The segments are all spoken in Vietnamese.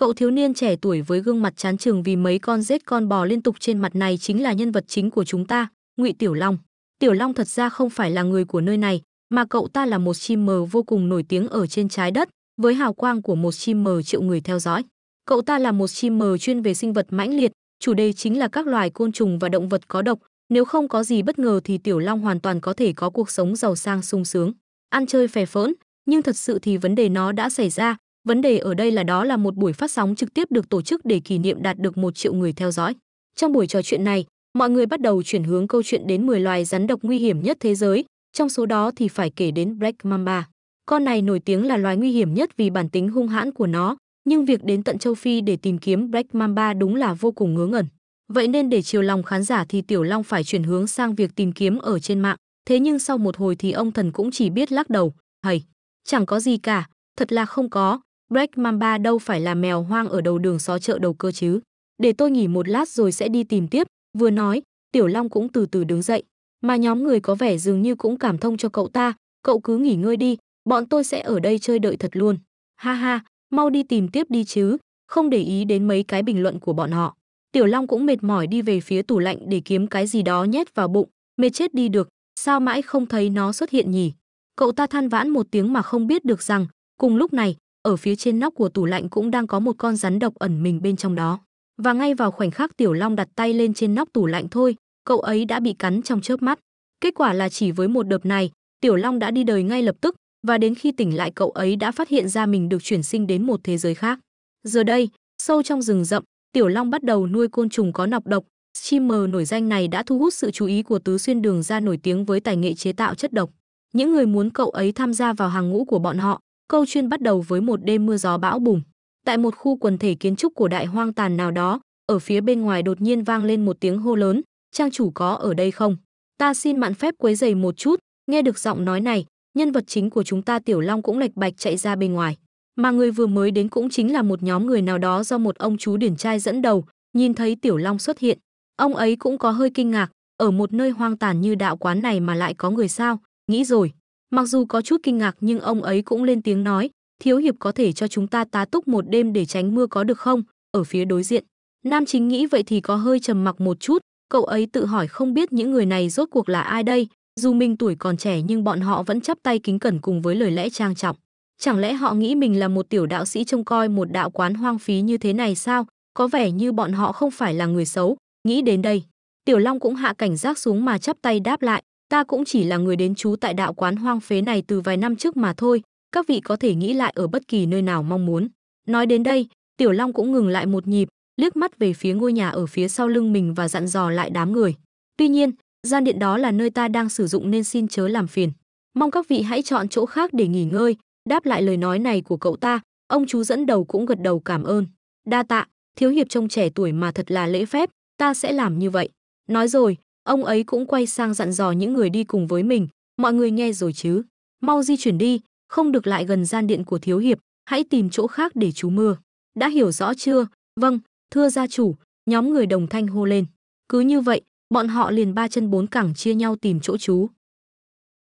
Cậu thiếu niên trẻ tuổi với gương mặt chán chường vì mấy con rết con bò liên tục trên mặt này chính là nhân vật chính của chúng ta, Ngụy Tiểu Long. Tiểu Long thật ra không phải là người của nơi này, mà cậu ta là một chim mờ vô cùng nổi tiếng ở trên trái đất, với hào quang của một chim mờ triệu người theo dõi. Cậu ta là một chim mờ chuyên về sinh vật mãnh liệt, chủ đề chính là các loài côn trùng và động vật có độc, nếu không có gì bất ngờ thì Tiểu Long hoàn toàn có thể có cuộc sống giàu sang sung sướng, ăn chơi phè phỡn, nhưng thật sự thì vấn đề nó đã xảy ra, Vấn đề ở đây là đó là một buổi phát sóng trực tiếp được tổ chức để kỷ niệm đạt được một triệu người theo dõi. Trong buổi trò chuyện này, mọi người bắt đầu chuyển hướng câu chuyện đến 10 loài rắn độc nguy hiểm nhất thế giới, trong số đó thì phải kể đến Black Mamba. Con này nổi tiếng là loài nguy hiểm nhất vì bản tính hung hãn của nó, nhưng việc đến tận châu Phi để tìm kiếm Black Mamba đúng là vô cùng ngớ ngẩn. Vậy nên để chiều lòng khán giả thì Tiểu Long phải chuyển hướng sang việc tìm kiếm ở trên mạng, thế nhưng sau một hồi thì ông thần cũng chỉ biết lắc đầu, hầy, chẳng có gì cả, thật là không có, Black Mamba đâu phải là mèo hoang ở đầu đường xó chợ đầu cơ chứ. Để tôi nghỉ một lát rồi sẽ đi tìm tiếp, vừa nói, Tiểu Long cũng từ từ đứng dậy. Mà nhóm người có vẻ dường như cũng cảm thông cho cậu ta, cậu cứ nghỉ ngơi đi, bọn tôi sẽ ở đây chơi đợi thật luôn. Ha ha, mau đi tìm tiếp đi chứ, không để ý đến mấy cái bình luận của bọn họ. Tiểu Long cũng mệt mỏi đi về phía tủ lạnh để kiếm cái gì đó nhét vào bụng, mệt chết đi được, sao mãi không thấy nó xuất hiện nhỉ? Cậu ta than vãn một tiếng mà không biết được rằng, cùng lúc này, ở phía trên nóc của tủ lạnh cũng đang có một con rắn độc ẩn mình bên trong đó. Và ngay vào khoảnh khắc Tiểu Long đặt tay lên trên nóc tủ lạnh thôi, cậu ấy đã bị cắn trong chớp mắt. Kết quả là chỉ với một đợt này, Tiểu Long đã đi đời ngay lập tức và đến khi tỉnh lại cậu ấy đã phát hiện ra mình được chuyển sinh đến một thế giới khác. Giờ đây, sâu trong rừng rậm, Tiểu Long bắt đầu nuôi côn trùng có nọc độc. Steamer nổi danh này đã thu hút sự chú ý của tứ xuyên đường ra nổi tiếng với tài nghệ chế tạo chất độc. Những người muốn cậu ấy tham gia vào hàng ngũ của bọn họ, Câu chuyện bắt đầu với một đêm mưa gió bão bùng. Tại một khu quần thể kiến trúc của đại hoang tàn nào đó, ở phía bên ngoài đột nhiên vang lên một tiếng hô lớn, "Trang chủ có ở đây không? Ta xin mạn phép quấy giày một chút." Nghe được giọng nói này, nhân vật chính của chúng ta Tiểu Long cũng lệch bạch chạy ra bên ngoài. Mà người vừa mới đến cũng chính là một nhóm người nào đó do một ông chú điển trai dẫn đầu, nhìn thấy Tiểu Long xuất hiện. Ông ấy cũng có hơi kinh ngạc, ở một nơi hoang tàn như đạo quán này mà lại có người sao, nghĩ rồi, Mặc dù có chút kinh ngạc nhưng ông ấy cũng lên tiếng nói, thiếu hiệp có thể cho chúng ta tá túc một đêm để tránh mưa có được không? Ở phía đối diện, Nam chính nghĩ vậy thì có hơi trầm mặc một chút, cậu ấy tự hỏi không biết những người này rốt cuộc là ai đây, dù mình tuổi còn trẻ nhưng bọn họ vẫn chắp tay kính cẩn cùng với lời lẽ trang trọng. Chẳng lẽ họ nghĩ mình là một tiểu đạo sĩ trông coi một đạo quán hoang phí như thế này sao? Có vẻ như bọn họ không phải là người xấu, nghĩ đến đây. Tiểu Long cũng hạ cảnh giác xuống mà chắp tay đáp lại, Ta cũng chỉ là người đến trú tại đạo quán hoang phế này từ vài năm trước mà thôi, các vị có thể nghĩ lại ở bất kỳ nơi nào mong muốn. Nói đến đây, Tiểu Long cũng ngừng lại một nhịp, liếc mắt về phía ngôi nhà ở phía sau lưng mình và dặn dò lại đám người. Tuy nhiên, gian điện đó là nơi ta đang sử dụng nên xin chớ làm phiền. Mong các vị hãy chọn chỗ khác để nghỉ ngơi, đáp lại lời nói này của cậu ta, ông chú dẫn đầu cũng gật đầu cảm ơn. Đa tạ, thiếu hiệp trông trẻ tuổi mà thật là lễ phép, ta sẽ làm như vậy. Nói rồi, Ông ấy cũng quay sang dặn dò những người đi cùng với mình, mọi người nghe rồi chứ, mau di chuyển đi, không được lại gần gian điện của thiếu hiệp, hãy tìm chỗ khác để trú mưa. Đã hiểu rõ chưa? Vâng, thưa gia chủ, nhóm người đồng thanh hô lên. Cứ như vậy, bọn họ liền ba chân bốn cẳng chia nhau tìm chỗ trú.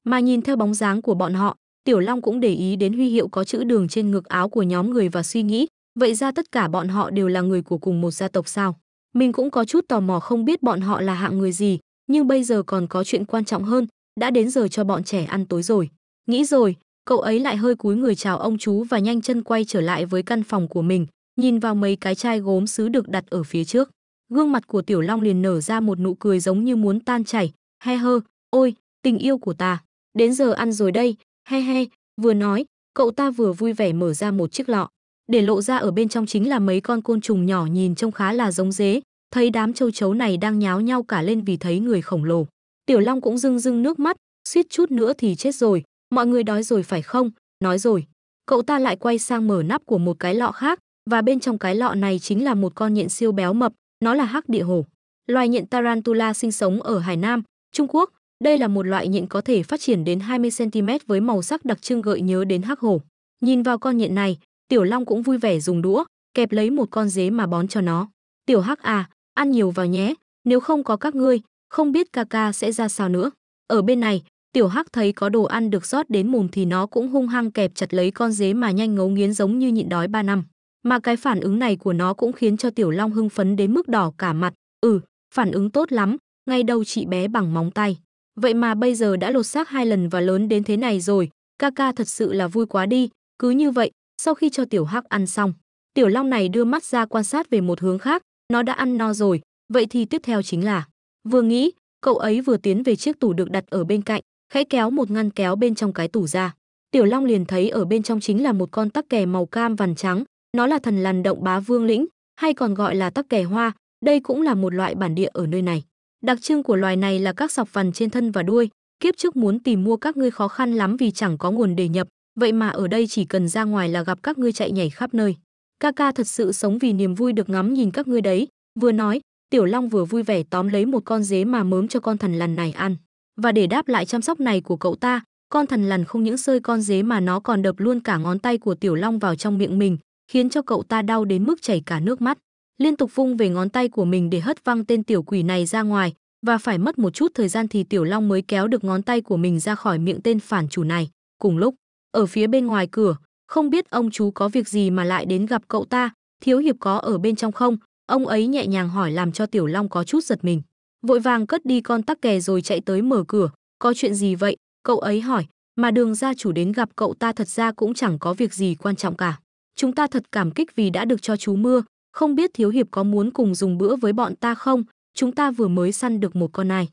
Mà nhìn theo bóng dáng của bọn họ, Tiểu Long cũng để ý đến huy hiệu có chữ đường trên ngực áo của nhóm người và suy nghĩ, vậy ra tất cả bọn họ đều là người của cùng một gia tộc sao? Mình cũng có chút tò mò không biết bọn họ là hạng người gì, nhưng bây giờ còn có chuyện quan trọng hơn, đã đến giờ cho bọn trẻ ăn tối rồi. Nghĩ rồi, cậu ấy lại hơi cúi người chào ông chú và nhanh chân quay trở lại với căn phòng của mình, nhìn vào mấy cái chai gốm sứ được đặt ở phía trước. Gương mặt của Tiểu Long liền nở ra một nụ cười giống như muốn tan chảy, he hơ, ôi, tình yêu của ta, đến giờ ăn rồi đây, he he, vừa nói, cậu ta vừa vui vẻ mở ra một chiếc lọ. Để lộ ra ở bên trong chính là mấy con côn trùng nhỏ nhìn trông khá là giống dế, thấy đám châu chấu này đang nháo nhau cả lên vì thấy người khổng lồ. Tiểu Long cũng rưng rưng nước mắt, suýt chút nữa thì chết rồi, mọi người đói rồi phải không? Nói rồi. Cậu ta lại quay sang mở nắp của một cái lọ khác, và bên trong cái lọ này chính là một con nhện siêu béo mập, nó là hắc địa hổ. Loài nhện tarantula sinh sống ở Hải Nam, Trung Quốc. Đây là một loại nhện có thể phát triển đến 20 cm với màu sắc đặc trưng gợi nhớ đến hắc hổ. Nhìn vào con nhện này, Tiểu Long cũng vui vẻ dùng đũa, kẹp lấy một con dế mà bón cho nó. Tiểu Hắc à, ăn nhiều vào nhé, nếu không có các ngươi, không biết ca ca sẽ ra sao nữa. Ở bên này, tiểu hắc thấy có đồ ăn được rót đến mồm thì nó cũng hung hăng kẹp chặt lấy con dế mà nhanh ngấu nghiến giống như nhịn đói ba năm. Mà cái phản ứng này của nó cũng khiến cho tiểu long hưng phấn đến mức đỏ cả mặt. Ừ, phản ứng tốt lắm, ngay đầu chị bé bằng móng tay. Vậy mà bây giờ đã lột xác hai lần và lớn đến thế này rồi, ca ca thật sự là vui quá đi. Cứ như vậy, sau khi cho tiểu hắc ăn xong, tiểu long này đưa mắt ra quan sát về một hướng khác, nó đã ăn no rồi, vậy thì tiếp theo chính là. Vừa nghĩ, cậu ấy vừa tiến về chiếc tủ được đặt ở bên cạnh, khẽ kéo một ngăn kéo bên trong cái tủ ra. Tiểu Long liền thấy ở bên trong chính là một con tắc kè màu cam vằn trắng, nó là thần lằn động bá vương lĩnh, hay còn gọi là tắc kè hoa, đây cũng là một loại bản địa ở nơi này. Đặc trưng của loài này là các sọc vằn trên thân và đuôi, kiếp trước muốn tìm mua các ngươi khó khăn lắm vì chẳng có nguồn để nhập, vậy mà ở đây chỉ cần ra ngoài là gặp các ngươi chạy nhảy khắp nơi ca ca thật sự sống vì niềm vui được ngắm nhìn các ngươi đấy, vừa nói, Tiểu Long vừa vui vẻ tóm lấy một con dế mà mớm cho con thần lằn này ăn. Và để đáp lại chăm sóc này của cậu ta, con thần lằn không những sơi con dế mà nó còn đập luôn cả ngón tay của Tiểu Long vào trong miệng mình, khiến cho cậu ta đau đến mức chảy cả nước mắt. Liên tục vung về ngón tay của mình để hất văng tên tiểu quỷ này ra ngoài, và phải mất một chút thời gian thì Tiểu Long mới kéo được ngón tay của mình ra khỏi miệng tên phản chủ này. Cùng lúc, ở phía bên ngoài cửa, không biết ông chú có việc gì mà lại đến gặp cậu ta, thiếu hiệp có ở bên trong không? Ông ấy nhẹ nhàng hỏi làm cho Tiểu Long có chút giật mình. Vội vàng cất đi con tắc kè rồi chạy tới mở cửa. Có chuyện gì vậy? Cậu ấy hỏi, mà đường gia chủ đến gặp cậu ta thật ra cũng chẳng có việc gì quan trọng cả. Chúng ta thật cảm kích vì đã được cho chú mưa, không biết thiếu hiệp có muốn cùng dùng bữa với bọn ta không? Chúng ta vừa mới săn được một con này.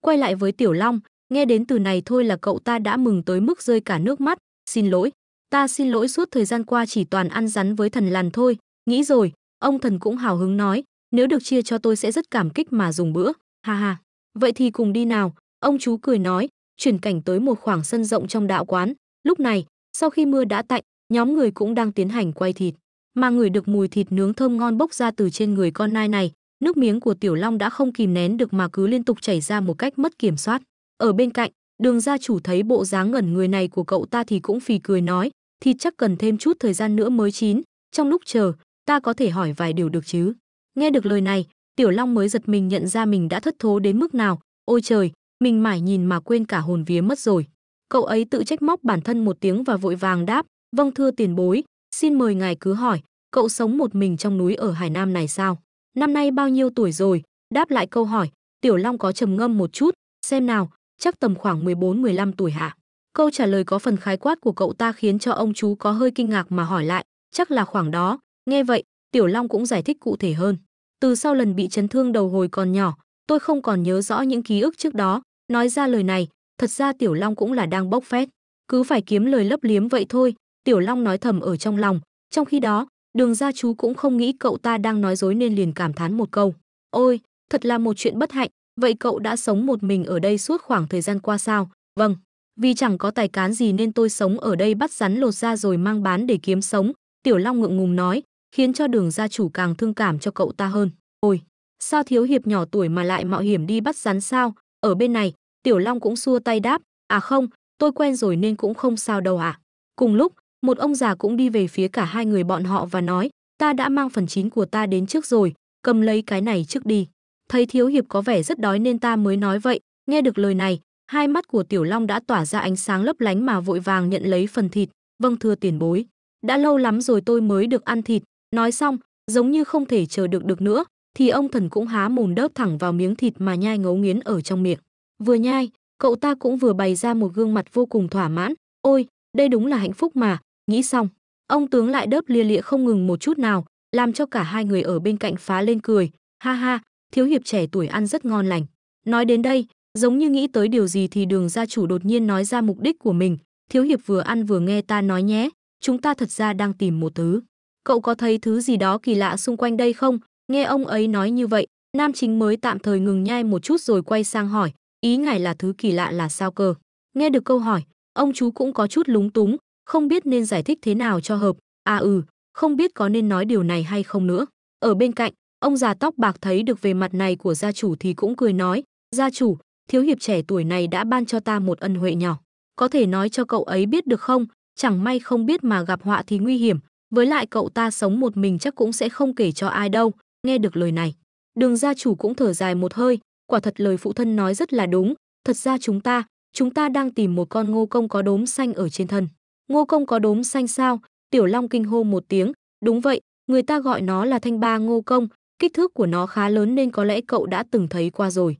Quay lại với Tiểu Long, nghe đến từ này thôi là cậu ta đã mừng tới mức rơi cả nước mắt, xin lỗi, ta xin lỗi suốt thời gian qua chỉ toàn ăn rắn với thần làn thôi, nghĩ rồi, ông thần cũng hào hứng nói, nếu được chia cho tôi sẽ rất cảm kích mà dùng bữa, ha ha. Vậy thì cùng đi nào, ông chú cười nói, chuyển cảnh tới một khoảng sân rộng trong đạo quán, lúc này, sau khi mưa đã tạnh, nhóm người cũng đang tiến hành quay thịt, mà người được mùi thịt nướng thơm ngon bốc ra từ trên người con nai này, nước miếng của Tiểu Long đã không kìm nén được mà cứ liên tục chảy ra một cách mất kiểm soát. Ở bên cạnh, Đường gia chủ thấy bộ dáng ngẩn người này của cậu ta thì cũng phì cười nói, thì chắc cần thêm chút thời gian nữa mới chín, trong lúc chờ, ta có thể hỏi vài điều được chứ? Nghe được lời này, Tiểu Long mới giật mình nhận ra mình đã thất thố đến mức nào, ôi trời, mình mải nhìn mà quên cả hồn vía mất rồi. Cậu ấy tự trách móc bản thân một tiếng và vội vàng đáp, vâng thưa tiền bối, xin mời ngài cứ hỏi, cậu sống một mình trong núi ở Hải Nam này sao? Năm nay bao nhiêu tuổi rồi? Đáp lại câu hỏi, Tiểu Long có trầm ngâm một chút, xem nào, chắc tầm khoảng 14-15 tuổi hạ. Câu trả lời có phần khái quát của cậu ta khiến cho ông chú có hơi kinh ngạc mà hỏi lại, chắc là khoảng đó. Nghe vậy, Tiểu Long cũng giải thích cụ thể hơn. Từ sau lần bị chấn thương đầu hồi còn nhỏ, tôi không còn nhớ rõ những ký ức trước đó. Nói ra lời này, thật ra Tiểu Long cũng là đang bốc phét. Cứ phải kiếm lời lấp liếm vậy thôi, Tiểu Long nói thầm ở trong lòng. Trong khi đó, đường gia chú cũng không nghĩ cậu ta đang nói dối nên liền cảm thán một câu. Ôi, thật là một chuyện bất hạnh, vậy cậu đã sống một mình ở đây suốt khoảng thời gian qua sao? Vâng, vì chẳng có tài cán gì nên tôi sống ở đây bắt rắn lột ra rồi mang bán để kiếm sống, Tiểu Long ngượng ngùng nói, khiến cho đường gia chủ càng thương cảm cho cậu ta hơn. Ôi, sao thiếu hiệp nhỏ tuổi mà lại mạo hiểm đi bắt rắn sao? Ở bên này, Tiểu Long cũng xua tay đáp, à không, tôi quen rồi nên cũng không sao đâu ạ. À. Cùng lúc, một ông già cũng đi về phía cả hai người bọn họ và nói, ta đã mang phần chín của ta đến trước rồi, cầm lấy cái này trước đi. Thấy thiếu hiệp có vẻ rất đói nên ta mới nói vậy, nghe được lời này, Hai mắt của Tiểu Long đã tỏa ra ánh sáng lấp lánh mà vội vàng nhận lấy phần thịt. Vâng thưa tiền bối, đã lâu lắm rồi tôi mới được ăn thịt. Nói xong, giống như không thể chờ được được nữa, thì ông thần cũng há mồm đớp thẳng vào miếng thịt mà nhai ngấu nghiến ở trong miệng. Vừa nhai, cậu ta cũng vừa bày ra một gương mặt vô cùng thỏa mãn. Ôi, đây đúng là hạnh phúc mà, nghĩ xong. Ông tướng lại đớp lia lịa không ngừng một chút nào, làm cho cả hai người ở bên cạnh phá lên cười. Ha ha, thiếu hiệp trẻ tuổi ăn rất ngon lành. Nói đến đây, Giống như nghĩ tới điều gì thì đường gia chủ đột nhiên nói ra mục đích của mình. Thiếu hiệp vừa ăn vừa nghe ta nói nhé, chúng ta thật ra đang tìm một thứ. Cậu có thấy thứ gì đó kỳ lạ xung quanh đây không? Nghe ông ấy nói như vậy, nam chính mới tạm thời ngừng nhai một chút rồi quay sang hỏi, ý ngài là thứ kỳ lạ là sao cơ? Nghe được câu hỏi, ông chú cũng có chút lúng túng, không biết nên giải thích thế nào cho hợp. À ừ, không biết có nên nói điều này hay không nữa. Ở bên cạnh, ông già tóc bạc thấy được về mặt này của gia chủ thì cũng cười nói, gia chủ, thiếu hiệp trẻ tuổi này đã ban cho ta một ân huệ nhỏ. Có thể nói cho cậu ấy biết được không, chẳng may không biết mà gặp họa thì nguy hiểm, với lại cậu ta sống một mình chắc cũng sẽ không kể cho ai đâu, nghe được lời này. Đường gia chủ cũng thở dài một hơi, quả thật lời phụ thân nói rất là đúng, thật ra chúng ta, chúng ta đang tìm một con ngô công có đốm xanh ở trên thân. Ngô công có đốm xanh sao? Tiểu Long kinh hô một tiếng, đúng vậy, người ta gọi nó là thanh ba ngô công, kích thước của nó khá lớn nên có lẽ cậu đã từng thấy qua rồi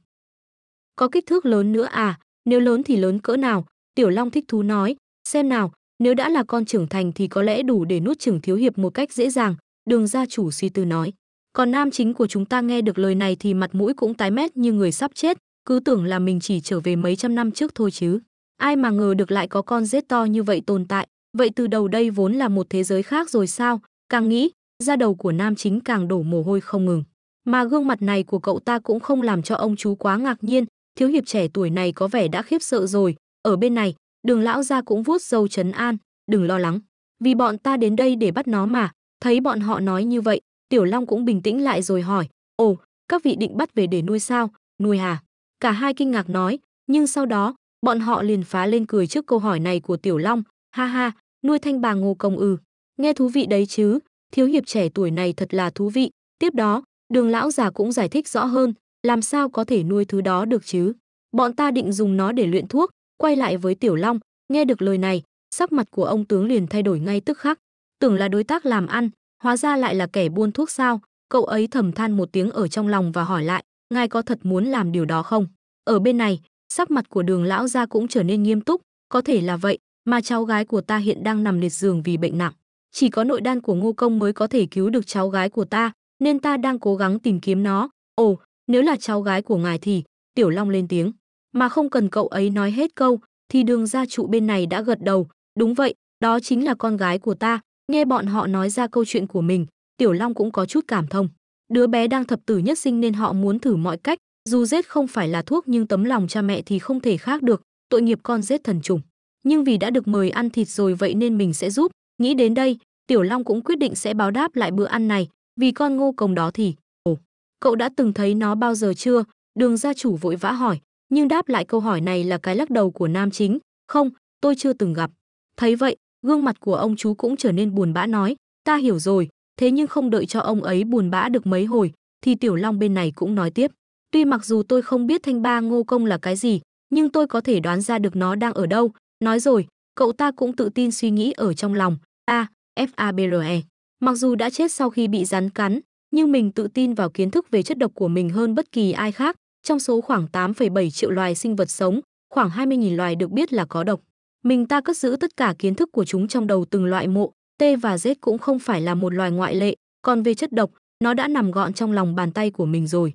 có kích thước lớn nữa à, nếu lớn thì lớn cỡ nào, Tiểu Long thích thú nói, xem nào, nếu đã là con trưởng thành thì có lẽ đủ để nuốt trưởng thiếu hiệp một cách dễ dàng, đường gia chủ suy tư nói. Còn nam chính của chúng ta nghe được lời này thì mặt mũi cũng tái mét như người sắp chết, cứ tưởng là mình chỉ trở về mấy trăm năm trước thôi chứ. Ai mà ngờ được lại có con rết to như vậy tồn tại, vậy từ đầu đây vốn là một thế giới khác rồi sao, càng nghĩ, da đầu của nam chính càng đổ mồ hôi không ngừng. Mà gương mặt này của cậu ta cũng không làm cho ông chú quá ngạc nhiên, thiếu hiệp trẻ tuổi này có vẻ đã khiếp sợ rồi. Ở bên này, đường lão ra cũng vuốt dâu trấn an, đừng lo lắng. Vì bọn ta đến đây để bắt nó mà, thấy bọn họ nói như vậy, Tiểu Long cũng bình tĩnh lại rồi hỏi, ồ, các vị định bắt về để nuôi sao, nuôi hà. Cả hai kinh ngạc nói, nhưng sau đó, bọn họ liền phá lên cười trước câu hỏi này của Tiểu Long, ha ha, nuôi thanh bà ngô công ừ. Nghe thú vị đấy chứ, thiếu hiệp trẻ tuổi này thật là thú vị. Tiếp đó, đường lão già cũng giải thích rõ hơn, làm sao có thể nuôi thứ đó được chứ? Bọn ta định dùng nó để luyện thuốc, quay lại với Tiểu Long, nghe được lời này, sắc mặt của ông tướng liền thay đổi ngay tức khắc, tưởng là đối tác làm ăn, hóa ra lại là kẻ buôn thuốc sao? Cậu ấy thầm than một tiếng ở trong lòng và hỏi lại, ngài có thật muốn làm điều đó không? Ở bên này, sắc mặt của Đường lão gia cũng trở nên nghiêm túc, có thể là vậy, mà cháu gái của ta hiện đang nằm liệt giường vì bệnh nặng, chỉ có nội đan của Ngô công mới có thể cứu được cháu gái của ta, nên ta đang cố gắng tìm kiếm nó. Ồ, nếu là cháu gái của ngài thì tiểu long lên tiếng mà không cần cậu ấy nói hết câu thì đường gia trụ bên này đã gật đầu đúng vậy đó chính là con gái của ta nghe bọn họ nói ra câu chuyện của mình tiểu long cũng có chút cảm thông đứa bé đang thập tử nhất sinh nên họ muốn thử mọi cách dù giết không phải là thuốc nhưng tấm lòng cha mẹ thì không thể khác được tội nghiệp con giết thần trùng nhưng vì đã được mời ăn thịt rồi vậy nên mình sẽ giúp nghĩ đến đây tiểu long cũng quyết định sẽ báo đáp lại bữa ăn này vì con ngô cồng đó thì cậu đã từng thấy nó bao giờ chưa? Đường gia chủ vội vã hỏi, nhưng đáp lại câu hỏi này là cái lắc đầu của nam chính, không, tôi chưa từng gặp. Thấy vậy, gương mặt của ông chú cũng trở nên buồn bã nói, ta hiểu rồi, thế nhưng không đợi cho ông ấy buồn bã được mấy hồi, thì Tiểu Long bên này cũng nói tiếp. Tuy mặc dù tôi không biết thanh ba ngô công là cái gì, nhưng tôi có thể đoán ra được nó đang ở đâu. Nói rồi, cậu ta cũng tự tin suy nghĩ ở trong lòng. A, F-A-B-R-E. Mặc dù đã chết sau khi bị rắn cắn, nhưng mình tự tin vào kiến thức về chất độc của mình hơn bất kỳ ai khác. Trong số khoảng 8,7 triệu loài sinh vật sống, khoảng 20.000 loài được biết là có độc. Mình ta cất giữ tất cả kiến thức của chúng trong đầu từng loại mộ, T và Z cũng không phải là một loài ngoại lệ, còn về chất độc, nó đã nằm gọn trong lòng bàn tay của mình rồi.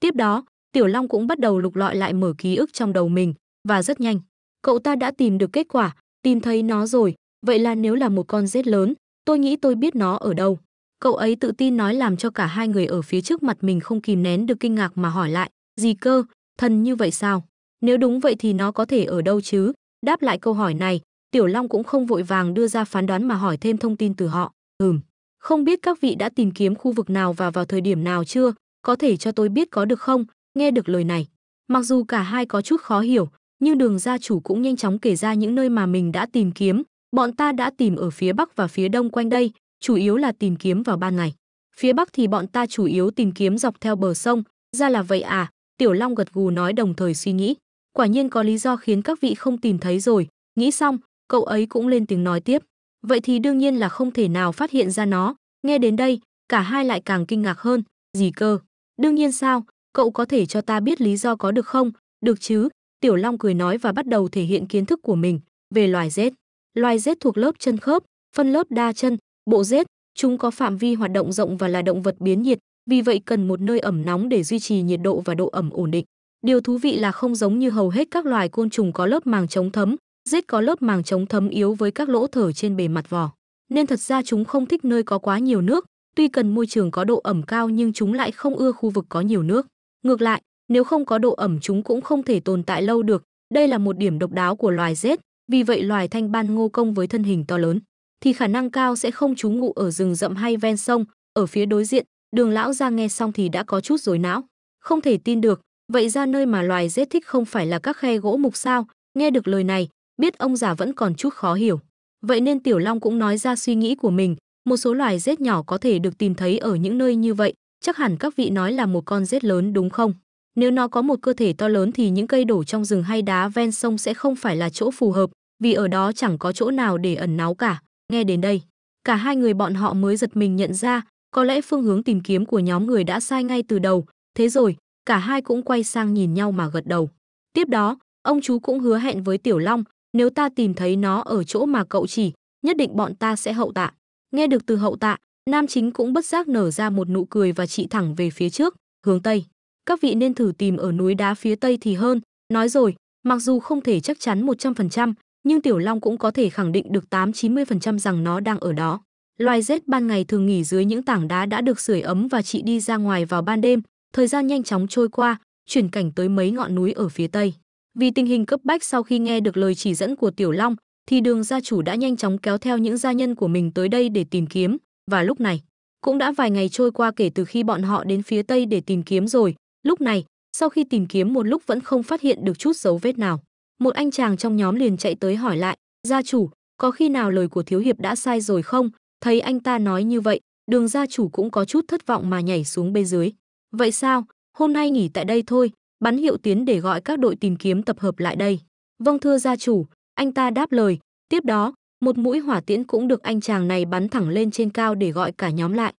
Tiếp đó, Tiểu Long cũng bắt đầu lục lọi lại mở ký ức trong đầu mình, và rất nhanh, cậu ta đã tìm được kết quả, tìm thấy nó rồi, vậy là nếu là một con rết lớn, tôi nghĩ tôi biết nó ở đâu. Cậu ấy tự tin nói làm cho cả hai người ở phía trước mặt mình không kìm nén được kinh ngạc mà hỏi lại, gì cơ, thần như vậy sao? Nếu đúng vậy thì nó có thể ở đâu chứ? Đáp lại câu hỏi này, Tiểu Long cũng không vội vàng đưa ra phán đoán mà hỏi thêm thông tin từ họ. Ừm, không biết các vị đã tìm kiếm khu vực nào và vào thời điểm nào chưa? Có thể cho tôi biết có được không? Nghe được lời này. Mặc dù cả hai có chút khó hiểu, nhưng đường gia chủ cũng nhanh chóng kể ra những nơi mà mình đã tìm kiếm. Bọn ta đã tìm ở phía Bắc và phía Đông quanh đây, chủ yếu là tìm kiếm vào ban ngày. Phía Bắc thì bọn ta chủ yếu tìm kiếm dọc theo bờ sông, ra là vậy à, Tiểu Long gật gù nói đồng thời suy nghĩ. Quả nhiên có lý do khiến các vị không tìm thấy rồi, nghĩ xong, cậu ấy cũng lên tiếng nói tiếp. Vậy thì đương nhiên là không thể nào phát hiện ra nó, nghe đến đây, cả hai lại càng kinh ngạc hơn, gì cơ? Đương nhiên sao, cậu có thể cho ta biết lý do có được không? Được chứ, Tiểu Long cười nói và bắt đầu thể hiện kiến thức của mình về loài rết. Loài rết thuộc lớp chân khớp, phân lớp đa chân, Bộ rết, chúng có phạm vi hoạt động rộng và là động vật biến nhiệt, vì vậy cần một nơi ẩm nóng để duy trì nhiệt độ và độ ẩm ổn định. Điều thú vị là không giống như hầu hết các loài côn trùng có lớp màng chống thấm, rết có lớp màng chống thấm yếu với các lỗ thở trên bề mặt vỏ, nên thật ra chúng không thích nơi có quá nhiều nước, tuy cần môi trường có độ ẩm cao nhưng chúng lại không ưa khu vực có nhiều nước. Ngược lại, nếu không có độ ẩm chúng cũng không thể tồn tại lâu được. Đây là một điểm độc đáo của loài rết, vì vậy loài thanh ban ngô công với thân hình to lớn thì khả năng cao sẽ không trú ngụ ở rừng rậm hay ven sông, ở phía đối diện, đường lão ra nghe xong thì đã có chút rối não. Không thể tin được, vậy ra nơi mà loài rết thích không phải là các khe gỗ mục sao, nghe được lời này, biết ông già vẫn còn chút khó hiểu. Vậy nên Tiểu Long cũng nói ra suy nghĩ của mình, một số loài rết nhỏ có thể được tìm thấy ở những nơi như vậy, chắc hẳn các vị nói là một con rết lớn đúng không? Nếu nó có một cơ thể to lớn thì những cây đổ trong rừng hay đá ven sông sẽ không phải là chỗ phù hợp, vì ở đó chẳng có chỗ nào để ẩn náu cả. Nghe đến đây, cả hai người bọn họ mới giật mình nhận ra, có lẽ phương hướng tìm kiếm của nhóm người đã sai ngay từ đầu, thế rồi, cả hai cũng quay sang nhìn nhau mà gật đầu. Tiếp đó, ông chú cũng hứa hẹn với Tiểu Long, nếu ta tìm thấy nó ở chỗ mà cậu chỉ, nhất định bọn ta sẽ hậu tạ. Nghe được từ hậu tạ, nam chính cũng bất giác nở ra một nụ cười và chỉ thẳng về phía trước, hướng Tây. Các vị nên thử tìm ở núi đá phía Tây thì hơn, nói rồi, mặc dù không thể chắc chắn 100%, nhưng Tiểu Long cũng có thể khẳng định được 8-90% rằng nó đang ở đó. Loài rết ban ngày thường nghỉ dưới những tảng đá đã được sưởi ấm và chị đi ra ngoài vào ban đêm, thời gian nhanh chóng trôi qua, chuyển cảnh tới mấy ngọn núi ở phía tây. Vì tình hình cấp bách sau khi nghe được lời chỉ dẫn của Tiểu Long, thì đường gia chủ đã nhanh chóng kéo theo những gia nhân của mình tới đây để tìm kiếm, và lúc này, cũng đã vài ngày trôi qua kể từ khi bọn họ đến phía tây để tìm kiếm rồi, lúc này, sau khi tìm kiếm một lúc vẫn không phát hiện được chút dấu vết nào. Một anh chàng trong nhóm liền chạy tới hỏi lại, gia chủ, có khi nào lời của thiếu hiệp đã sai rồi không? Thấy anh ta nói như vậy, đường gia chủ cũng có chút thất vọng mà nhảy xuống bên dưới. Vậy sao, hôm nay nghỉ tại đây thôi, bắn hiệu tiến để gọi các đội tìm kiếm tập hợp lại đây. Vâng thưa gia chủ, anh ta đáp lời, tiếp đó, một mũi hỏa tiễn cũng được anh chàng này bắn thẳng lên trên cao để gọi cả nhóm lại.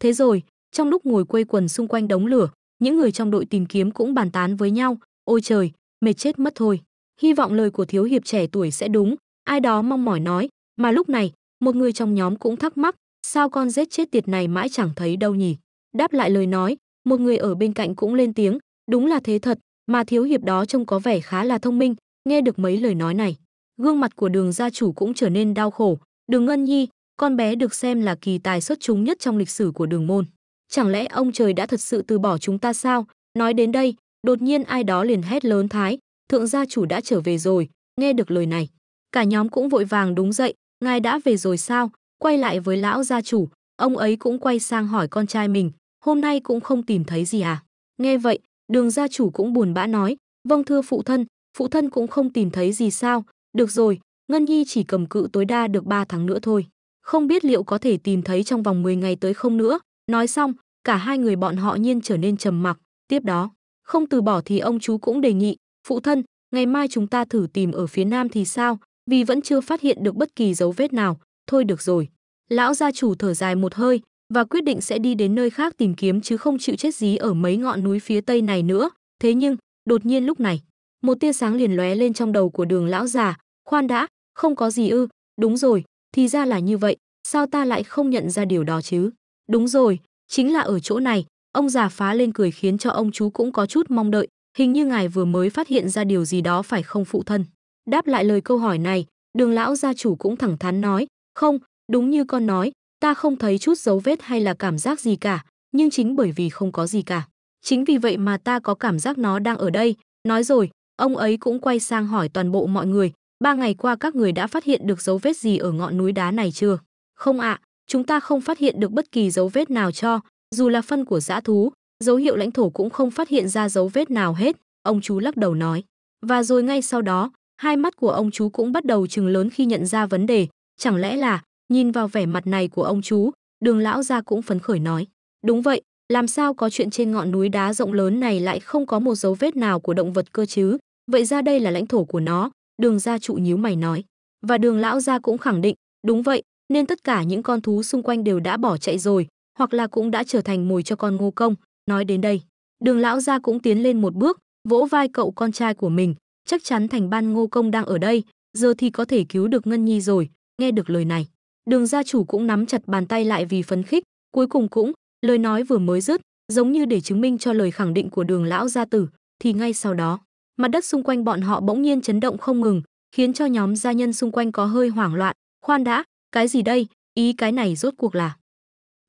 Thế rồi, trong lúc ngồi quây quần xung quanh đống lửa, những người trong đội tìm kiếm cũng bàn tán với nhau, ôi trời, mệt chết mất thôi hy vọng lời của thiếu hiệp trẻ tuổi sẽ đúng ai đó mong mỏi nói mà lúc này một người trong nhóm cũng thắc mắc sao con rết chết tiệt này mãi chẳng thấy đâu nhỉ đáp lại lời nói một người ở bên cạnh cũng lên tiếng đúng là thế thật mà thiếu hiệp đó trông có vẻ khá là thông minh nghe được mấy lời nói này gương mặt của đường gia chủ cũng trở nên đau khổ đường ngân nhi con bé được xem là kỳ tài xuất chúng nhất trong lịch sử của đường môn chẳng lẽ ông trời đã thật sự từ bỏ chúng ta sao nói đến đây Đột nhiên ai đó liền hét lớn thái, thượng gia chủ đã trở về rồi, nghe được lời này. Cả nhóm cũng vội vàng đúng dậy, ngài đã về rồi sao, quay lại với lão gia chủ, ông ấy cũng quay sang hỏi con trai mình, hôm nay cũng không tìm thấy gì à. Nghe vậy, đường gia chủ cũng buồn bã nói, vâng thưa phụ thân, phụ thân cũng không tìm thấy gì sao, được rồi, Ngân Nhi chỉ cầm cự tối đa được 3 tháng nữa thôi. Không biết liệu có thể tìm thấy trong vòng 10 ngày tới không nữa. Nói xong, cả hai người bọn họ nhiên trở nên trầm mặc. Tiếp đó, không từ bỏ thì ông chú cũng đề nghị, phụ thân, ngày mai chúng ta thử tìm ở phía nam thì sao, vì vẫn chưa phát hiện được bất kỳ dấu vết nào, thôi được rồi. Lão gia chủ thở dài một hơi và quyết định sẽ đi đến nơi khác tìm kiếm chứ không chịu chết dí ở mấy ngọn núi phía tây này nữa. Thế nhưng, đột nhiên lúc này, một tia sáng liền lóe lên trong đầu của đường lão già, khoan đã, không có gì ư, đúng rồi, thì ra là như vậy, sao ta lại không nhận ra điều đó chứ? Đúng rồi, chính là ở chỗ này, Ông già phá lên cười khiến cho ông chú cũng có chút mong đợi, hình như ngài vừa mới phát hiện ra điều gì đó phải không phụ thân. Đáp lại lời câu hỏi này, đường lão gia chủ cũng thẳng thắn nói, không, đúng như con nói, ta không thấy chút dấu vết hay là cảm giác gì cả, nhưng chính bởi vì không có gì cả. Chính vì vậy mà ta có cảm giác nó đang ở đây. Nói rồi, ông ấy cũng quay sang hỏi toàn bộ mọi người, ba ngày qua các người đã phát hiện được dấu vết gì ở ngọn núi đá này chưa? Không ạ, à, chúng ta không phát hiện được bất kỳ dấu vết nào cho, dù là phân của dã thú, dấu hiệu lãnh thổ cũng không phát hiện ra dấu vết nào hết, ông chú lắc đầu nói. Và rồi ngay sau đó, hai mắt của ông chú cũng bắt đầu trừng lớn khi nhận ra vấn đề, chẳng lẽ là, nhìn vào vẻ mặt này của ông chú, đường lão gia cũng phấn khởi nói. Đúng vậy, làm sao có chuyện trên ngọn núi đá rộng lớn này lại không có một dấu vết nào của động vật cơ chứ? Vậy ra đây là lãnh thổ của nó, đường gia trụ nhíu mày nói. Và đường lão gia cũng khẳng định, đúng vậy, nên tất cả những con thú xung quanh đều đã bỏ chạy rồi, hoặc là cũng đã trở thành mồi cho con ngô công nói đến đây đường lão gia cũng tiến lên một bước vỗ vai cậu con trai của mình chắc chắn thành ban ngô công đang ở đây giờ thì có thể cứu được ngân nhi rồi nghe được lời này đường gia chủ cũng nắm chặt bàn tay lại vì phấn khích cuối cùng cũng lời nói vừa mới dứt giống như để chứng minh cho lời khẳng định của đường lão gia tử thì ngay sau đó mặt đất xung quanh bọn họ bỗng nhiên chấn động không ngừng khiến cho nhóm gia nhân xung quanh có hơi hoảng loạn khoan đã cái gì đây ý cái này rốt cuộc là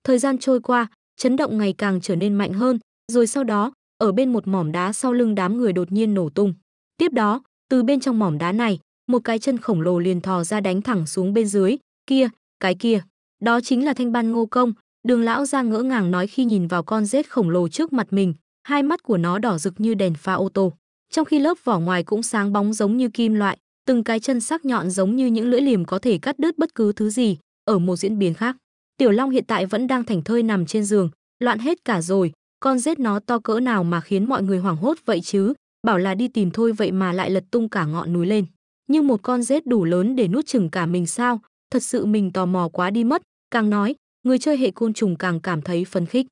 Thời gian trôi qua, chấn động ngày càng trở nên mạnh hơn, rồi sau đó, ở bên một mỏm đá sau lưng đám người đột nhiên nổ tung. Tiếp đó, từ bên trong mỏm đá này, một cái chân khổng lồ liền thò ra đánh thẳng xuống bên dưới, kia, cái kia. Đó chính là thanh ban ngô công, đường lão ra ngỡ ngàng nói khi nhìn vào con rết khổng lồ trước mặt mình, hai mắt của nó đỏ rực như đèn pha ô tô. Trong khi lớp vỏ ngoài cũng sáng bóng giống như kim loại, từng cái chân sắc nhọn giống như những lưỡi liềm có thể cắt đứt bất cứ thứ gì, ở một diễn biến khác. Tiểu Long hiện tại vẫn đang thành thơi nằm trên giường, loạn hết cả rồi, con rết nó to cỡ nào mà khiến mọi người hoảng hốt vậy chứ, bảo là đi tìm thôi vậy mà lại lật tung cả ngọn núi lên. Nhưng một con rết đủ lớn để nuốt chừng cả mình sao, thật sự mình tò mò quá đi mất, càng nói, người chơi hệ côn trùng càng cảm thấy phấn khích.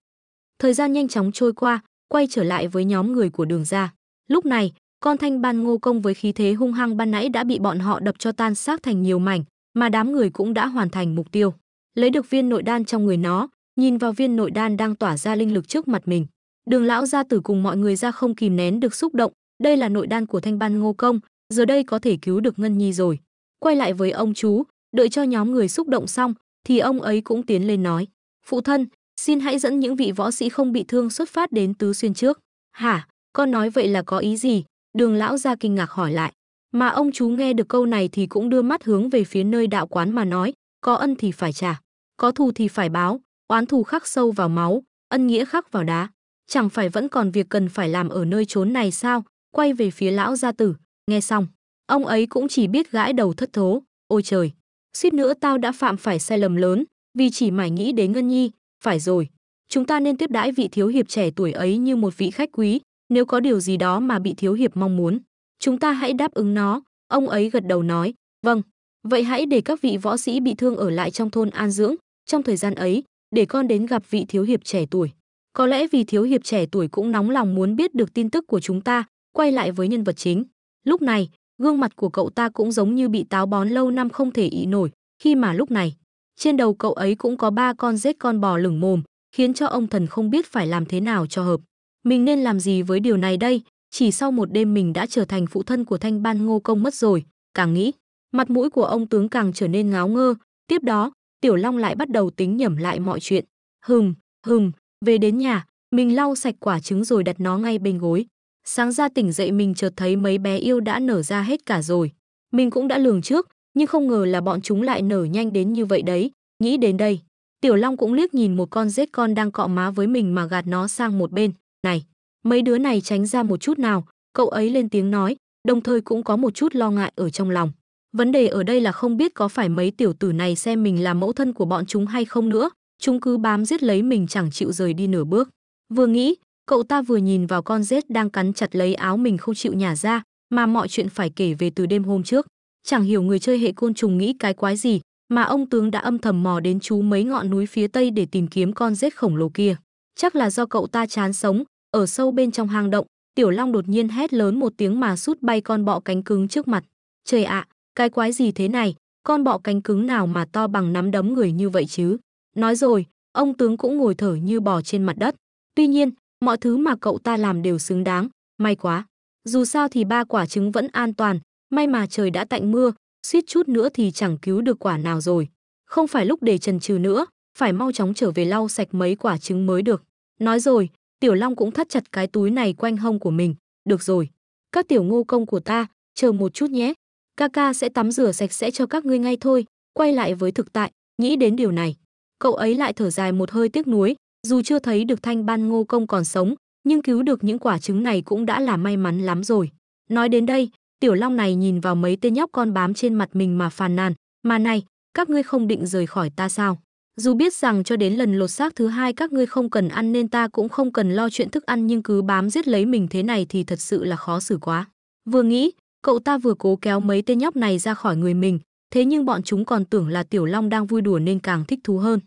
Thời gian nhanh chóng trôi qua, quay trở lại với nhóm người của đường ra. Lúc này, con thanh ban ngô công với khí thế hung hăng ban nãy đã bị bọn họ đập cho tan xác thành nhiều mảnh, mà đám người cũng đã hoàn thành mục tiêu lấy được viên nội đan trong người nó, nhìn vào viên nội đan đang tỏa ra linh lực trước mặt mình. Đường lão gia tử cùng mọi người ra không kìm nén được xúc động, đây là nội đan của Thanh Ban Ngô Công, giờ đây có thể cứu được Ngân Nhi rồi. Quay lại với ông chú, đợi cho nhóm người xúc động xong, thì ông ấy cũng tiến lên nói: "Phụ thân, xin hãy dẫn những vị võ sĩ không bị thương xuất phát đến tứ xuyên trước." "Hả? Con nói vậy là có ý gì?" Đường lão gia kinh ngạc hỏi lại. Mà ông chú nghe được câu này thì cũng đưa mắt hướng về phía nơi đạo quán mà nói, có ân thì phải trả có thù thì phải báo, oán thù khắc sâu vào máu, ân nghĩa khắc vào đá. Chẳng phải vẫn còn việc cần phải làm ở nơi chốn này sao? Quay về phía lão gia tử, nghe xong, ông ấy cũng chỉ biết gãi đầu thất thố, ôi trời, suýt nữa tao đã phạm phải sai lầm lớn, vì chỉ mải nghĩ đến Ngân Nhi, phải rồi, chúng ta nên tiếp đãi vị thiếu hiệp trẻ tuổi ấy như một vị khách quý, nếu có điều gì đó mà bị thiếu hiệp mong muốn, chúng ta hãy đáp ứng nó, ông ấy gật đầu nói, vâng, vậy hãy để các vị võ sĩ bị thương ở lại trong thôn an dưỡng, trong thời gian ấy để con đến gặp vị thiếu hiệp trẻ tuổi có lẽ vì thiếu hiệp trẻ tuổi cũng nóng lòng muốn biết được tin tức của chúng ta quay lại với nhân vật chính lúc này gương mặt của cậu ta cũng giống như bị táo bón lâu năm không thể ị nổi khi mà lúc này trên đầu cậu ấy cũng có ba con rết con bò lửng mồm khiến cho ông thần không biết phải làm thế nào cho hợp mình nên làm gì với điều này đây chỉ sau một đêm mình đã trở thành phụ thân của thanh ban ngô công mất rồi càng nghĩ mặt mũi của ông tướng càng trở nên ngáo ngơ tiếp đó Tiểu Long lại bắt đầu tính nhẩm lại mọi chuyện. Hừm, hừm, về đến nhà, mình lau sạch quả trứng rồi đặt nó ngay bên gối. Sáng ra tỉnh dậy mình chợt thấy mấy bé yêu đã nở ra hết cả rồi. Mình cũng đã lường trước, nhưng không ngờ là bọn chúng lại nở nhanh đến như vậy đấy. Nghĩ đến đây, Tiểu Long cũng liếc nhìn một con rết con đang cọ má với mình mà gạt nó sang một bên. Này, mấy đứa này tránh ra một chút nào, cậu ấy lên tiếng nói, đồng thời cũng có một chút lo ngại ở trong lòng. Vấn đề ở đây là không biết có phải mấy tiểu tử này xem mình là mẫu thân của bọn chúng hay không nữa, chúng cứ bám giết lấy mình chẳng chịu rời đi nửa bước. Vừa nghĩ, cậu ta vừa nhìn vào con rết đang cắn chặt lấy áo mình không chịu nhả ra, mà mọi chuyện phải kể về từ đêm hôm trước. Chẳng hiểu người chơi hệ côn trùng nghĩ cái quái gì, mà ông tướng đã âm thầm mò đến chú mấy ngọn núi phía tây để tìm kiếm con rết khổng lồ kia. Chắc là do cậu ta chán sống, ở sâu bên trong hang động, Tiểu Long đột nhiên hét lớn một tiếng mà sút bay con bọ cánh cứng trước mặt. Trời ạ, à, cái quái gì thế này, con bọ cánh cứng nào mà to bằng nắm đấm người như vậy chứ? Nói rồi, ông tướng cũng ngồi thở như bò trên mặt đất. Tuy nhiên, mọi thứ mà cậu ta làm đều xứng đáng, may quá. Dù sao thì ba quả trứng vẫn an toàn, may mà trời đã tạnh mưa, suýt chút nữa thì chẳng cứu được quả nào rồi. Không phải lúc để trần trừ nữa, phải mau chóng trở về lau sạch mấy quả trứng mới được. Nói rồi, Tiểu Long cũng thắt chặt cái túi này quanh hông của mình. Được rồi, các tiểu ngô công của ta, chờ một chút nhé, Kaka sẽ tắm rửa sạch sẽ cho các ngươi ngay thôi, quay lại với thực tại, nghĩ đến điều này. Cậu ấy lại thở dài một hơi tiếc nuối, dù chưa thấy được thanh ban ngô công còn sống, nhưng cứu được những quả trứng này cũng đã là may mắn lắm rồi. Nói đến đây, tiểu long này nhìn vào mấy tên nhóc con bám trên mặt mình mà phàn nàn, mà này, các ngươi không định rời khỏi ta sao? Dù biết rằng cho đến lần lột xác thứ hai các ngươi không cần ăn nên ta cũng không cần lo chuyện thức ăn nhưng cứ bám giết lấy mình thế này thì thật sự là khó xử quá. Vừa nghĩ, Cậu ta vừa cố kéo mấy tên nhóc này ra khỏi người mình, thế nhưng bọn chúng còn tưởng là Tiểu Long đang vui đùa nên càng thích thú hơn.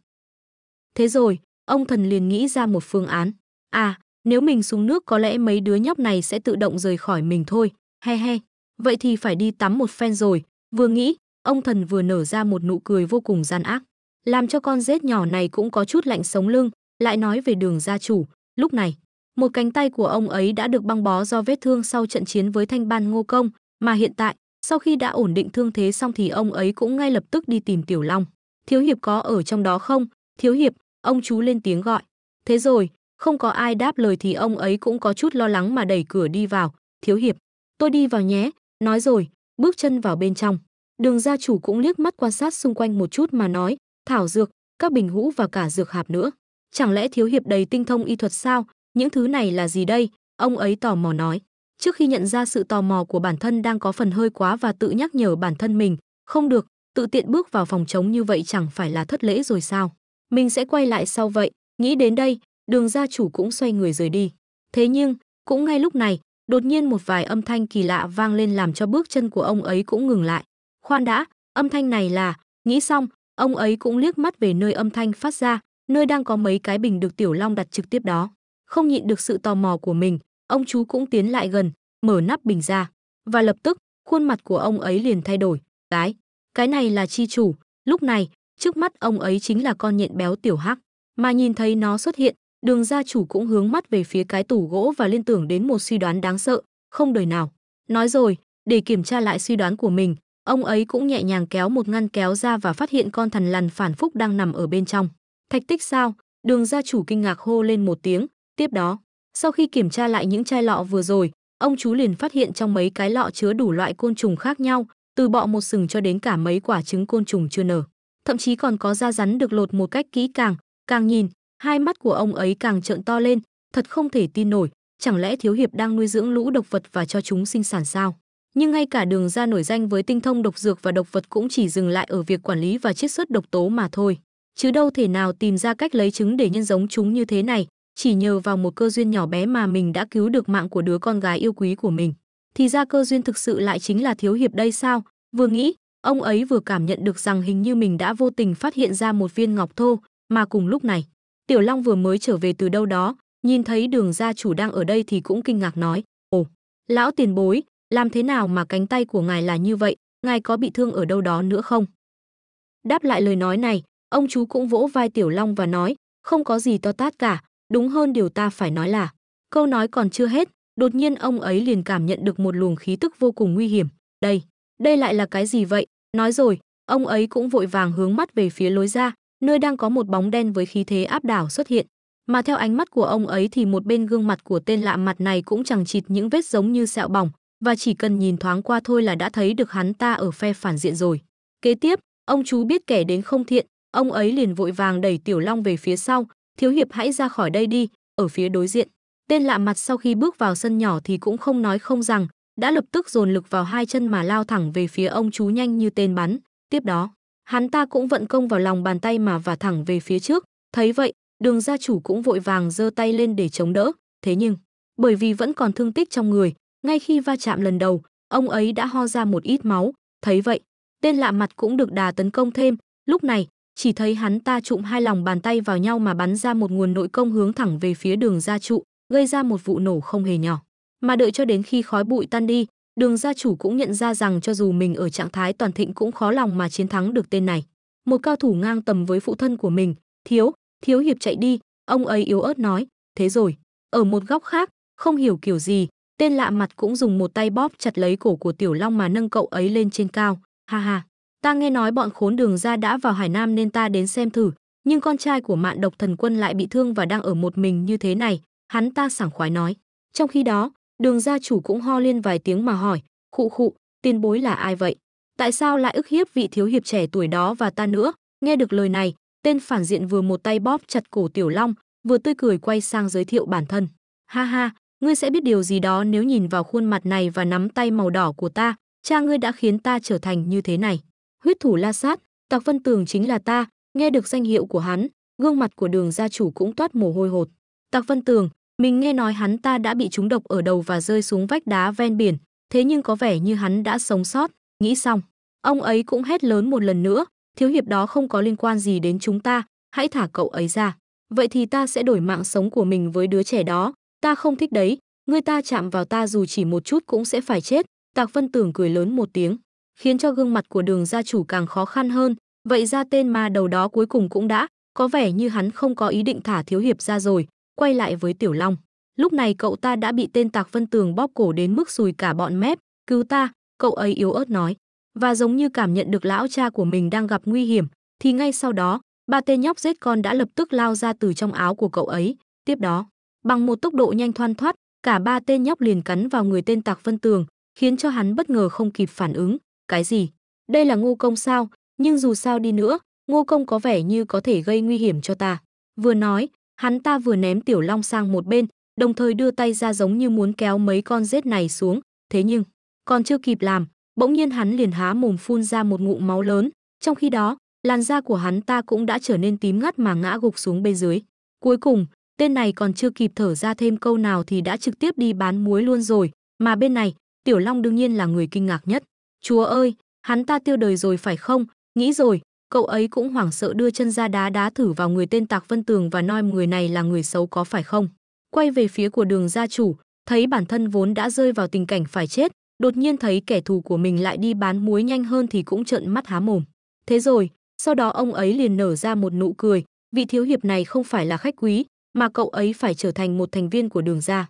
Thế rồi, ông thần liền nghĩ ra một phương án. À, nếu mình xuống nước có lẽ mấy đứa nhóc này sẽ tự động rời khỏi mình thôi, he he. Vậy thì phải đi tắm một phen rồi. Vừa nghĩ, ông thần vừa nở ra một nụ cười vô cùng gian ác. Làm cho con rết nhỏ này cũng có chút lạnh sống lưng, lại nói về đường gia chủ. Lúc này, một cánh tay của ông ấy đã được băng bó do vết thương sau trận chiến với thanh ban ngô công, mà hiện tại, sau khi đã ổn định thương thế xong thì ông ấy cũng ngay lập tức đi tìm Tiểu Long. Thiếu hiệp có ở trong đó không? Thiếu hiệp, ông chú lên tiếng gọi. Thế rồi, không có ai đáp lời thì ông ấy cũng có chút lo lắng mà đẩy cửa đi vào. Thiếu hiệp, tôi đi vào nhé, nói rồi, bước chân vào bên trong. Đường gia chủ cũng liếc mắt quan sát xung quanh một chút mà nói, thảo dược, các bình hũ và cả dược hạp nữa. Chẳng lẽ thiếu hiệp đầy tinh thông y thuật sao? Những thứ này là gì đây? Ông ấy tò mò nói trước khi nhận ra sự tò mò của bản thân đang có phần hơi quá và tự nhắc nhở bản thân mình, không được, tự tiện bước vào phòng trống như vậy chẳng phải là thất lễ rồi sao? Mình sẽ quay lại sau vậy, nghĩ đến đây, đường gia chủ cũng xoay người rời đi. Thế nhưng, cũng ngay lúc này, đột nhiên một vài âm thanh kỳ lạ vang lên làm cho bước chân của ông ấy cũng ngừng lại. Khoan đã, âm thanh này là, nghĩ xong, ông ấy cũng liếc mắt về nơi âm thanh phát ra, nơi đang có mấy cái bình được Tiểu Long đặt trực tiếp đó. Không nhịn được sự tò mò của mình, ông chú cũng tiến lại gần, mở nắp bình ra. Và lập tức, khuôn mặt của ông ấy liền thay đổi. Cái, cái này là chi chủ. Lúc này, trước mắt ông ấy chính là con nhện béo tiểu hắc. Mà nhìn thấy nó xuất hiện, đường gia chủ cũng hướng mắt về phía cái tủ gỗ và liên tưởng đến một suy đoán đáng sợ, không đời nào. Nói rồi, để kiểm tra lại suy đoán của mình, ông ấy cũng nhẹ nhàng kéo một ngăn kéo ra và phát hiện con thần lằn phản phúc đang nằm ở bên trong. Thạch tích sao? Đường gia chủ kinh ngạc hô lên một tiếng, tiếp đó, sau khi kiểm tra lại những chai lọ vừa rồi, ông chú liền phát hiện trong mấy cái lọ chứa đủ loại côn trùng khác nhau, từ bọ một sừng cho đến cả mấy quả trứng côn trùng chưa nở. Thậm chí còn có da rắn được lột một cách kỹ càng, càng nhìn, hai mắt của ông ấy càng trợn to lên, thật không thể tin nổi, chẳng lẽ thiếu hiệp đang nuôi dưỡng lũ độc vật và cho chúng sinh sản sao? Nhưng ngay cả đường ra nổi danh với tinh thông độc dược và độc vật cũng chỉ dừng lại ở việc quản lý và chiết xuất độc tố mà thôi, chứ đâu thể nào tìm ra cách lấy trứng để nhân giống chúng như thế này, chỉ nhờ vào một cơ duyên nhỏ bé mà mình đã cứu được mạng của đứa con gái yêu quý của mình. Thì ra cơ duyên thực sự lại chính là thiếu hiệp đây sao? Vừa nghĩ, ông ấy vừa cảm nhận được rằng hình như mình đã vô tình phát hiện ra một viên ngọc thô, mà cùng lúc này, Tiểu Long vừa mới trở về từ đâu đó, nhìn thấy đường gia chủ đang ở đây thì cũng kinh ngạc nói, Ồ, lão tiền bối, làm thế nào mà cánh tay của ngài là như vậy, ngài có bị thương ở đâu đó nữa không? Đáp lại lời nói này, ông chú cũng vỗ vai Tiểu Long và nói, không có gì to tát cả, Đúng hơn điều ta phải nói là, câu nói còn chưa hết, đột nhiên ông ấy liền cảm nhận được một luồng khí tức vô cùng nguy hiểm. Đây, đây lại là cái gì vậy? Nói rồi, ông ấy cũng vội vàng hướng mắt về phía lối ra, nơi đang có một bóng đen với khí thế áp đảo xuất hiện. Mà theo ánh mắt của ông ấy thì một bên gương mặt của tên lạ mặt này cũng chẳng chịt những vết giống như sẹo bỏng, và chỉ cần nhìn thoáng qua thôi là đã thấy được hắn ta ở phe phản diện rồi. Kế tiếp, ông chú biết kẻ đến không thiện, ông ấy liền vội vàng đẩy Tiểu Long về phía sau, thiếu hiệp hãy ra khỏi đây đi ở phía đối diện tên lạ mặt sau khi bước vào sân nhỏ thì cũng không nói không rằng đã lập tức dồn lực vào hai chân mà lao thẳng về phía ông chú nhanh như tên bắn tiếp đó hắn ta cũng vận công vào lòng bàn tay mà và thẳng về phía trước thấy vậy đường gia chủ cũng vội vàng giơ tay lên để chống đỡ thế nhưng bởi vì vẫn còn thương tích trong người ngay khi va chạm lần đầu ông ấy đã ho ra một ít máu thấy vậy tên lạ mặt cũng được đà tấn công thêm lúc này chỉ thấy hắn ta trụm hai lòng bàn tay vào nhau mà bắn ra một nguồn nội công hướng thẳng về phía đường gia trụ, gây ra một vụ nổ không hề nhỏ. Mà đợi cho đến khi khói bụi tan đi, đường gia chủ cũng nhận ra rằng cho dù mình ở trạng thái toàn thịnh cũng khó lòng mà chiến thắng được tên này. Một cao thủ ngang tầm với phụ thân của mình, thiếu, thiếu hiệp chạy đi, ông ấy yếu ớt nói, thế rồi. Ở một góc khác, không hiểu kiểu gì, tên lạ mặt cũng dùng một tay bóp chặt lấy cổ của tiểu long mà nâng cậu ấy lên trên cao, ha ha. Ta nghe nói bọn khốn đường ra đã vào Hải Nam nên ta đến xem thử, nhưng con trai của mạn độc thần quân lại bị thương và đang ở một mình như thế này, hắn ta sảng khoái nói. Trong khi đó, đường gia chủ cũng ho liên vài tiếng mà hỏi, khụ khụ, tiền bối là ai vậy? Tại sao lại ức hiếp vị thiếu hiệp trẻ tuổi đó và ta nữa? Nghe được lời này, tên phản diện vừa một tay bóp chặt cổ Tiểu Long, vừa tươi cười quay sang giới thiệu bản thân. Ha ha, ngươi sẽ biết điều gì đó nếu nhìn vào khuôn mặt này và nắm tay màu đỏ của ta, cha ngươi đã khiến ta trở thành như thế này huyết thủ la sát, Tạc Vân Tường chính là ta, nghe được danh hiệu của hắn, gương mặt của đường gia chủ cũng toát mồ hôi hột. Tạc Vân Tường, mình nghe nói hắn ta đã bị trúng độc ở đầu và rơi xuống vách đá ven biển, thế nhưng có vẻ như hắn đã sống sót, nghĩ xong. Ông ấy cũng hét lớn một lần nữa, thiếu hiệp đó không có liên quan gì đến chúng ta, hãy thả cậu ấy ra. Vậy thì ta sẽ đổi mạng sống của mình với đứa trẻ đó, ta không thích đấy, người ta chạm vào ta dù chỉ một chút cũng sẽ phải chết. Tạc Vân Tường cười lớn một tiếng khiến cho gương mặt của đường gia chủ càng khó khăn hơn. Vậy ra tên ma đầu đó cuối cùng cũng đã, có vẻ như hắn không có ý định thả thiếu hiệp ra rồi, quay lại với Tiểu Long. Lúc này cậu ta đã bị tên Tạc Vân Tường bóp cổ đến mức sùi cả bọn mép, cứu ta, cậu ấy yếu ớt nói. Và giống như cảm nhận được lão cha của mình đang gặp nguy hiểm, thì ngay sau đó, ba tên nhóc giết con đã lập tức lao ra từ trong áo của cậu ấy. Tiếp đó, bằng một tốc độ nhanh thoăn thoát, cả ba tên nhóc liền cắn vào người tên Tạc Vân Tường, khiến cho hắn bất ngờ không kịp phản ứng cái gì? Đây là Ngô Công sao? Nhưng dù sao đi nữa, Ngô Công có vẻ như có thể gây nguy hiểm cho ta. Vừa nói, hắn ta vừa ném Tiểu Long sang một bên, đồng thời đưa tay ra giống như muốn kéo mấy con rết này xuống. Thế nhưng, còn chưa kịp làm, bỗng nhiên hắn liền há mồm phun ra một ngụm máu lớn. Trong khi đó, làn da của hắn ta cũng đã trở nên tím ngắt mà ngã gục xuống bên dưới. Cuối cùng, tên này còn chưa kịp thở ra thêm câu nào thì đã trực tiếp đi bán muối luôn rồi, mà bên này, Tiểu Long đương nhiên là người kinh ngạc nhất. Chúa ơi, hắn ta tiêu đời rồi phải không? Nghĩ rồi, cậu ấy cũng hoảng sợ đưa chân ra đá đá thử vào người tên Tạc Vân Tường và noi người này là người xấu có phải không? Quay về phía của đường gia chủ, thấy bản thân vốn đã rơi vào tình cảnh phải chết, đột nhiên thấy kẻ thù của mình lại đi bán muối nhanh hơn thì cũng trợn mắt há mồm. Thế rồi, sau đó ông ấy liền nở ra một nụ cười, vị thiếu hiệp này không phải là khách quý, mà cậu ấy phải trở thành một thành viên của đường gia.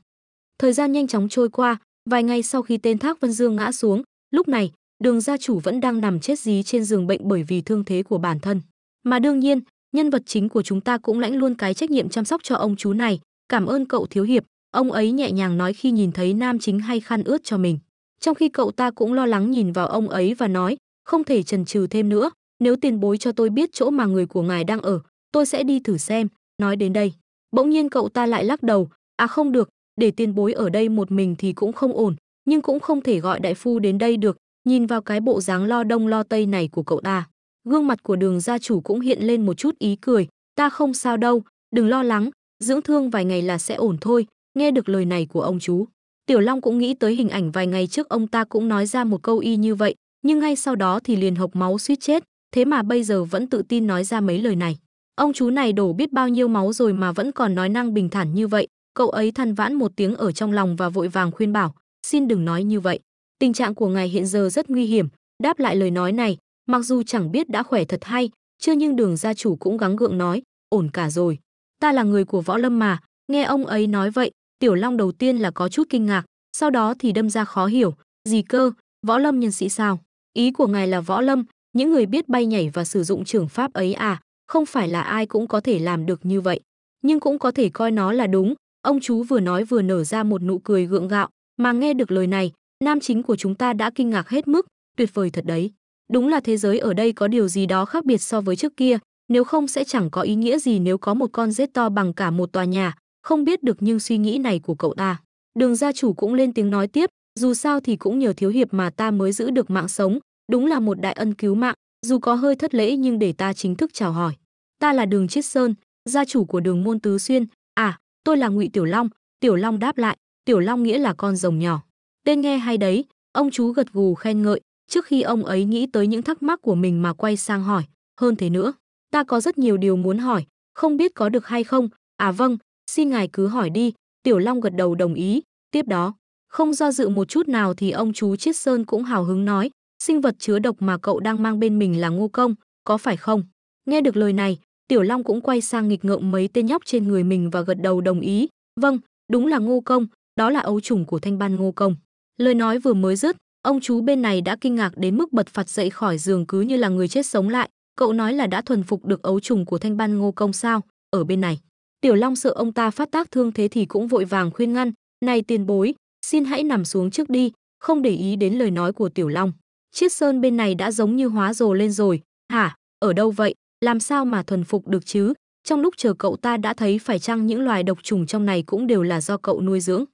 Thời gian nhanh chóng trôi qua, vài ngày sau khi tên Thác Vân Dương ngã xuống, lúc này, đường gia chủ vẫn đang nằm chết dí trên giường bệnh bởi vì thương thế của bản thân. Mà đương nhiên, nhân vật chính của chúng ta cũng lãnh luôn cái trách nhiệm chăm sóc cho ông chú này. Cảm ơn cậu thiếu hiệp, ông ấy nhẹ nhàng nói khi nhìn thấy nam chính hay khăn ướt cho mình. Trong khi cậu ta cũng lo lắng nhìn vào ông ấy và nói, không thể trần trừ thêm nữa, nếu tiền bối cho tôi biết chỗ mà người của ngài đang ở, tôi sẽ đi thử xem, nói đến đây. Bỗng nhiên cậu ta lại lắc đầu, à không được, để tiền bối ở đây một mình thì cũng không ổn, nhưng cũng không thể gọi đại phu đến đây được, nhìn vào cái bộ dáng lo đông lo tây này của cậu ta. Gương mặt của đường gia chủ cũng hiện lên một chút ý cười, ta không sao đâu, đừng lo lắng, dưỡng thương vài ngày là sẽ ổn thôi, nghe được lời này của ông chú. Tiểu Long cũng nghĩ tới hình ảnh vài ngày trước ông ta cũng nói ra một câu y như vậy, nhưng ngay sau đó thì liền hộc máu suýt chết, thế mà bây giờ vẫn tự tin nói ra mấy lời này. Ông chú này đổ biết bao nhiêu máu rồi mà vẫn còn nói năng bình thản như vậy, cậu ấy than vãn một tiếng ở trong lòng và vội vàng khuyên bảo, xin đừng nói như vậy tình trạng của ngài hiện giờ rất nguy hiểm đáp lại lời nói này mặc dù chẳng biết đã khỏe thật hay chưa nhưng đường gia chủ cũng gắng gượng nói ổn cả rồi ta là người của võ lâm mà nghe ông ấy nói vậy tiểu long đầu tiên là có chút kinh ngạc sau đó thì đâm ra khó hiểu gì cơ võ lâm nhân sĩ sao ý của ngài là võ lâm những người biết bay nhảy và sử dụng trường pháp ấy à không phải là ai cũng có thể làm được như vậy nhưng cũng có thể coi nó là đúng ông chú vừa nói vừa nở ra một nụ cười gượng gạo mà nghe được lời này nam chính của chúng ta đã kinh ngạc hết mức, tuyệt vời thật đấy. Đúng là thế giới ở đây có điều gì đó khác biệt so với trước kia, nếu không sẽ chẳng có ý nghĩa gì nếu có một con rết to bằng cả một tòa nhà, không biết được nhưng suy nghĩ này của cậu ta. Đường gia chủ cũng lên tiếng nói tiếp, dù sao thì cũng nhờ thiếu hiệp mà ta mới giữ được mạng sống, đúng là một đại ân cứu mạng, dù có hơi thất lễ nhưng để ta chính thức chào hỏi. Ta là Đường Chiết Sơn, gia chủ của Đường Môn Tứ Xuyên, à, tôi là Ngụy Tiểu Long, Tiểu Long đáp lại, Tiểu Long nghĩa là con rồng nhỏ tên nghe hay đấy ông chú gật gù khen ngợi trước khi ông ấy nghĩ tới những thắc mắc của mình mà quay sang hỏi hơn thế nữa ta có rất nhiều điều muốn hỏi không biết có được hay không à vâng xin ngài cứ hỏi đi tiểu long gật đầu đồng ý tiếp đó không do dự một chút nào thì ông chú chiết sơn cũng hào hứng nói sinh vật chứa độc mà cậu đang mang bên mình là ngô công có phải không nghe được lời này tiểu long cũng quay sang nghịch ngợm mấy tên nhóc trên người mình và gật đầu đồng ý vâng đúng là ngô công đó là ấu trùng của thanh ban ngô công Lời nói vừa mới dứt, ông chú bên này đã kinh ngạc đến mức bật phật dậy khỏi giường cứ như là người chết sống lại. Cậu nói là đã thuần phục được ấu trùng của thanh ban ngô công sao, ở bên này. Tiểu Long sợ ông ta phát tác thương thế thì cũng vội vàng khuyên ngăn, này tiền bối, xin hãy nằm xuống trước đi, không để ý đến lời nói của Tiểu Long. Chiết sơn bên này đã giống như hóa rồ lên rồi, hả, ở đâu vậy, làm sao mà thuần phục được chứ, trong lúc chờ cậu ta đã thấy phải chăng những loài độc trùng trong này cũng đều là do cậu nuôi dưỡng.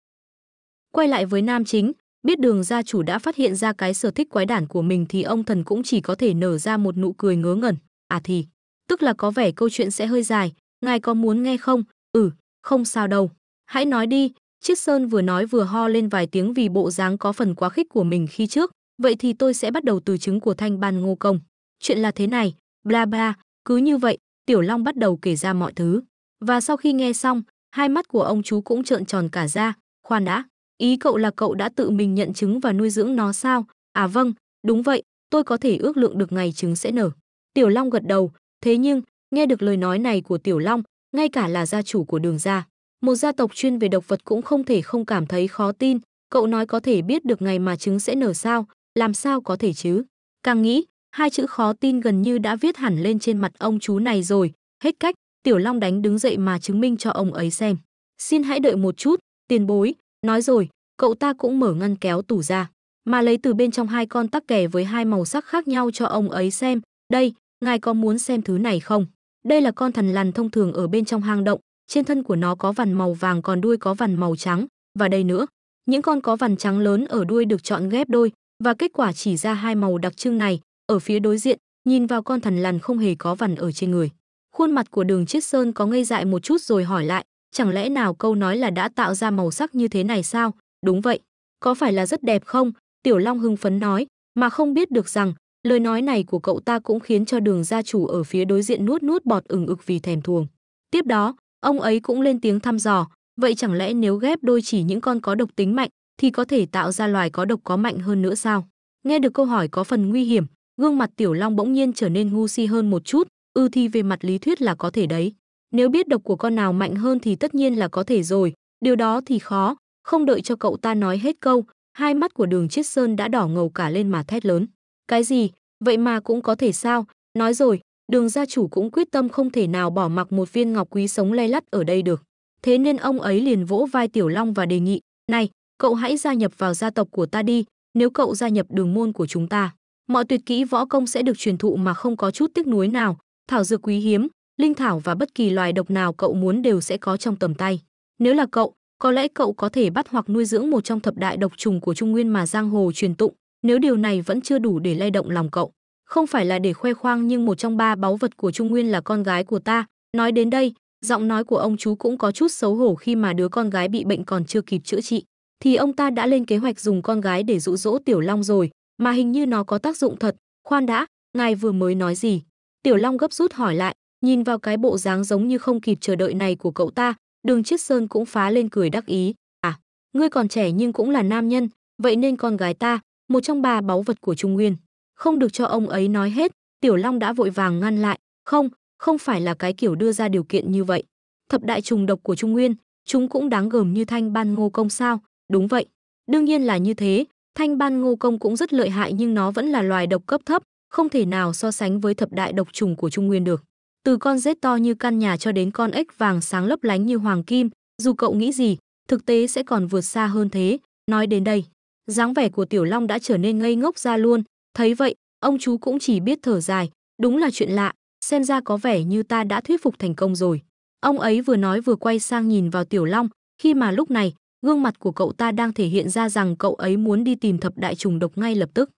Quay lại với nam chính, Biết đường gia chủ đã phát hiện ra cái sở thích quái đản của mình thì ông thần cũng chỉ có thể nở ra một nụ cười ngớ ngẩn. À thì, tức là có vẻ câu chuyện sẽ hơi dài, ngài có muốn nghe không? Ừ, không sao đâu. Hãy nói đi, chiếc Sơn vừa nói vừa ho lên vài tiếng vì bộ dáng có phần quá khích của mình khi trước. Vậy thì tôi sẽ bắt đầu từ chứng của thanh ban ngô công. Chuyện là thế này, bla bla, cứ như vậy, Tiểu Long bắt đầu kể ra mọi thứ. Và sau khi nghe xong, hai mắt của ông chú cũng trợn tròn cả ra, khoan đã, Ý cậu là cậu đã tự mình nhận trứng và nuôi dưỡng nó sao? À vâng, đúng vậy, tôi có thể ước lượng được ngày trứng sẽ nở. Tiểu Long gật đầu, thế nhưng, nghe được lời nói này của Tiểu Long, ngay cả là gia chủ của đường gia. Một gia tộc chuyên về độc vật cũng không thể không cảm thấy khó tin, cậu nói có thể biết được ngày mà trứng sẽ nở sao, làm sao có thể chứ? Càng nghĩ, hai chữ khó tin gần như đã viết hẳn lên trên mặt ông chú này rồi, hết cách, Tiểu Long đánh đứng dậy mà chứng minh cho ông ấy xem. Xin hãy đợi một chút, tiền bối, Nói rồi, cậu ta cũng mở ngăn kéo tủ ra, mà lấy từ bên trong hai con tắc kè với hai màu sắc khác nhau cho ông ấy xem. Đây, ngài có muốn xem thứ này không? Đây là con thần lằn thông thường ở bên trong hang động, trên thân của nó có vằn màu vàng còn đuôi có vằn màu trắng, và đây nữa. Những con có vằn trắng lớn ở đuôi được chọn ghép đôi, và kết quả chỉ ra hai màu đặc trưng này, ở phía đối diện, nhìn vào con thần lằn không hề có vằn ở trên người. Khuôn mặt của đường chiết sơn có ngây dại một chút rồi hỏi lại, chẳng lẽ nào câu nói là đã tạo ra màu sắc như thế này sao? Đúng vậy, có phải là rất đẹp không? Tiểu Long hưng phấn nói, mà không biết được rằng, lời nói này của cậu ta cũng khiến cho đường gia chủ ở phía đối diện nuốt nuốt bọt ửng ực vì thèm thuồng. Tiếp đó, ông ấy cũng lên tiếng thăm dò, vậy chẳng lẽ nếu ghép đôi chỉ những con có độc tính mạnh thì có thể tạo ra loài có độc có mạnh hơn nữa sao? Nghe được câu hỏi có phần nguy hiểm, gương mặt Tiểu Long bỗng nhiên trở nên ngu si hơn một chút, ư ừ thì về mặt lý thuyết là có thể đấy. Nếu biết độc của con nào mạnh hơn thì tất nhiên là có thể rồi, điều đó thì khó, không đợi cho cậu ta nói hết câu, hai mắt của đường chiết sơn đã đỏ ngầu cả lên mà thét lớn. Cái gì, vậy mà cũng có thể sao, nói rồi, đường gia chủ cũng quyết tâm không thể nào bỏ mặc một viên ngọc quý sống lay lắt ở đây được. Thế nên ông ấy liền vỗ vai Tiểu Long và đề nghị, này, cậu hãy gia nhập vào gia tộc của ta đi, nếu cậu gia nhập đường môn của chúng ta. Mọi tuyệt kỹ võ công sẽ được truyền thụ mà không có chút tiếc nuối nào, thảo dược quý hiếm, linh thảo và bất kỳ loài độc nào cậu muốn đều sẽ có trong tầm tay. Nếu là cậu, có lẽ cậu có thể bắt hoặc nuôi dưỡng một trong thập đại độc trùng của Trung Nguyên mà giang hồ truyền tụng, nếu điều này vẫn chưa đủ để lay động lòng cậu. Không phải là để khoe khoang nhưng một trong ba báu vật của Trung Nguyên là con gái của ta. Nói đến đây, giọng nói của ông chú cũng có chút xấu hổ khi mà đứa con gái bị bệnh còn chưa kịp chữa trị. Thì ông ta đã lên kế hoạch dùng con gái để dụ dỗ Tiểu Long rồi, mà hình như nó có tác dụng thật. Khoan đã, ngài vừa mới nói gì? Tiểu Long gấp rút hỏi lại, Nhìn vào cái bộ dáng giống như không kịp chờ đợi này của cậu ta, đường chiết sơn cũng phá lên cười đắc ý. À, ngươi còn trẻ nhưng cũng là nam nhân, vậy nên con gái ta, một trong ba báu vật của Trung Nguyên. Không được cho ông ấy nói hết, Tiểu Long đã vội vàng ngăn lại. Không, không phải là cái kiểu đưa ra điều kiện như vậy. Thập đại trùng độc của Trung Nguyên, chúng cũng đáng gờm như thanh ban ngô công sao, đúng vậy. Đương nhiên là như thế, thanh ban ngô công cũng rất lợi hại nhưng nó vẫn là loài độc cấp thấp, không thể nào so sánh với thập đại độc trùng của Trung Nguyên được. Từ con rết to như căn nhà cho đến con ếch vàng sáng lấp lánh như hoàng kim, dù cậu nghĩ gì, thực tế sẽ còn vượt xa hơn thế. Nói đến đây, dáng vẻ của Tiểu Long đã trở nên ngây ngốc ra luôn. Thấy vậy, ông chú cũng chỉ biết thở dài. Đúng là chuyện lạ, xem ra có vẻ như ta đã thuyết phục thành công rồi. Ông ấy vừa nói vừa quay sang nhìn vào Tiểu Long, khi mà lúc này, gương mặt của cậu ta đang thể hiện ra rằng cậu ấy muốn đi tìm thập đại trùng độc ngay lập tức.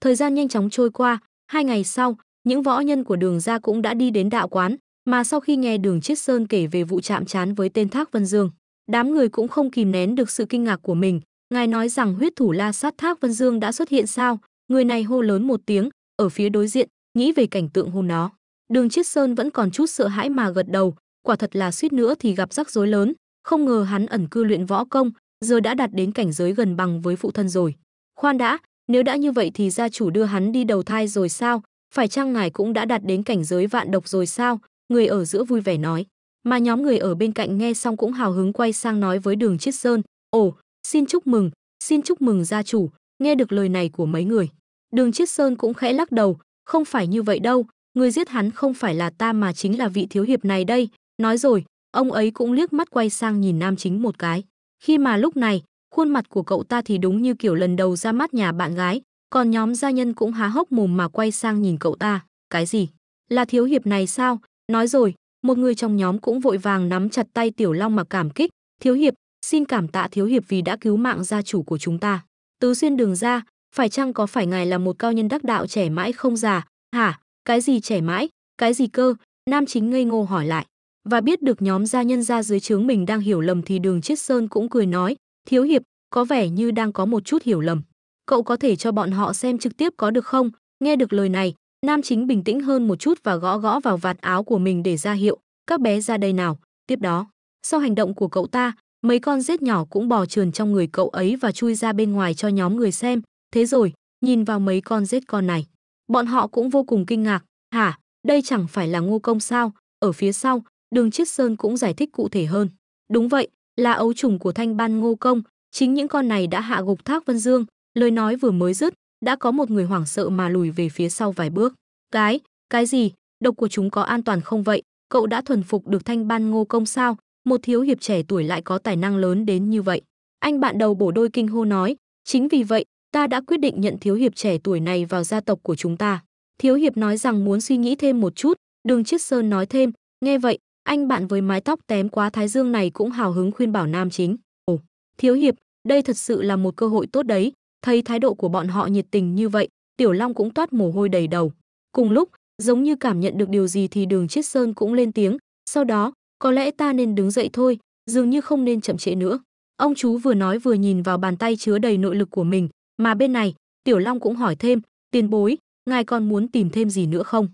Thời gian nhanh chóng trôi qua, hai ngày sau, những võ nhân của đường ra cũng đã đi đến đạo quán, mà sau khi nghe đường Chiết Sơn kể về vụ chạm trán với tên Thác Vân Dương, đám người cũng không kìm nén được sự kinh ngạc của mình. Ngài nói rằng huyết thủ la sát Thác Vân Dương đã xuất hiện sao, người này hô lớn một tiếng, ở phía đối diện, nghĩ về cảnh tượng hôm đó. Đường Chiết Sơn vẫn còn chút sợ hãi mà gật đầu, quả thật là suýt nữa thì gặp rắc rối lớn, không ngờ hắn ẩn cư luyện võ công, giờ đã đạt đến cảnh giới gần bằng với phụ thân rồi. Khoan đã, nếu đã như vậy thì gia chủ đưa hắn đi đầu thai rồi sao, phải chăng ngài cũng đã đạt đến cảnh giới vạn độc rồi sao? Người ở giữa vui vẻ nói. Mà nhóm người ở bên cạnh nghe xong cũng hào hứng quay sang nói với Đường Chiết Sơn, "Ồ, xin chúc mừng, xin chúc mừng gia chủ." Nghe được lời này của mấy người, Đường Chiết Sơn cũng khẽ lắc đầu, "Không phải như vậy đâu, người giết hắn không phải là ta mà chính là vị thiếu hiệp này đây." Nói rồi, ông ấy cũng liếc mắt quay sang nhìn nam chính một cái. Khi mà lúc này, khuôn mặt của cậu ta thì đúng như kiểu lần đầu ra mắt nhà bạn gái, còn nhóm gia nhân cũng há hốc mồm mà quay sang nhìn cậu ta, cái gì? Là thiếu hiệp này sao? Nói rồi, một người trong nhóm cũng vội vàng nắm chặt tay Tiểu Long mà cảm kích, thiếu hiệp, xin cảm tạ thiếu hiệp vì đã cứu mạng gia chủ của chúng ta. Tứ xuyên đường ra, phải chăng có phải ngài là một cao nhân đắc đạo trẻ mãi không già? Hả? Cái gì trẻ mãi? Cái gì cơ? Nam chính ngây ngô hỏi lại. Và biết được nhóm gia nhân ra dưới trướng mình đang hiểu lầm thì đường Chiết Sơn cũng cười nói, thiếu hiệp, có vẻ như đang có một chút hiểu lầm cậu có thể cho bọn họ xem trực tiếp có được không? Nghe được lời này, nam chính bình tĩnh hơn một chút và gõ gõ vào vạt áo của mình để ra hiệu, các bé ra đây nào. Tiếp đó, sau hành động của cậu ta, mấy con rết nhỏ cũng bò trườn trong người cậu ấy và chui ra bên ngoài cho nhóm người xem. Thế rồi, nhìn vào mấy con rết con này, bọn họ cũng vô cùng kinh ngạc. Hả, đây chẳng phải là ngô công sao? Ở phía sau, đường chiết sơn cũng giải thích cụ thể hơn. Đúng vậy, là ấu trùng của thanh ban ngô công, chính những con này đã hạ gục thác Vân Dương, Lời nói vừa mới dứt, đã có một người hoảng sợ mà lùi về phía sau vài bước. Cái, cái gì, độc của chúng có an toàn không vậy? Cậu đã thuần phục được thanh ban ngô công sao? Một thiếu hiệp trẻ tuổi lại có tài năng lớn đến như vậy. Anh bạn đầu bổ đôi kinh hô nói, chính vì vậy, ta đã quyết định nhận thiếu hiệp trẻ tuổi này vào gia tộc của chúng ta. Thiếu hiệp nói rằng muốn suy nghĩ thêm một chút, đường chiết sơn nói thêm, nghe vậy, anh bạn với mái tóc tém quá thái dương này cũng hào hứng khuyên bảo nam chính. Ồ, thiếu hiệp, đây thật sự là một cơ hội tốt đấy, Thấy thái độ của bọn họ nhiệt tình như vậy, Tiểu Long cũng toát mồ hôi đầy đầu. Cùng lúc, giống như cảm nhận được điều gì thì Đường Chiết Sơn cũng lên tiếng, sau đó, có lẽ ta nên đứng dậy thôi, dường như không nên chậm trễ nữa. Ông chú vừa nói vừa nhìn vào bàn tay chứa đầy nội lực của mình, mà bên này, Tiểu Long cũng hỏi thêm, tiền bối, ngài còn muốn tìm thêm gì nữa không?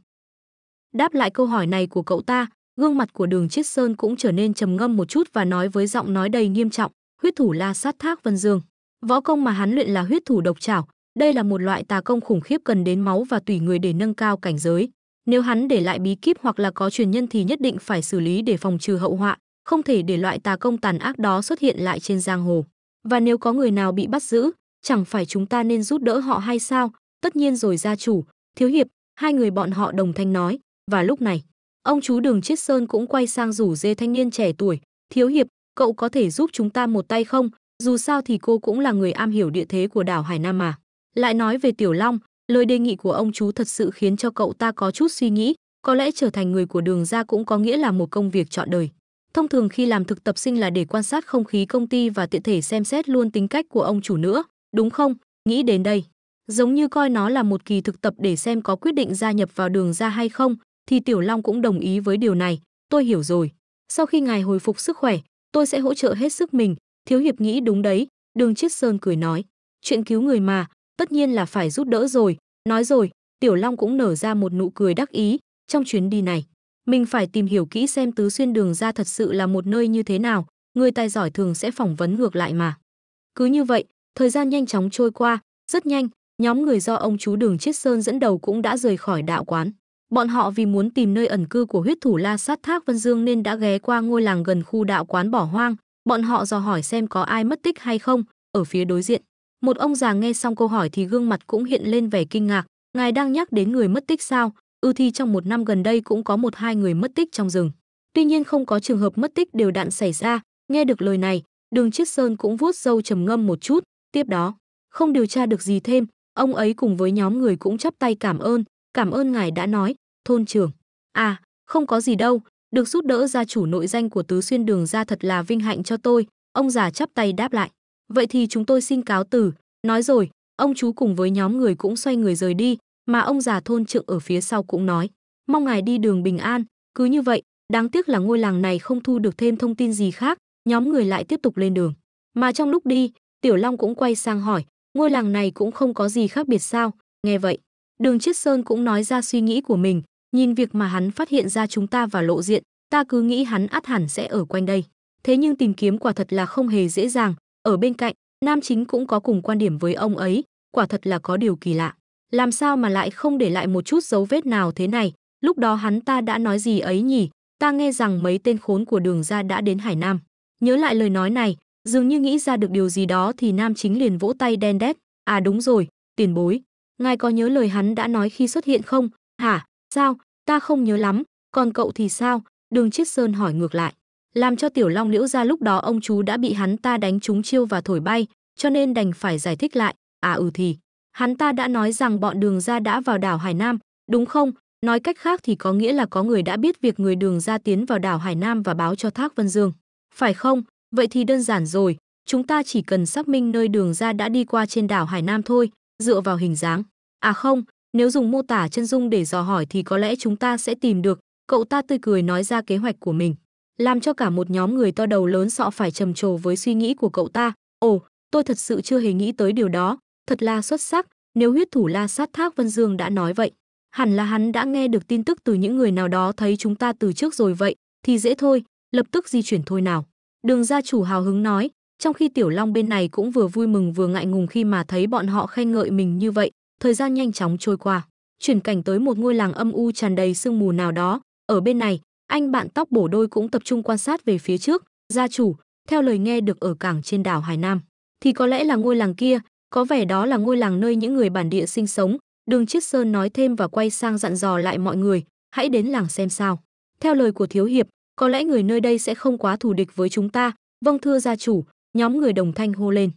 Đáp lại câu hỏi này của cậu ta, gương mặt của đường Chiết Sơn cũng trở nên trầm ngâm một chút và nói với giọng nói đầy nghiêm trọng, huyết thủ la sát thác Vân Dương. Võ công mà hắn luyện là huyết thủ độc trảo, đây là một loại tà công khủng khiếp cần đến máu và tùy người để nâng cao cảnh giới. Nếu hắn để lại bí kíp hoặc là có truyền nhân thì nhất định phải xử lý để phòng trừ hậu họa, không thể để loại tà công tàn ác đó xuất hiện lại trên giang hồ. Và nếu có người nào bị bắt giữ, chẳng phải chúng ta nên giúp đỡ họ hay sao? Tất nhiên rồi gia chủ, thiếu hiệp, hai người bọn họ đồng thanh nói, và lúc này, ông chú Đường Chiết Sơn cũng quay sang rủ dê thanh niên trẻ tuổi, thiếu hiệp, cậu có thể giúp chúng ta một tay không? dù sao thì cô cũng là người am hiểu địa thế của đảo Hải Nam mà. Lại nói về Tiểu Long, lời đề nghị của ông chú thật sự khiến cho cậu ta có chút suy nghĩ, có lẽ trở thành người của đường ra cũng có nghĩa là một công việc chọn đời. Thông thường khi làm thực tập sinh là để quan sát không khí công ty và tiện thể xem xét luôn tính cách của ông chủ nữa, đúng không? Nghĩ đến đây, giống như coi nó là một kỳ thực tập để xem có quyết định gia nhập vào đường ra hay không, thì Tiểu Long cũng đồng ý với điều này, tôi hiểu rồi. Sau khi ngài hồi phục sức khỏe, tôi sẽ hỗ trợ hết sức mình, Thiếu hiệp nghĩ đúng đấy, Đường Chiết Sơn cười nói. Chuyện cứu người mà, tất nhiên là phải giúp đỡ rồi. Nói rồi, Tiểu Long cũng nở ra một nụ cười đắc ý trong chuyến đi này. Mình phải tìm hiểu kỹ xem tứ xuyên đường ra thật sự là một nơi như thế nào, người tài giỏi thường sẽ phỏng vấn ngược lại mà. Cứ như vậy, thời gian nhanh chóng trôi qua, rất nhanh, nhóm người do ông chú Đường Chiết Sơn dẫn đầu cũng đã rời khỏi đạo quán. Bọn họ vì muốn tìm nơi ẩn cư của huyết thủ La Sát Thác Vân Dương nên đã ghé qua ngôi làng gần khu đạo quán bỏ hoang, Bọn họ dò hỏi xem có ai mất tích hay không, ở phía đối diện. Một ông già nghe xong câu hỏi thì gương mặt cũng hiện lên vẻ kinh ngạc. Ngài đang nhắc đến người mất tích sao? Ư thi trong một năm gần đây cũng có một hai người mất tích trong rừng. Tuy nhiên không có trường hợp mất tích đều đạn xảy ra. Nghe được lời này, đường chiết sơn cũng vuốt râu trầm ngâm một chút. Tiếp đó, không điều tra được gì thêm, ông ấy cùng với nhóm người cũng chắp tay cảm ơn. Cảm ơn ngài đã nói, thôn trưởng. À, không có gì đâu, được giúp đỡ gia chủ nội danh của Tứ Xuyên Đường ra thật là vinh hạnh cho tôi, ông già chắp tay đáp lại. Vậy thì chúng tôi xin cáo từ, nói rồi, ông chú cùng với nhóm người cũng xoay người rời đi, mà ông già thôn trượng ở phía sau cũng nói. Mong ngài đi đường bình an, cứ như vậy, đáng tiếc là ngôi làng này không thu được thêm thông tin gì khác, nhóm người lại tiếp tục lên đường. Mà trong lúc đi, Tiểu Long cũng quay sang hỏi, ngôi làng này cũng không có gì khác biệt sao, nghe vậy. Đường Chiết Sơn cũng nói ra suy nghĩ của mình, Nhìn việc mà hắn phát hiện ra chúng ta và lộ diện, ta cứ nghĩ hắn át hẳn sẽ ở quanh đây. Thế nhưng tìm kiếm quả thật là không hề dễ dàng, ở bên cạnh, nam chính cũng có cùng quan điểm với ông ấy, quả thật là có điều kỳ lạ. Làm sao mà lại không để lại một chút dấu vết nào thế này, lúc đó hắn ta đã nói gì ấy nhỉ, ta nghe rằng mấy tên khốn của đường ra đã đến Hải Nam. Nhớ lại lời nói này, dường như nghĩ ra được điều gì đó thì nam chính liền vỗ tay đen đét. À đúng rồi, tiền bối, ngài có nhớ lời hắn đã nói khi xuất hiện không? Hả, Sao, ta không nhớ lắm, còn cậu thì sao? Đường Chiết Sơn hỏi ngược lại. Làm cho Tiểu Long Liễu ra lúc đó ông chú đã bị hắn ta đánh trúng chiêu và thổi bay, cho nên đành phải giải thích lại. À ừ thì, hắn ta đã nói rằng bọn đường ra đã vào đảo Hải Nam, đúng không? Nói cách khác thì có nghĩa là có người đã biết việc người đường ra tiến vào đảo Hải Nam và báo cho Thác Vân Dương. Phải không? Vậy thì đơn giản rồi, chúng ta chỉ cần xác minh nơi đường ra đã đi qua trên đảo Hải Nam thôi, dựa vào hình dáng. À không, nếu dùng mô tả chân dung để dò hỏi thì có lẽ chúng ta sẽ tìm được, cậu ta tươi cười nói ra kế hoạch của mình, làm cho cả một nhóm người to đầu lớn sọ phải trầm trồ với suy nghĩ của cậu ta. Ồ, tôi thật sự chưa hề nghĩ tới điều đó, thật là xuất sắc, nếu huyết thủ la sát thác Vân Dương đã nói vậy. Hẳn là hắn đã nghe được tin tức từ những người nào đó thấy chúng ta từ trước rồi vậy, thì dễ thôi, lập tức di chuyển thôi nào. Đường gia chủ hào hứng nói, trong khi tiểu long bên này cũng vừa vui mừng vừa ngại ngùng khi mà thấy bọn họ khen ngợi mình như vậy, thời gian nhanh chóng trôi qua chuyển cảnh tới một ngôi làng âm u tràn đầy sương mù nào đó ở bên này anh bạn tóc bổ đôi cũng tập trung quan sát về phía trước gia chủ theo lời nghe được ở cảng trên đảo hải nam thì có lẽ là ngôi làng kia có vẻ đó là ngôi làng nơi những người bản địa sinh sống đường chiết sơn nói thêm và quay sang dặn dò lại mọi người hãy đến làng xem sao theo lời của thiếu hiệp có lẽ người nơi đây sẽ không quá thù địch với chúng ta vâng thưa gia chủ nhóm người đồng thanh hô lên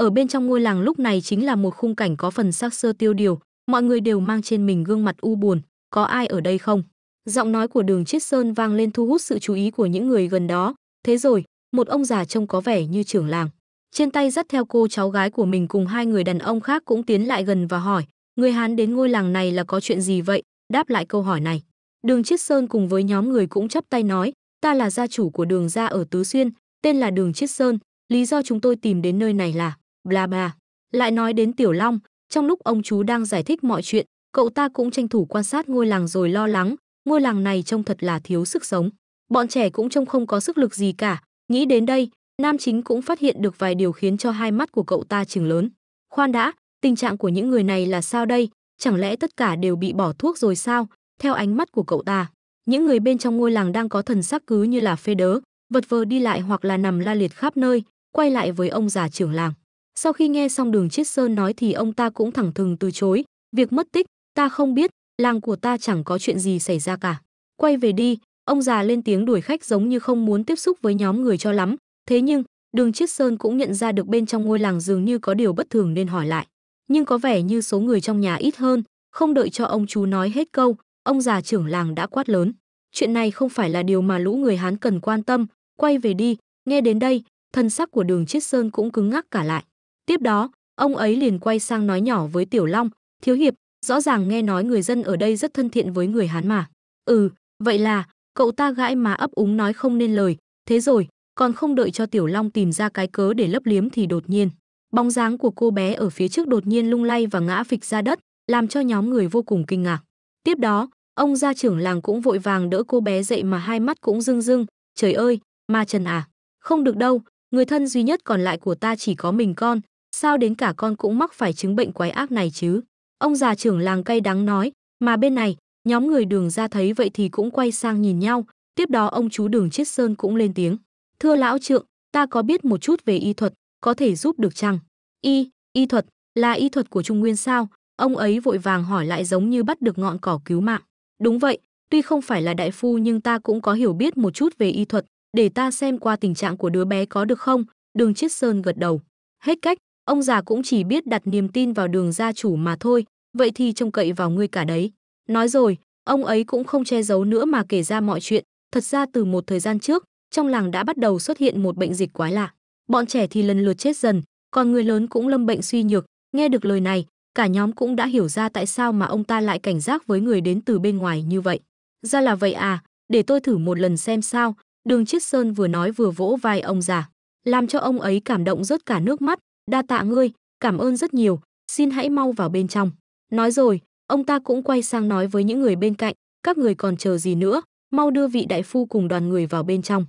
ở bên trong ngôi làng lúc này chính là một khung cảnh có phần sắc sơ tiêu điều, mọi người đều mang trên mình gương mặt u buồn, có ai ở đây không? Giọng nói của Đường Chiết Sơn vang lên thu hút sự chú ý của những người gần đó, thế rồi, một ông già trông có vẻ như trưởng làng, trên tay dắt theo cô cháu gái của mình cùng hai người đàn ông khác cũng tiến lại gần và hỏi, người Hán đến ngôi làng này là có chuyện gì vậy? Đáp lại câu hỏi này, Đường Chiết Sơn cùng với nhóm người cũng chắp tay nói, ta là gia chủ của Đường gia ở Tứ Xuyên, tên là Đường Chiết Sơn, lý do chúng tôi tìm đến nơi này là bla bla. Lại nói đến Tiểu Long, trong lúc ông chú đang giải thích mọi chuyện, cậu ta cũng tranh thủ quan sát ngôi làng rồi lo lắng, ngôi làng này trông thật là thiếu sức sống. Bọn trẻ cũng trông không có sức lực gì cả, nghĩ đến đây, nam chính cũng phát hiện được vài điều khiến cho hai mắt của cậu ta chừng lớn. Khoan đã, tình trạng của những người này là sao đây? Chẳng lẽ tất cả đều bị bỏ thuốc rồi sao? Theo ánh mắt của cậu ta, những người bên trong ngôi làng đang có thần sắc cứ như là phê đớ, vật vờ đi lại hoặc là nằm la liệt khắp nơi, quay lại với ông già trưởng làng. Sau khi nghe xong đường Chiết Sơn nói thì ông ta cũng thẳng thừng từ chối, việc mất tích, ta không biết, làng của ta chẳng có chuyện gì xảy ra cả. Quay về đi, ông già lên tiếng đuổi khách giống như không muốn tiếp xúc với nhóm người cho lắm. Thế nhưng, đường Chiết Sơn cũng nhận ra được bên trong ngôi làng dường như có điều bất thường nên hỏi lại. Nhưng có vẻ như số người trong nhà ít hơn, không đợi cho ông chú nói hết câu, ông già trưởng làng đã quát lớn. Chuyện này không phải là điều mà lũ người Hán cần quan tâm, quay về đi, nghe đến đây, thân sắc của đường Chiết Sơn cũng cứng ngắc cả lại. Tiếp đó, ông ấy liền quay sang nói nhỏ với Tiểu Long, "Thiếu hiệp, rõ ràng nghe nói người dân ở đây rất thân thiện với người Hán mà." "Ừ, vậy là." Cậu ta gãi má ấp úng nói không nên lời, thế rồi, còn không đợi cho Tiểu Long tìm ra cái cớ để lấp liếm thì đột nhiên, bóng dáng của cô bé ở phía trước đột nhiên lung lay và ngã phịch ra đất, làm cho nhóm người vô cùng kinh ngạc. Tiếp đó, ông gia trưởng làng cũng vội vàng đỡ cô bé dậy mà hai mắt cũng rưng rưng, "Trời ơi, ma Trần à, không được đâu, người thân duy nhất còn lại của ta chỉ có mình con, sao đến cả con cũng mắc phải chứng bệnh quái ác này chứ? Ông già trưởng làng cay đắng nói, mà bên này, nhóm người đường ra thấy vậy thì cũng quay sang nhìn nhau, tiếp đó ông chú đường chiết sơn cũng lên tiếng. Thưa lão trượng, ta có biết một chút về y thuật, có thể giúp được chăng? Y, y thuật, là y thuật của Trung Nguyên sao? Ông ấy vội vàng hỏi lại giống như bắt được ngọn cỏ cứu mạng. Đúng vậy, tuy không phải là đại phu nhưng ta cũng có hiểu biết một chút về y thuật, để ta xem qua tình trạng của đứa bé có được không? Đường Chiết Sơn gật đầu. Hết cách, Ông già cũng chỉ biết đặt niềm tin vào đường gia chủ mà thôi, vậy thì trông cậy vào ngươi cả đấy. Nói rồi, ông ấy cũng không che giấu nữa mà kể ra mọi chuyện. Thật ra từ một thời gian trước, trong làng đã bắt đầu xuất hiện một bệnh dịch quái lạ. Bọn trẻ thì lần lượt chết dần, còn người lớn cũng lâm bệnh suy nhược. Nghe được lời này, cả nhóm cũng đã hiểu ra tại sao mà ông ta lại cảnh giác với người đến từ bên ngoài như vậy. Ra là vậy à, để tôi thử một lần xem sao, đường Chiết Sơn vừa nói vừa vỗ vai ông già, làm cho ông ấy cảm động rớt cả nước mắt, đa tạ ngươi, cảm ơn rất nhiều, xin hãy mau vào bên trong. Nói rồi, ông ta cũng quay sang nói với những người bên cạnh, các người còn chờ gì nữa, mau đưa vị đại phu cùng đoàn người vào bên trong.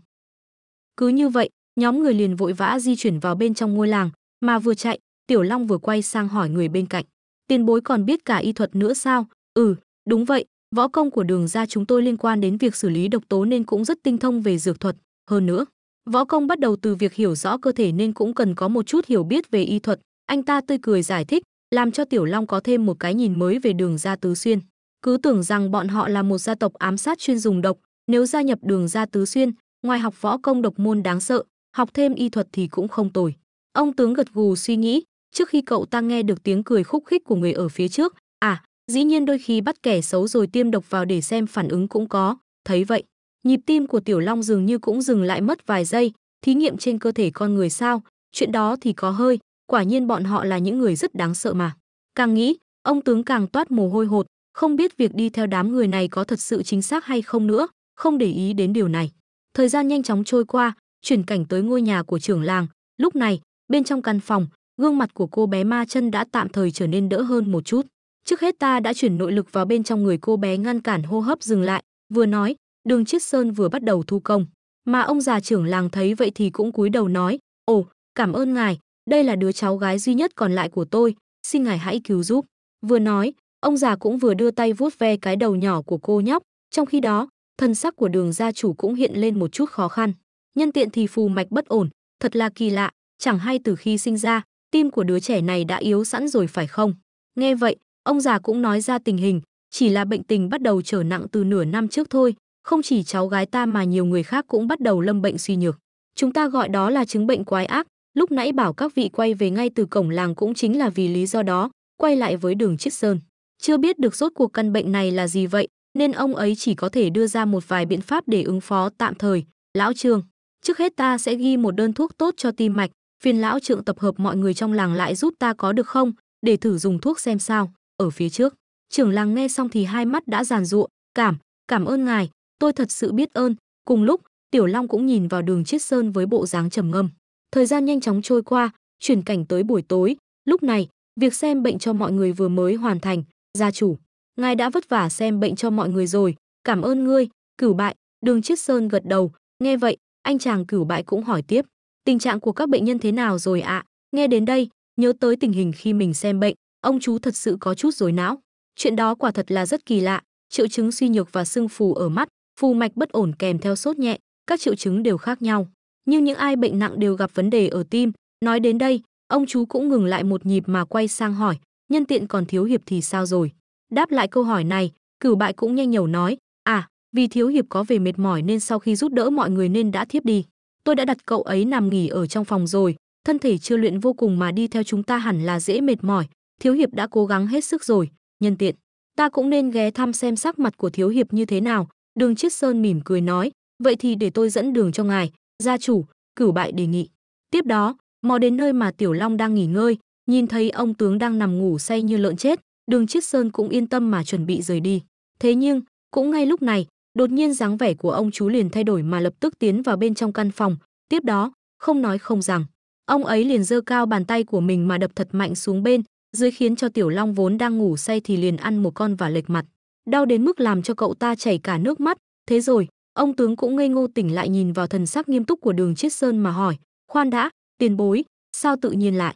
Cứ như vậy, nhóm người liền vội vã di chuyển vào bên trong ngôi làng, mà vừa chạy, Tiểu Long vừa quay sang hỏi người bên cạnh. Tiền bối còn biết cả y thuật nữa sao? Ừ, đúng vậy, võ công của đường ra chúng tôi liên quan đến việc xử lý độc tố nên cũng rất tinh thông về dược thuật, hơn nữa. Võ công bắt đầu từ việc hiểu rõ cơ thể nên cũng cần có một chút hiểu biết về y thuật. Anh ta tươi cười giải thích, làm cho Tiểu Long có thêm một cái nhìn mới về đường gia tứ xuyên. Cứ tưởng rằng bọn họ là một gia tộc ám sát chuyên dùng độc, nếu gia nhập đường gia tứ xuyên, ngoài học võ công độc môn đáng sợ, học thêm y thuật thì cũng không tồi. Ông tướng gật gù suy nghĩ, trước khi cậu ta nghe được tiếng cười khúc khích của người ở phía trước, à, dĩ nhiên đôi khi bắt kẻ xấu rồi tiêm độc vào để xem phản ứng cũng có, thấy vậy, Nhịp tim của Tiểu Long dường như cũng dừng lại mất vài giây, thí nghiệm trên cơ thể con người sao, chuyện đó thì có hơi, quả nhiên bọn họ là những người rất đáng sợ mà. Càng nghĩ, ông tướng càng toát mồ hôi hột, không biết việc đi theo đám người này có thật sự chính xác hay không nữa, không để ý đến điều này. Thời gian nhanh chóng trôi qua, chuyển cảnh tới ngôi nhà của trưởng làng, lúc này, bên trong căn phòng, gương mặt của cô bé ma chân đã tạm thời trở nên đỡ hơn một chút. Trước hết ta đã chuyển nội lực vào bên trong người cô bé ngăn cản hô hấp dừng lại, vừa nói, Đường Chiết Sơn vừa bắt đầu thu công, mà ông già trưởng làng thấy vậy thì cũng cúi đầu nói, "Ồ, cảm ơn ngài, đây là đứa cháu gái duy nhất còn lại của tôi, xin ngài hãy cứu giúp." Vừa nói, ông già cũng vừa đưa tay vuốt ve cái đầu nhỏ của cô nhóc, trong khi đó, thân sắc của Đường gia chủ cũng hiện lên một chút khó khăn. Nhân tiện thì phù mạch bất ổn, thật là kỳ lạ, chẳng hay từ khi sinh ra, tim của đứa trẻ này đã yếu sẵn rồi phải không? Nghe vậy, ông già cũng nói ra tình hình, chỉ là bệnh tình bắt đầu trở nặng từ nửa năm trước thôi, không chỉ cháu gái ta mà nhiều người khác cũng bắt đầu lâm bệnh suy nhược. Chúng ta gọi đó là chứng bệnh quái ác, lúc nãy bảo các vị quay về ngay từ cổng làng cũng chính là vì lý do đó, quay lại với đường Chiết Sơn. Chưa biết được rốt cuộc căn bệnh này là gì vậy, nên ông ấy chỉ có thể đưa ra một vài biện pháp để ứng phó tạm thời. Lão Trương, trước hết ta sẽ ghi một đơn thuốc tốt cho tim mạch, phiền lão trượng tập hợp mọi người trong làng lại giúp ta có được không, để thử dùng thuốc xem sao, ở phía trước. Trưởng làng nghe xong thì hai mắt đã giàn ruộng, cảm, cảm ơn ngài, tôi thật sự biết ơn. Cùng lúc, Tiểu Long cũng nhìn vào đường Chiết Sơn với bộ dáng trầm ngâm. Thời gian nhanh chóng trôi qua, chuyển cảnh tới buổi tối, lúc này, việc xem bệnh cho mọi người vừa mới hoàn thành, gia chủ, ngài đã vất vả xem bệnh cho mọi người rồi, cảm ơn ngươi, cửu bại, đường Chiết Sơn gật đầu, nghe vậy, anh chàng cửu bại cũng hỏi tiếp, tình trạng của các bệnh nhân thế nào rồi ạ, nghe đến đây, nhớ tới tình hình khi mình xem bệnh, ông chú thật sự có chút rối não. Chuyện đó quả thật là rất kỳ lạ, triệu chứng suy nhược và sưng phù ở mắt, phù mạch bất ổn kèm theo sốt nhẹ, các triệu chứng đều khác nhau. Nhưng những ai bệnh nặng đều gặp vấn đề ở tim, nói đến đây, ông chú cũng ngừng lại một nhịp mà quay sang hỏi, nhân tiện còn thiếu hiệp thì sao rồi? Đáp lại câu hỏi này, cửu bại cũng nhanh nhẩu nói, à, vì thiếu hiệp có về mệt mỏi nên sau khi giúp đỡ mọi người nên đã thiếp đi. Tôi đã đặt cậu ấy nằm nghỉ ở trong phòng rồi, thân thể chưa luyện vô cùng mà đi theo chúng ta hẳn là dễ mệt mỏi, thiếu hiệp đã cố gắng hết sức rồi, nhân tiện. Ta cũng nên ghé thăm xem sắc mặt của thiếu hiệp như thế nào, Đường Chiết Sơn mỉm cười nói, vậy thì để tôi dẫn đường cho ngài, gia chủ, cửu bại đề nghị. Tiếp đó, mò đến nơi mà Tiểu Long đang nghỉ ngơi, nhìn thấy ông tướng đang nằm ngủ say như lợn chết, đường Chiết Sơn cũng yên tâm mà chuẩn bị rời đi. Thế nhưng, cũng ngay lúc này, đột nhiên dáng vẻ của ông chú liền thay đổi mà lập tức tiến vào bên trong căn phòng, tiếp đó, không nói không rằng, ông ấy liền giơ cao bàn tay của mình mà đập thật mạnh xuống bên, dưới khiến cho Tiểu Long vốn đang ngủ say thì liền ăn một con và lệch mặt đau đến mức làm cho cậu ta chảy cả nước mắt, thế rồi, ông tướng cũng ngây ngô tỉnh lại nhìn vào thần sắc nghiêm túc của Đường Chiết Sơn mà hỏi, "Khoan đã, tiền bối, sao tự nhiên lại?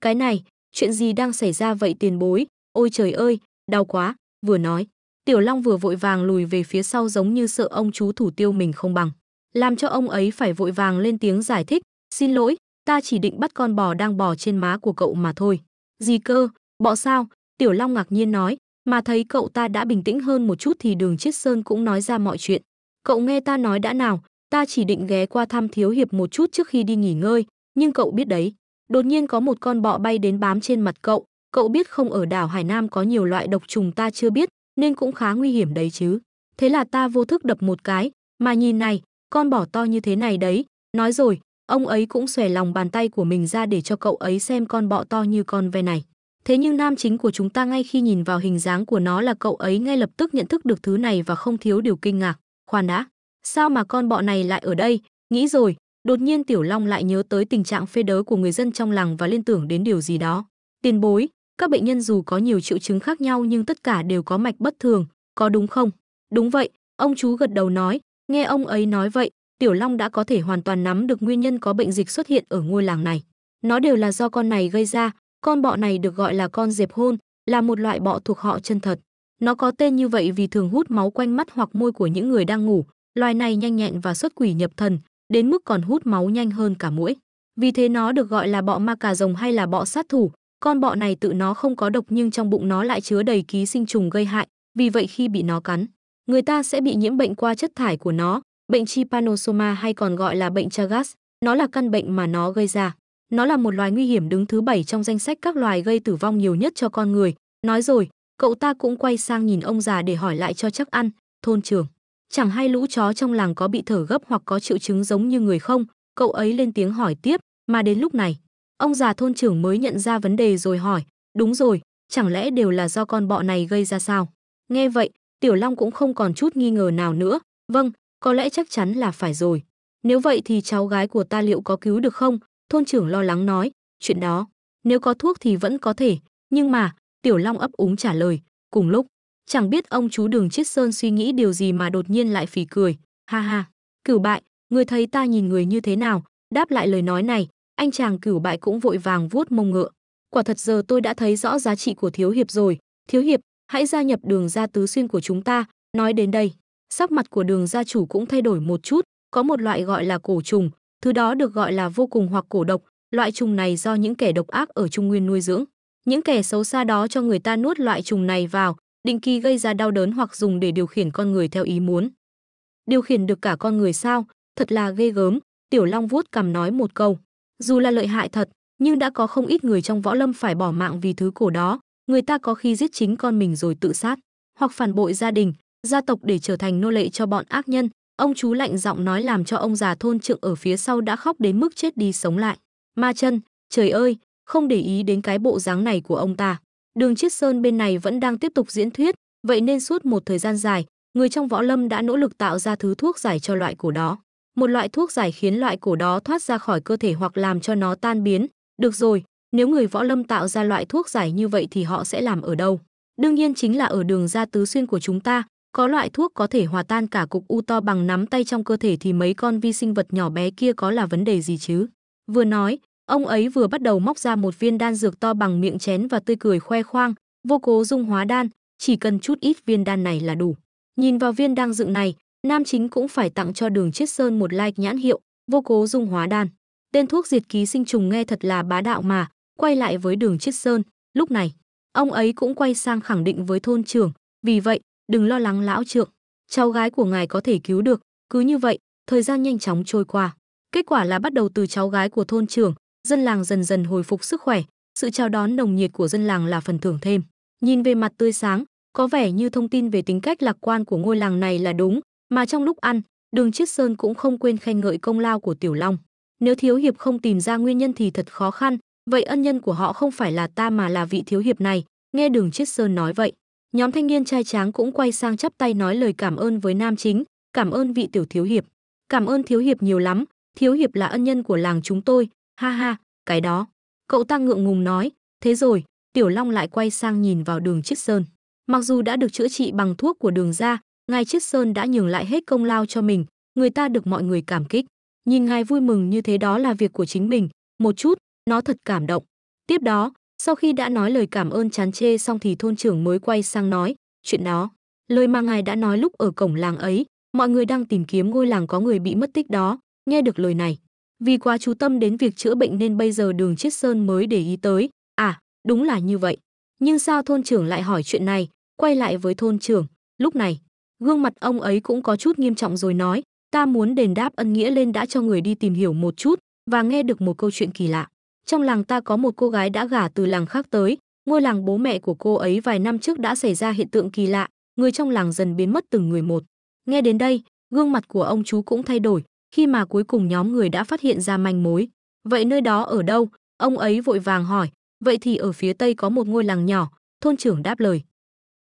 Cái này, chuyện gì đang xảy ra vậy tiền bối? Ôi trời ơi, đau quá." Vừa nói, Tiểu Long vừa vội vàng lùi về phía sau giống như sợ ông chú thủ tiêu mình không bằng, làm cho ông ấy phải vội vàng lên tiếng giải thích, "Xin lỗi, ta chỉ định bắt con bò đang bò trên má của cậu mà thôi." "Gì cơ? Bọ sao?" Tiểu Long ngạc nhiên nói, mà thấy cậu ta đã bình tĩnh hơn một chút thì đường chiết sơn cũng nói ra mọi chuyện cậu nghe ta nói đã nào ta chỉ định ghé qua thăm thiếu hiệp một chút trước khi đi nghỉ ngơi nhưng cậu biết đấy đột nhiên có một con bọ bay đến bám trên mặt cậu cậu biết không ở đảo hải nam có nhiều loại độc trùng ta chưa biết nên cũng khá nguy hiểm đấy chứ thế là ta vô thức đập một cái mà nhìn này con bỏ to như thế này đấy nói rồi ông ấy cũng xòe lòng bàn tay của mình ra để cho cậu ấy xem con bọ to như con ve này Thế nhưng nam chính của chúng ta ngay khi nhìn vào hình dáng của nó là cậu ấy ngay lập tức nhận thức được thứ này và không thiếu điều kinh ngạc. Khoan đã, sao mà con bọ này lại ở đây? Nghĩ rồi, đột nhiên Tiểu Long lại nhớ tới tình trạng phê đớ của người dân trong làng và liên tưởng đến điều gì đó. Tiền bối, các bệnh nhân dù có nhiều triệu chứng khác nhau nhưng tất cả đều có mạch bất thường, có đúng không? Đúng vậy, ông chú gật đầu nói, nghe ông ấy nói vậy, Tiểu Long đã có thể hoàn toàn nắm được nguyên nhân có bệnh dịch xuất hiện ở ngôi làng này. Nó đều là do con này gây ra, con bọ này được gọi là con diệp hôn, là một loại bọ thuộc họ chân thật. Nó có tên như vậy vì thường hút máu quanh mắt hoặc môi của những người đang ngủ. Loài này nhanh nhẹn và xuất quỷ nhập thần, đến mức còn hút máu nhanh hơn cả mũi. Vì thế nó được gọi là bọ ma cà rồng hay là bọ sát thủ. Con bọ này tự nó không có độc nhưng trong bụng nó lại chứa đầy ký sinh trùng gây hại, vì vậy khi bị nó cắn, người ta sẽ bị nhiễm bệnh qua chất thải của nó, bệnh chipanosoma hay còn gọi là bệnh Chagas. Nó là căn bệnh mà nó gây ra. Nó là một loài nguy hiểm đứng thứ bảy trong danh sách các loài gây tử vong nhiều nhất cho con người. Nói rồi, cậu ta cũng quay sang nhìn ông già để hỏi lại cho chắc ăn, thôn trưởng. Chẳng hay lũ chó trong làng có bị thở gấp hoặc có triệu chứng giống như người không, cậu ấy lên tiếng hỏi tiếp, mà đến lúc này, ông già thôn trưởng mới nhận ra vấn đề rồi hỏi, đúng rồi, chẳng lẽ đều là do con bọ này gây ra sao? Nghe vậy, Tiểu Long cũng không còn chút nghi ngờ nào nữa, vâng, có lẽ chắc chắn là phải rồi. Nếu vậy thì cháu gái của ta liệu có cứu được không? Thôn trưởng lo lắng nói, chuyện đó, nếu có thuốc thì vẫn có thể, nhưng mà, Tiểu Long ấp úng trả lời, cùng lúc, chẳng biết ông chú Đường Chiết Sơn suy nghĩ điều gì mà đột nhiên lại phì cười, ha ha, cửu bại, người thấy ta nhìn người như thế nào, đáp lại lời nói này, anh chàng cửu bại cũng vội vàng vuốt mông ngựa. Quả thật giờ tôi đã thấy rõ giá trị của thiếu hiệp rồi, thiếu hiệp, hãy gia nhập đường gia tứ xuyên của chúng ta, nói đến đây, sắc mặt của đường gia chủ cũng thay đổi một chút, có một loại gọi là cổ trùng, Thứ đó được gọi là vô cùng hoặc cổ độc, loại trùng này do những kẻ độc ác ở Trung Nguyên nuôi dưỡng. Những kẻ xấu xa đó cho người ta nuốt loại trùng này vào, định kỳ gây ra đau đớn hoặc dùng để điều khiển con người theo ý muốn. Điều khiển được cả con người sao, thật là ghê gớm, Tiểu Long vuốt cằm nói một câu. Dù là lợi hại thật, nhưng đã có không ít người trong võ lâm phải bỏ mạng vì thứ cổ đó, người ta có khi giết chính con mình rồi tự sát, hoặc phản bội gia đình, gia tộc để trở thành nô lệ cho bọn ác nhân, Ông chú lạnh giọng nói làm cho ông già thôn trượng ở phía sau đã khóc đến mức chết đi sống lại. Ma chân, trời ơi, không để ý đến cái bộ dáng này của ông ta. Đường Chiết Sơn bên này vẫn đang tiếp tục diễn thuyết, vậy nên suốt một thời gian dài, người trong võ lâm đã nỗ lực tạo ra thứ thuốc giải cho loại cổ đó. Một loại thuốc giải khiến loại cổ đó thoát ra khỏi cơ thể hoặc làm cho nó tan biến. Được rồi, nếu người võ lâm tạo ra loại thuốc giải như vậy thì họ sẽ làm ở đâu? Đương nhiên chính là ở đường ra tứ xuyên của chúng ta, có loại thuốc có thể hòa tan cả cục u to bằng nắm tay trong cơ thể thì mấy con vi sinh vật nhỏ bé kia có là vấn đề gì chứ? Vừa nói, ông ấy vừa bắt đầu móc ra một viên đan dược to bằng miệng chén và tươi cười khoe khoang, vô cố dung hóa đan, chỉ cần chút ít viên đan này là đủ. Nhìn vào viên đan dược này, nam chính cũng phải tặng cho đường chiết sơn một like nhãn hiệu, vô cố dung hóa đan. Tên thuốc diệt ký sinh trùng nghe thật là bá đạo mà, quay lại với đường chiết sơn, lúc này, ông ấy cũng quay sang khẳng định với thôn trưởng, vì vậy, đừng lo lắng lão trượng, cháu gái của ngài có thể cứu được. Cứ như vậy, thời gian nhanh chóng trôi qua. Kết quả là bắt đầu từ cháu gái của thôn trưởng, dân làng dần dần hồi phục sức khỏe, sự chào đón nồng nhiệt của dân làng là phần thưởng thêm. Nhìn về mặt tươi sáng, có vẻ như thông tin về tính cách lạc quan của ngôi làng này là đúng, mà trong lúc ăn, Đường Chiết Sơn cũng không quên khen ngợi công lao của Tiểu Long. Nếu thiếu hiệp không tìm ra nguyên nhân thì thật khó khăn, vậy ân nhân của họ không phải là ta mà là vị thiếu hiệp này, nghe Đường Chiết Sơn nói vậy, Nhóm thanh niên trai tráng cũng quay sang chắp tay nói lời cảm ơn với nam chính, cảm ơn vị tiểu thiếu hiệp. Cảm ơn thiếu hiệp nhiều lắm, thiếu hiệp là ân nhân của làng chúng tôi, ha ha, cái đó. Cậu ta ngượng ngùng nói, thế rồi, Tiểu Long lại quay sang nhìn vào đường Chiết Sơn. Mặc dù đã được chữa trị bằng thuốc của đường ra, ngài Chiết Sơn đã nhường lại hết công lao cho mình, người ta được mọi người cảm kích. Nhìn ngài vui mừng như thế đó là việc của chính mình, một chút, nó thật cảm động. Tiếp đó, sau khi đã nói lời cảm ơn chán chê xong thì thôn trưởng mới quay sang nói, chuyện đó, lời mà ngài đã nói lúc ở cổng làng ấy, mọi người đang tìm kiếm ngôi làng có người bị mất tích đó, nghe được lời này. Vì quá chú tâm đến việc chữa bệnh nên bây giờ đường Chiết Sơn mới để ý tới, à, đúng là như vậy. Nhưng sao thôn trưởng lại hỏi chuyện này, quay lại với thôn trưởng, lúc này, gương mặt ông ấy cũng có chút nghiêm trọng rồi nói, ta muốn đền đáp ân nghĩa lên đã cho người đi tìm hiểu một chút và nghe được một câu chuyện kỳ lạ trong làng ta có một cô gái đã gả từ làng khác tới, ngôi làng bố mẹ của cô ấy vài năm trước đã xảy ra hiện tượng kỳ lạ, người trong làng dần biến mất từng người một. Nghe đến đây, gương mặt của ông chú cũng thay đổi, khi mà cuối cùng nhóm người đã phát hiện ra manh mối. Vậy nơi đó ở đâu? Ông ấy vội vàng hỏi, vậy thì ở phía tây có một ngôi làng nhỏ, thôn trưởng đáp lời.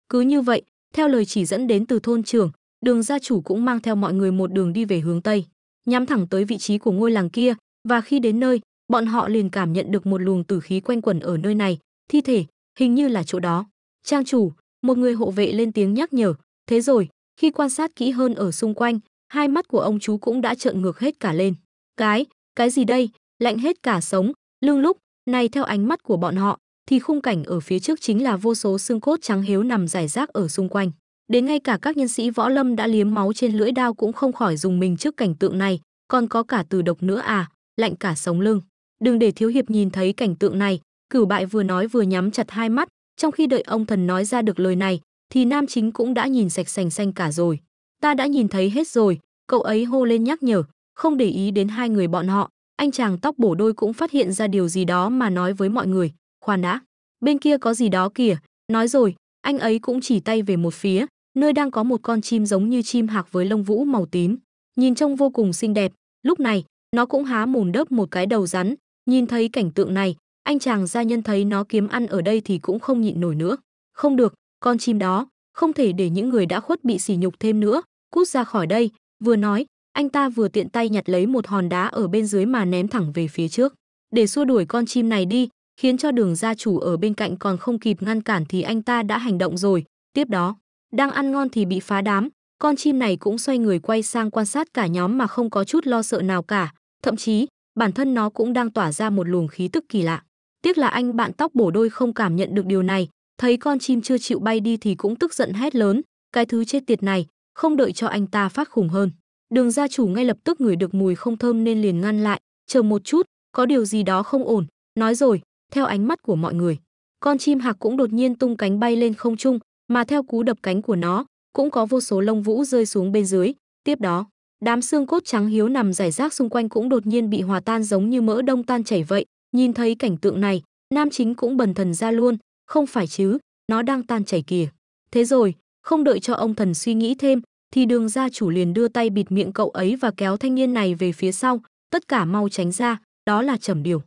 Cứ như vậy, theo lời chỉ dẫn đến từ thôn trưởng, đường gia chủ cũng mang theo mọi người một đường đi về hướng tây, nhắm thẳng tới vị trí của ngôi làng kia, và khi đến nơi, bọn họ liền cảm nhận được một luồng tử khí quanh quẩn ở nơi này, thi thể, hình như là chỗ đó. Trang chủ, một người hộ vệ lên tiếng nhắc nhở, thế rồi, khi quan sát kỹ hơn ở xung quanh, hai mắt của ông chú cũng đã trợn ngược hết cả lên. Cái, cái gì đây, lạnh hết cả sống, lương lúc, này theo ánh mắt của bọn họ, thì khung cảnh ở phía trước chính là vô số xương cốt trắng hiếu nằm rải rác ở xung quanh. Đến ngay cả các nhân sĩ võ lâm đã liếm máu trên lưỡi đao cũng không khỏi dùng mình trước cảnh tượng này, còn có cả từ độc nữa à, lạnh cả sống lưng. Đừng để thiếu hiệp nhìn thấy cảnh tượng này, cửu bại vừa nói vừa nhắm chặt hai mắt, trong khi đợi ông thần nói ra được lời này, thì nam chính cũng đã nhìn sạch sành xanh cả rồi. Ta đã nhìn thấy hết rồi, cậu ấy hô lên nhắc nhở, không để ý đến hai người bọn họ, anh chàng tóc bổ đôi cũng phát hiện ra điều gì đó mà nói với mọi người, khoan đã, bên kia có gì đó kìa, nói rồi, anh ấy cũng chỉ tay về một phía, nơi đang có một con chim giống như chim hạc với lông vũ màu tím, nhìn trông vô cùng xinh đẹp, lúc này, nó cũng há mồm đớp một cái đầu rắn, Nhìn thấy cảnh tượng này, anh chàng gia nhân thấy nó kiếm ăn ở đây thì cũng không nhịn nổi nữa. Không được, con chim đó, không thể để những người đã khuất bị sỉ nhục thêm nữa, cút ra khỏi đây, vừa nói, anh ta vừa tiện tay nhặt lấy một hòn đá ở bên dưới mà ném thẳng về phía trước. Để xua đuổi con chim này đi, khiến cho đường gia chủ ở bên cạnh còn không kịp ngăn cản thì anh ta đã hành động rồi. Tiếp đó, đang ăn ngon thì bị phá đám, con chim này cũng xoay người quay sang quan sát cả nhóm mà không có chút lo sợ nào cả. Thậm chí, bản thân nó cũng đang tỏa ra một luồng khí tức kỳ lạ. Tiếc là anh bạn tóc bổ đôi không cảm nhận được điều này, thấy con chim chưa chịu bay đi thì cũng tức giận hét lớn, cái thứ chết tiệt này, không đợi cho anh ta phát khủng hơn. Đường gia chủ ngay lập tức ngửi được mùi không thơm nên liền ngăn lại, chờ một chút, có điều gì đó không ổn, nói rồi, theo ánh mắt của mọi người. Con chim hạc cũng đột nhiên tung cánh bay lên không trung, mà theo cú đập cánh của nó, cũng có vô số lông vũ rơi xuống bên dưới, tiếp đó, Đám xương cốt trắng hiếu nằm rải rác xung quanh cũng đột nhiên bị hòa tan giống như mỡ đông tan chảy vậy. Nhìn thấy cảnh tượng này, nam chính cũng bần thần ra luôn, không phải chứ, nó đang tan chảy kìa. Thế rồi, không đợi cho ông thần suy nghĩ thêm, thì đường gia chủ liền đưa tay bịt miệng cậu ấy và kéo thanh niên này về phía sau, tất cả mau tránh ra, đó là trầm điều.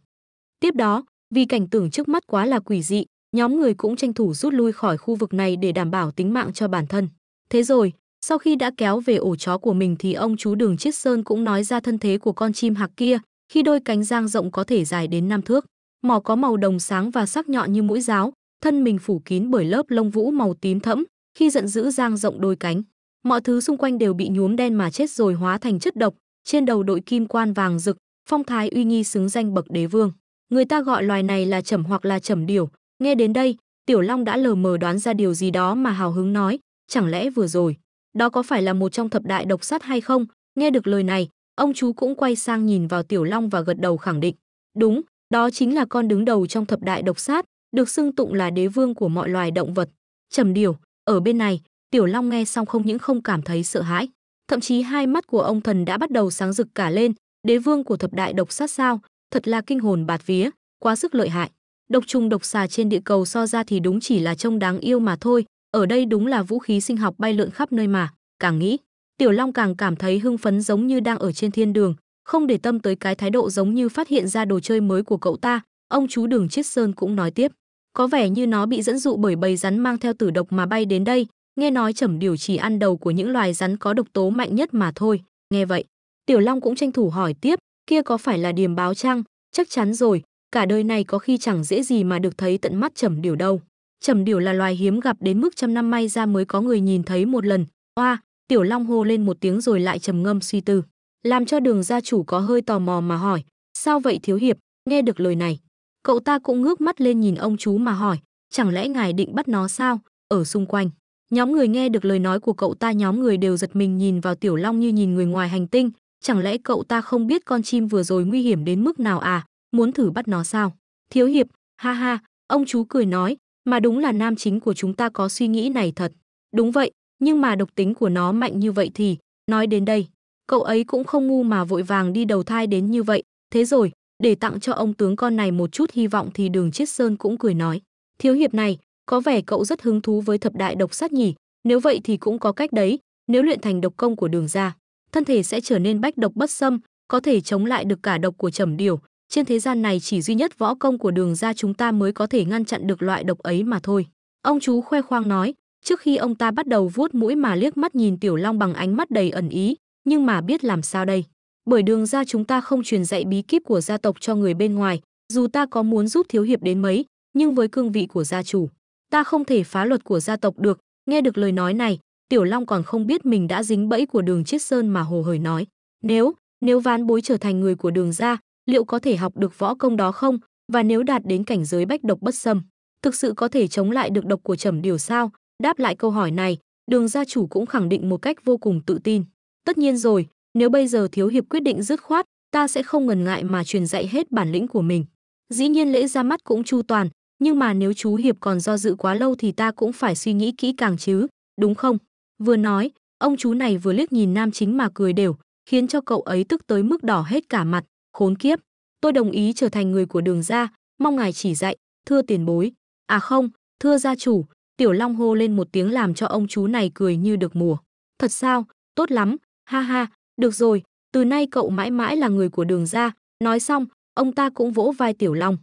Tiếp đó, vì cảnh tượng trước mắt quá là quỷ dị, nhóm người cũng tranh thủ rút lui khỏi khu vực này để đảm bảo tính mạng cho bản thân. Thế rồi, sau khi đã kéo về ổ chó của mình thì ông chú Đường Chiết Sơn cũng nói ra thân thế của con chim hạc kia, khi đôi cánh giang rộng có thể dài đến năm thước, mỏ có màu đồng sáng và sắc nhọn như mũi giáo, thân mình phủ kín bởi lớp lông vũ màu tím thẫm, khi giận dữ giang rộng đôi cánh, mọi thứ xung quanh đều bị nhuốm đen mà chết rồi hóa thành chất độc, trên đầu đội kim quan vàng rực, phong thái uy nghi xứng danh bậc đế vương. Người ta gọi loài này là chẩm hoặc là chẩm điểu. Nghe đến đây, Tiểu Long đã lờ mờ đoán ra điều gì đó mà hào hứng nói, chẳng lẽ vừa rồi đó có phải là một trong thập đại độc sát hay không? Nghe được lời này, ông chú cũng quay sang nhìn vào Tiểu Long và gật đầu khẳng định. Đúng, đó chính là con đứng đầu trong thập đại độc sát, được xưng tụng là đế vương của mọi loài động vật. Trầm điều, ở bên này, Tiểu Long nghe xong không những không cảm thấy sợ hãi, thậm chí hai mắt của ông thần đã bắt đầu sáng rực cả lên, đế vương của thập đại độc sát sao, thật là kinh hồn bạt vía, quá sức lợi hại. Độc trùng độc xà trên địa cầu so ra thì đúng chỉ là trông đáng yêu mà thôi, ở đây đúng là vũ khí sinh học bay lượn khắp nơi mà, càng nghĩ, Tiểu Long càng cảm thấy hưng phấn giống như đang ở trên thiên đường, không để tâm tới cái thái độ giống như phát hiện ra đồ chơi mới của cậu ta, ông chú Đường Chiết Sơn cũng nói tiếp, có vẻ như nó bị dẫn dụ bởi bầy rắn mang theo tử độc mà bay đến đây, nghe nói trầm điều chỉ ăn đầu của những loài rắn có độc tố mạnh nhất mà thôi, nghe vậy, Tiểu Long cũng tranh thủ hỏi tiếp, kia có phải là điềm báo chăng? Chắc chắn rồi, cả đời này có khi chẳng dễ gì mà được thấy tận mắt trầm điều đâu. Trầm điểu là loài hiếm gặp đến mức trăm năm may ra mới có người nhìn thấy một lần. Oa, Tiểu Long hô lên một tiếng rồi lại trầm ngâm suy tư, làm cho Đường gia chủ có hơi tò mò mà hỏi, "Sao vậy thiếu hiệp?" Nghe được lời này, cậu ta cũng ngước mắt lên nhìn ông chú mà hỏi, "Chẳng lẽ ngài định bắt nó sao?" Ở xung quanh, nhóm người nghe được lời nói của cậu ta nhóm người đều giật mình nhìn vào Tiểu Long như nhìn người ngoài hành tinh, chẳng lẽ cậu ta không biết con chim vừa rồi nguy hiểm đến mức nào à, muốn thử bắt nó sao? Thiếu hiệp, ha ha, ông chú cười nói, mà đúng là nam chính của chúng ta có suy nghĩ này thật. Đúng vậy, nhưng mà độc tính của nó mạnh như vậy thì, nói đến đây, cậu ấy cũng không ngu mà vội vàng đi đầu thai đến như vậy. Thế rồi, để tặng cho ông tướng con này một chút hy vọng thì đường chiết sơn cũng cười nói. Thiếu hiệp này, có vẻ cậu rất hứng thú với thập đại độc sát nhỉ, nếu vậy thì cũng có cách đấy, nếu luyện thành độc công của đường ra, thân thể sẽ trở nên bách độc bất xâm, có thể chống lại được cả độc của trầm điều, trên thế gian này chỉ duy nhất võ công của đường ra chúng ta mới có thể ngăn chặn được loại độc ấy mà thôi ông chú khoe khoang nói trước khi ông ta bắt đầu vuốt mũi mà liếc mắt nhìn tiểu long bằng ánh mắt đầy ẩn ý nhưng mà biết làm sao đây bởi đường ra chúng ta không truyền dạy bí kíp của gia tộc cho người bên ngoài dù ta có muốn giúp thiếu hiệp đến mấy nhưng với cương vị của gia chủ ta không thể phá luật của gia tộc được nghe được lời nói này tiểu long còn không biết mình đã dính bẫy của đường chiết sơn mà hồ hởi nói nếu nếu ván bối trở thành người của đường ra liệu có thể học được võ công đó không và nếu đạt đến cảnh giới bách độc bất xâm, thực sự có thể chống lại được độc của Trầm Điều sao? Đáp lại câu hỏi này, Đường gia chủ cũng khẳng định một cách vô cùng tự tin. Tất nhiên rồi, nếu bây giờ thiếu hiệp quyết định dứt khoát, ta sẽ không ngần ngại mà truyền dạy hết bản lĩnh của mình. Dĩ nhiên lễ ra mắt cũng chu toàn, nhưng mà nếu chú hiệp còn do dự quá lâu thì ta cũng phải suy nghĩ kỹ càng chứ, đúng không? Vừa nói, ông chú này vừa liếc nhìn nam chính mà cười đều, khiến cho cậu ấy tức tới mức đỏ hết cả mặt khốn kiếp tôi đồng ý trở thành người của đường Gia, mong ngài chỉ dạy thưa tiền bối à không thưa gia chủ tiểu long hô lên một tiếng làm cho ông chú này cười như được mùa thật sao tốt lắm ha ha được rồi từ nay cậu mãi mãi là người của đường Gia. nói xong ông ta cũng vỗ vai tiểu long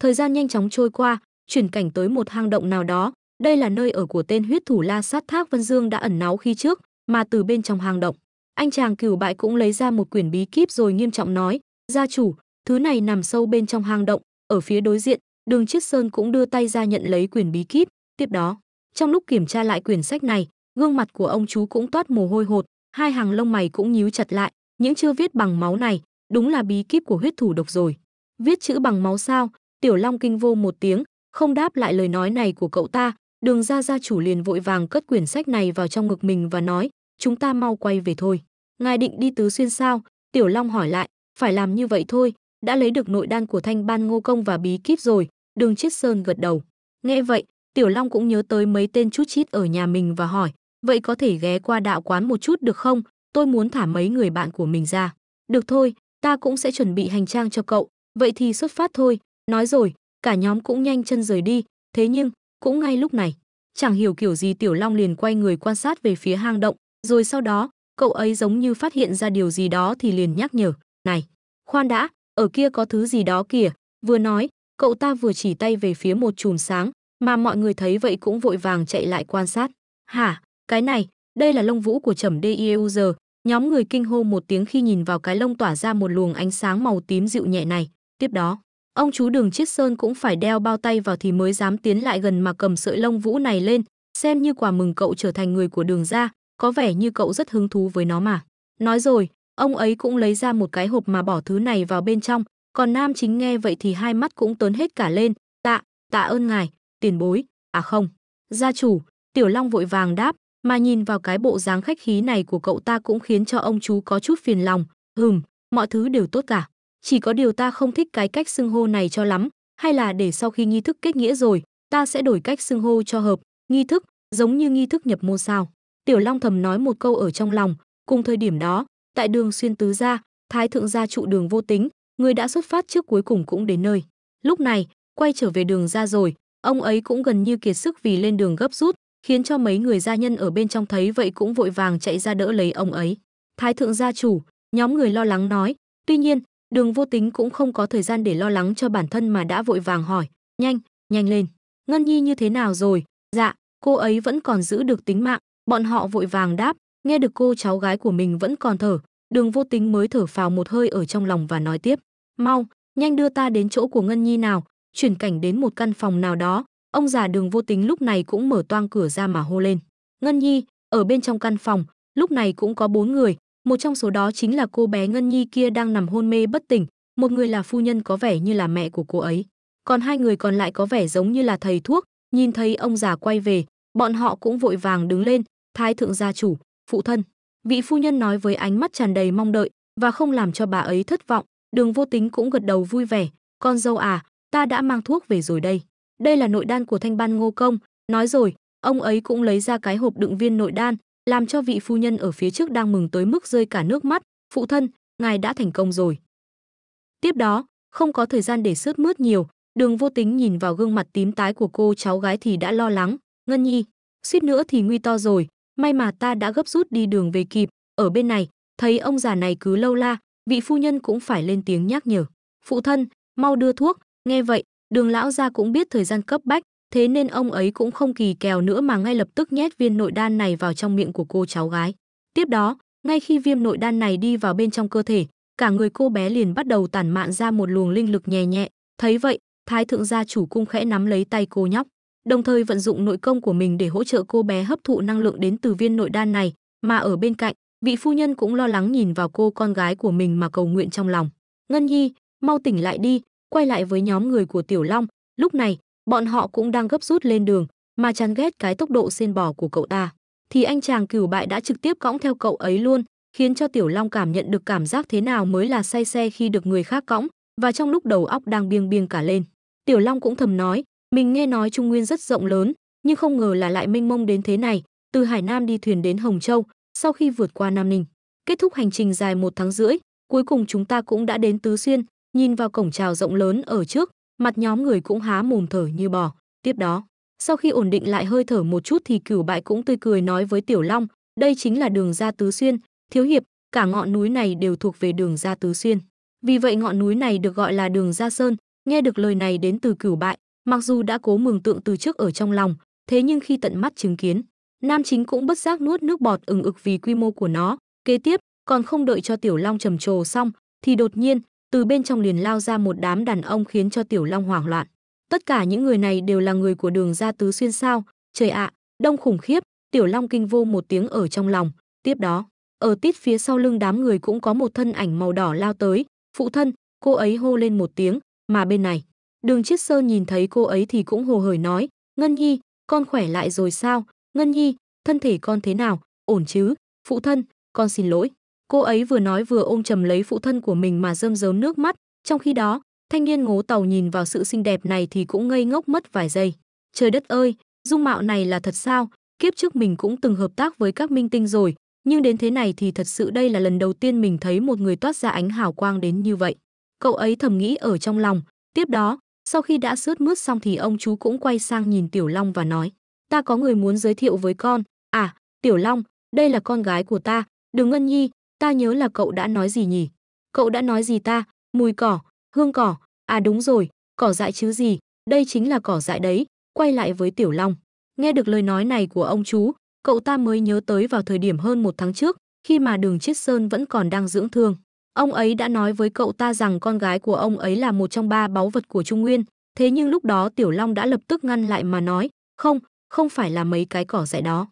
thời gian nhanh chóng trôi qua chuyển cảnh tới một hang động nào đó đây là nơi ở của tên huyết thủ la sát thác vân dương đã ẩn náu khi trước mà từ bên trong hang động anh chàng cửu bại cũng lấy ra một quyển bí kíp rồi nghiêm trọng nói, gia chủ, thứ này nằm sâu bên trong hang động, ở phía đối diện, đường chiết sơn cũng đưa tay ra nhận lấy quyển bí kíp, tiếp đó, trong lúc kiểm tra lại quyển sách này, gương mặt của ông chú cũng toát mồ hôi hột, hai hàng lông mày cũng nhíu chặt lại, những chưa viết bằng máu này, đúng là bí kíp của huyết thủ độc rồi. Viết chữ bằng máu sao? Tiểu Long kinh vô một tiếng, không đáp lại lời nói này của cậu ta, Đường gia gia chủ liền vội vàng cất quyển sách này vào trong ngực mình và nói, chúng ta mau quay về thôi ngài định đi tứ xuyên sao tiểu long hỏi lại phải làm như vậy thôi đã lấy được nội đan của thanh ban ngô công và bí kíp rồi đường chiết sơn gật đầu nghe vậy tiểu long cũng nhớ tới mấy tên chút chít ở nhà mình và hỏi vậy có thể ghé qua đạo quán một chút được không tôi muốn thả mấy người bạn của mình ra được thôi ta cũng sẽ chuẩn bị hành trang cho cậu vậy thì xuất phát thôi nói rồi cả nhóm cũng nhanh chân rời đi thế nhưng cũng ngay lúc này chẳng hiểu kiểu gì tiểu long liền quay người quan sát về phía hang động rồi sau đó cậu ấy giống như phát hiện ra điều gì đó thì liền nhắc nhở, "Này, khoan đã, ở kia có thứ gì đó kìa." Vừa nói, cậu ta vừa chỉ tay về phía một chùm sáng, mà mọi người thấy vậy cũng vội vàng chạy lại quan sát. "Hả? Cái này, đây là lông vũ của Trầm Deuzer." Nhóm người kinh hô một tiếng khi nhìn vào cái lông tỏa ra một luồng ánh sáng màu tím dịu nhẹ này. Tiếp đó, ông chú Đường Chiết Sơn cũng phải đeo bao tay vào thì mới dám tiến lại gần mà cầm sợi lông vũ này lên, xem như quả mừng cậu trở thành người của đường gia có vẻ như cậu rất hứng thú với nó mà. Nói rồi, ông ấy cũng lấy ra một cái hộp mà bỏ thứ này vào bên trong, còn nam chính nghe vậy thì hai mắt cũng tớn hết cả lên, tạ, tạ ơn ngài, tiền bối, à không. Gia chủ, Tiểu Long vội vàng đáp, mà nhìn vào cái bộ dáng khách khí này của cậu ta cũng khiến cho ông chú có chút phiền lòng, hừm, mọi thứ đều tốt cả. Chỉ có điều ta không thích cái cách xưng hô này cho lắm, hay là để sau khi nghi thức kết nghĩa rồi, ta sẽ đổi cách xưng hô cho hợp, nghi thức, giống như nghi thức nhập môn sao. Tiểu Long thầm nói một câu ở trong lòng, cùng thời điểm đó, tại đường xuyên tứ gia, thái thượng gia trụ đường vô tính, người đã xuất phát trước cuối cùng cũng đến nơi. Lúc này, quay trở về đường ra rồi, ông ấy cũng gần như kiệt sức vì lên đường gấp rút, khiến cho mấy người gia nhân ở bên trong thấy vậy cũng vội vàng chạy ra đỡ lấy ông ấy. Thái thượng gia chủ, nhóm người lo lắng nói, tuy nhiên, đường vô tính cũng không có thời gian để lo lắng cho bản thân mà đã vội vàng hỏi, nhanh, nhanh lên, Ngân Nhi như thế nào rồi? Dạ, cô ấy vẫn còn giữ được tính mạng, Bọn họ vội vàng đáp, nghe được cô cháu gái của mình vẫn còn thở, đường vô tính mới thở phào một hơi ở trong lòng và nói tiếp. Mau, nhanh đưa ta đến chỗ của Ngân Nhi nào, chuyển cảnh đến một căn phòng nào đó. Ông già đường vô tính lúc này cũng mở toang cửa ra mà hô lên. Ngân Nhi, ở bên trong căn phòng, lúc này cũng có bốn người, một trong số đó chính là cô bé Ngân Nhi kia đang nằm hôn mê bất tỉnh, một người là phu nhân có vẻ như là mẹ của cô ấy, còn hai người còn lại có vẻ giống như là thầy thuốc, nhìn thấy ông già quay về, bọn họ cũng vội vàng đứng lên, thái thượng gia chủ phụ thân vị phu nhân nói với ánh mắt tràn đầy mong đợi và không làm cho bà ấy thất vọng đường vô tính cũng gật đầu vui vẻ con dâu à ta đã mang thuốc về rồi đây đây là nội đan của thanh ban ngô công nói rồi ông ấy cũng lấy ra cái hộp đựng viên nội đan làm cho vị phu nhân ở phía trước đang mừng tới mức rơi cả nước mắt phụ thân ngài đã thành công rồi tiếp đó không có thời gian để sướt mướt nhiều đường vô tính nhìn vào gương mặt tím tái của cô cháu gái thì đã lo lắng ngân nhi suýt nữa thì nguy to rồi May mà ta đã gấp rút đi đường về kịp, ở bên này, thấy ông già này cứ lâu la, vị phu nhân cũng phải lên tiếng nhắc nhở. Phụ thân, mau đưa thuốc, nghe vậy, đường lão gia cũng biết thời gian cấp bách, thế nên ông ấy cũng không kỳ kèo nữa mà ngay lập tức nhét viên nội đan này vào trong miệng của cô cháu gái. Tiếp đó, ngay khi viêm nội đan này đi vào bên trong cơ thể, cả người cô bé liền bắt đầu tản mạn ra một luồng linh lực nhẹ nhẹ. Thấy vậy, thái thượng gia chủ cung khẽ nắm lấy tay cô nhóc đồng thời vận dụng nội công của mình để hỗ trợ cô bé hấp thụ năng lượng đến từ viên nội đan này, mà ở bên cạnh, vị phu nhân cũng lo lắng nhìn vào cô con gái của mình mà cầu nguyện trong lòng. Ngân Nhi, mau tỉnh lại đi, quay lại với nhóm người của Tiểu Long, lúc này, bọn họ cũng đang gấp rút lên đường, mà chán ghét cái tốc độ xên bò của cậu ta. Thì anh chàng cửu bại đã trực tiếp cõng theo cậu ấy luôn, khiến cho Tiểu Long cảm nhận được cảm giác thế nào mới là say xe khi được người khác cõng, và trong lúc đầu óc đang biêng biêng cả lên. Tiểu Long cũng thầm nói, mình nghe nói Trung Nguyên rất rộng lớn, nhưng không ngờ là lại mênh mông đến thế này, từ Hải Nam đi thuyền đến Hồng Châu, sau khi vượt qua Nam Ninh. Kết thúc hành trình dài một tháng rưỡi, cuối cùng chúng ta cũng đã đến Tứ Xuyên, nhìn vào cổng trào rộng lớn ở trước, mặt nhóm người cũng há mồm thở như bò. Tiếp đó, sau khi ổn định lại hơi thở một chút thì cửu bại cũng tươi cười nói với Tiểu Long, đây chính là đường ra Tứ Xuyên, thiếu hiệp, cả ngọn núi này đều thuộc về đường ra Tứ Xuyên. Vì vậy ngọn núi này được gọi là đường ra Sơn, nghe được lời này đến từ cửu bại, Mặc dù đã cố mường tượng từ trước ở trong lòng, thế nhưng khi tận mắt chứng kiến, nam chính cũng bất giác nuốt nước bọt ừng ực vì quy mô của nó. Kế tiếp, còn không đợi cho Tiểu Long trầm trồ xong, thì đột nhiên, từ bên trong liền lao ra một đám đàn ông khiến cho Tiểu Long hoảng loạn. Tất cả những người này đều là người của đường ra tứ xuyên sao, trời ạ, đông khủng khiếp, Tiểu Long kinh vô một tiếng ở trong lòng. Tiếp đó, ở tít phía sau lưng đám người cũng có một thân ảnh màu đỏ lao tới, phụ thân, cô ấy hô lên một tiếng, mà bên này, Đường Chiết sơ nhìn thấy cô ấy thì cũng hồ hởi nói, Ngân Nhi, con khỏe lại rồi sao? Ngân Nhi, thân thể con thế nào? Ổn chứ? Phụ thân, con xin lỗi. Cô ấy vừa nói vừa ôm chầm lấy phụ thân của mình mà rơm rớm nước mắt. Trong khi đó, thanh niên ngố tàu nhìn vào sự xinh đẹp này thì cũng ngây ngốc mất vài giây. Trời đất ơi, dung mạo này là thật sao? Kiếp trước mình cũng từng hợp tác với các minh tinh rồi, nhưng đến thế này thì thật sự đây là lần đầu tiên mình thấy một người toát ra ánh hào quang đến như vậy. Cậu ấy thầm nghĩ ở trong lòng, tiếp đó, sau khi đã sướt mướt xong thì ông chú cũng quay sang nhìn Tiểu Long và nói, ta có người muốn giới thiệu với con, à, Tiểu Long, đây là con gái của ta, đừng ngân nhi, ta nhớ là cậu đã nói gì nhỉ? Cậu đã nói gì ta? Mùi cỏ, hương cỏ, à đúng rồi, cỏ dại chứ gì, đây chính là cỏ dại đấy, quay lại với Tiểu Long. Nghe được lời nói này của ông chú, cậu ta mới nhớ tới vào thời điểm hơn một tháng trước, khi mà đường Chiết Sơn vẫn còn đang dưỡng thương. Ông ấy đã nói với cậu ta rằng con gái của ông ấy là một trong ba báu vật của Trung Nguyên, thế nhưng lúc đó Tiểu Long đã lập tức ngăn lại mà nói, không, không phải là mấy cái cỏ dại đó.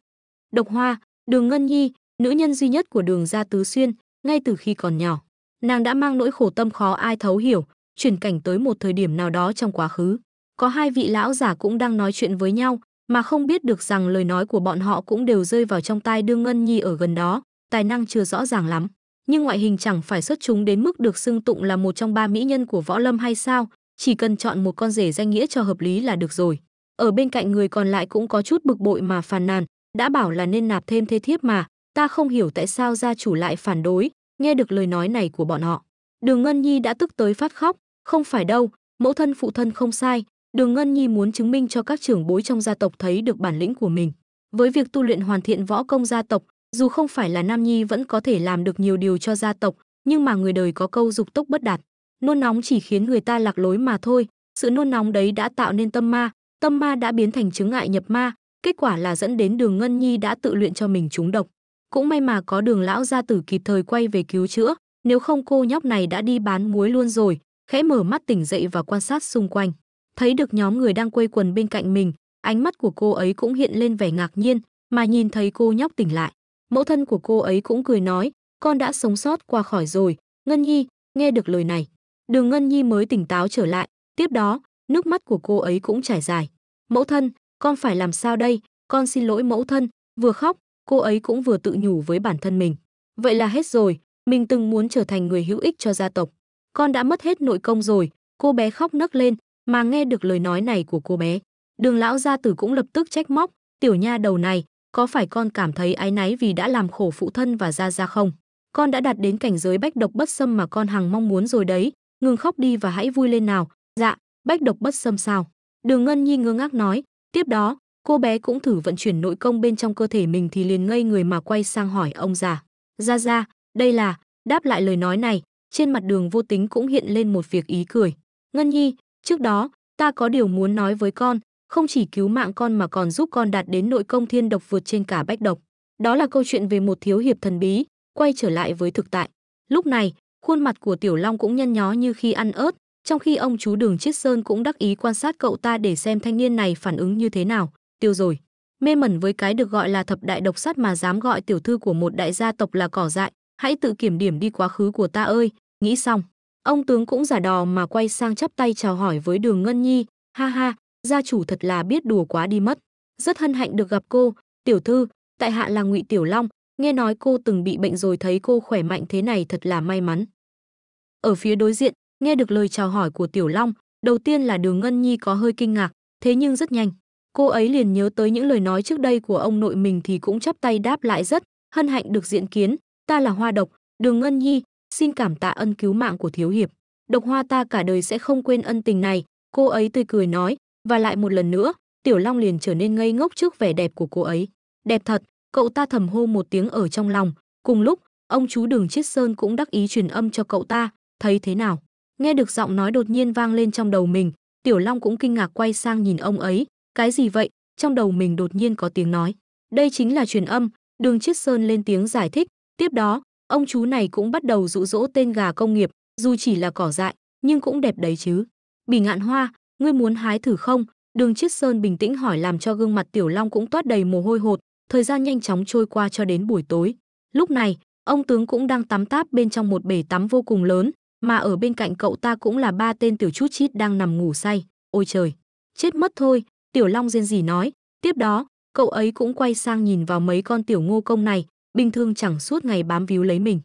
Độc Hoa, Đường Ngân Nhi, nữ nhân duy nhất của đường Gia Tứ Xuyên, ngay từ khi còn nhỏ. Nàng đã mang nỗi khổ tâm khó ai thấu hiểu, chuyển cảnh tới một thời điểm nào đó trong quá khứ. Có hai vị lão giả cũng đang nói chuyện với nhau, mà không biết được rằng lời nói của bọn họ cũng đều rơi vào trong tai Đường Ngân Nhi ở gần đó, tài năng chưa rõ ràng lắm nhưng ngoại hình chẳng phải xuất chúng đến mức được xưng tụng là một trong ba mỹ nhân của võ lâm hay sao, chỉ cần chọn một con rể danh nghĩa cho hợp lý là được rồi. Ở bên cạnh người còn lại cũng có chút bực bội mà phàn nàn, đã bảo là nên nạp thêm thê thiếp mà, ta không hiểu tại sao gia chủ lại phản đối, nghe được lời nói này của bọn họ. Đường Ngân Nhi đã tức tới phát khóc, không phải đâu, mẫu thân phụ thân không sai, Đường Ngân Nhi muốn chứng minh cho các trưởng bối trong gia tộc thấy được bản lĩnh của mình. Với việc tu luyện hoàn thiện võ công gia tộc, dù không phải là Nam Nhi vẫn có thể làm được nhiều điều cho gia tộc, nhưng mà người đời có câu dục tốc bất đạt. Nôn nóng chỉ khiến người ta lạc lối mà thôi, sự nôn nóng đấy đã tạo nên tâm ma, tâm ma đã biến thành chứng ngại nhập ma, kết quả là dẫn đến đường Ngân Nhi đã tự luyện cho mình trúng độc. Cũng may mà có đường lão gia tử kịp thời quay về cứu chữa, nếu không cô nhóc này đã đi bán muối luôn rồi, khẽ mở mắt tỉnh dậy và quan sát xung quanh. Thấy được nhóm người đang quây quần bên cạnh mình, ánh mắt của cô ấy cũng hiện lên vẻ ngạc nhiên, mà nhìn thấy cô nhóc tỉnh lại. Mẫu thân của cô ấy cũng cười nói, con đã sống sót qua khỏi rồi, Ngân Nhi, nghe được lời này. Đường Ngân Nhi mới tỉnh táo trở lại, tiếp đó, nước mắt của cô ấy cũng trải dài. Mẫu thân, con phải làm sao đây, con xin lỗi mẫu thân, vừa khóc, cô ấy cũng vừa tự nhủ với bản thân mình. Vậy là hết rồi, mình từng muốn trở thành người hữu ích cho gia tộc. Con đã mất hết nội công rồi, cô bé khóc nấc lên, mà nghe được lời nói này của cô bé. Đường lão gia tử cũng lập tức trách móc, tiểu nha đầu này, có phải con cảm thấy áy náy vì đã làm khổ phụ thân và Gia Gia không? Con đã đạt đến cảnh giới bách độc bất xâm mà con hằng mong muốn rồi đấy, ngừng khóc đi và hãy vui lên nào. Dạ, bách độc bất xâm sao? Đường Ngân Nhi ngơ ngác nói, tiếp đó, cô bé cũng thử vận chuyển nội công bên trong cơ thể mình thì liền ngây người mà quay sang hỏi ông già. Gia Gia, đây là, đáp lại lời nói này, trên mặt đường vô tính cũng hiện lên một việc ý cười. Ngân Nhi, trước đó, ta có điều muốn nói với con, không chỉ cứu mạng con mà còn giúp con đạt đến nội công thiên độc vượt trên cả bách độc. Đó là câu chuyện về một thiếu hiệp thần bí, quay trở lại với thực tại. Lúc này, khuôn mặt của Tiểu Long cũng nhăn nhó như khi ăn ớt, trong khi ông chú Đường Chiết Sơn cũng đắc ý quan sát cậu ta để xem thanh niên này phản ứng như thế nào. Tiêu rồi, mê mẩn với cái được gọi là thập đại độc sát mà dám gọi tiểu thư của một đại gia tộc là cỏ dại, hãy tự kiểm điểm đi quá khứ của ta ơi, nghĩ xong. Ông tướng cũng giả đò mà quay sang chắp tay chào hỏi với Đường Ngân Nhi, ha ha, gia chủ thật là biết đùa quá đi mất. Rất hân hạnh được gặp cô, tiểu thư, tại hạ là Ngụy Tiểu Long, nghe nói cô từng bị bệnh rồi thấy cô khỏe mạnh thế này thật là may mắn. Ở phía đối diện, nghe được lời chào hỏi của Tiểu Long, đầu tiên là Đường Ngân Nhi có hơi kinh ngạc, thế nhưng rất nhanh, cô ấy liền nhớ tới những lời nói trước đây của ông nội mình thì cũng chắp tay đáp lại rất hân hạnh được diện kiến, ta là Hoa Độc, Đường Ngân Nhi, xin cảm tạ ân cứu mạng của thiếu hiệp. Độc Hoa ta cả đời sẽ không quên ân tình này, cô ấy tươi cười nói, và lại một lần nữa, Tiểu Long liền trở nên ngây ngốc trước vẻ đẹp của cô ấy. Đẹp thật, cậu ta thầm hô một tiếng ở trong lòng. Cùng lúc, ông chú Đường Chiết Sơn cũng đắc ý truyền âm cho cậu ta, thấy thế nào? Nghe được giọng nói đột nhiên vang lên trong đầu mình, Tiểu Long cũng kinh ngạc quay sang nhìn ông ấy, cái gì vậy? Trong đầu mình đột nhiên có tiếng nói. Đây chính là truyền âm, Đường Chiết Sơn lên tiếng giải thích, tiếp đó, ông chú này cũng bắt đầu dụ dỗ tên gà công nghiệp, dù chỉ là cỏ dại, nhưng cũng đẹp đấy chứ. Bỉ ngạn hoa, ngươi muốn hái thử không đường chiết sơn bình tĩnh hỏi làm cho gương mặt tiểu long cũng toát đầy mồ hôi hột thời gian nhanh chóng trôi qua cho đến buổi tối lúc này ông tướng cũng đang tắm táp bên trong một bể tắm vô cùng lớn mà ở bên cạnh cậu ta cũng là ba tên tiểu chút chít đang nằm ngủ say ôi trời chết mất thôi tiểu long rên rỉ nói tiếp đó cậu ấy cũng quay sang nhìn vào mấy con tiểu ngô công này bình thường chẳng suốt ngày bám víu lấy mình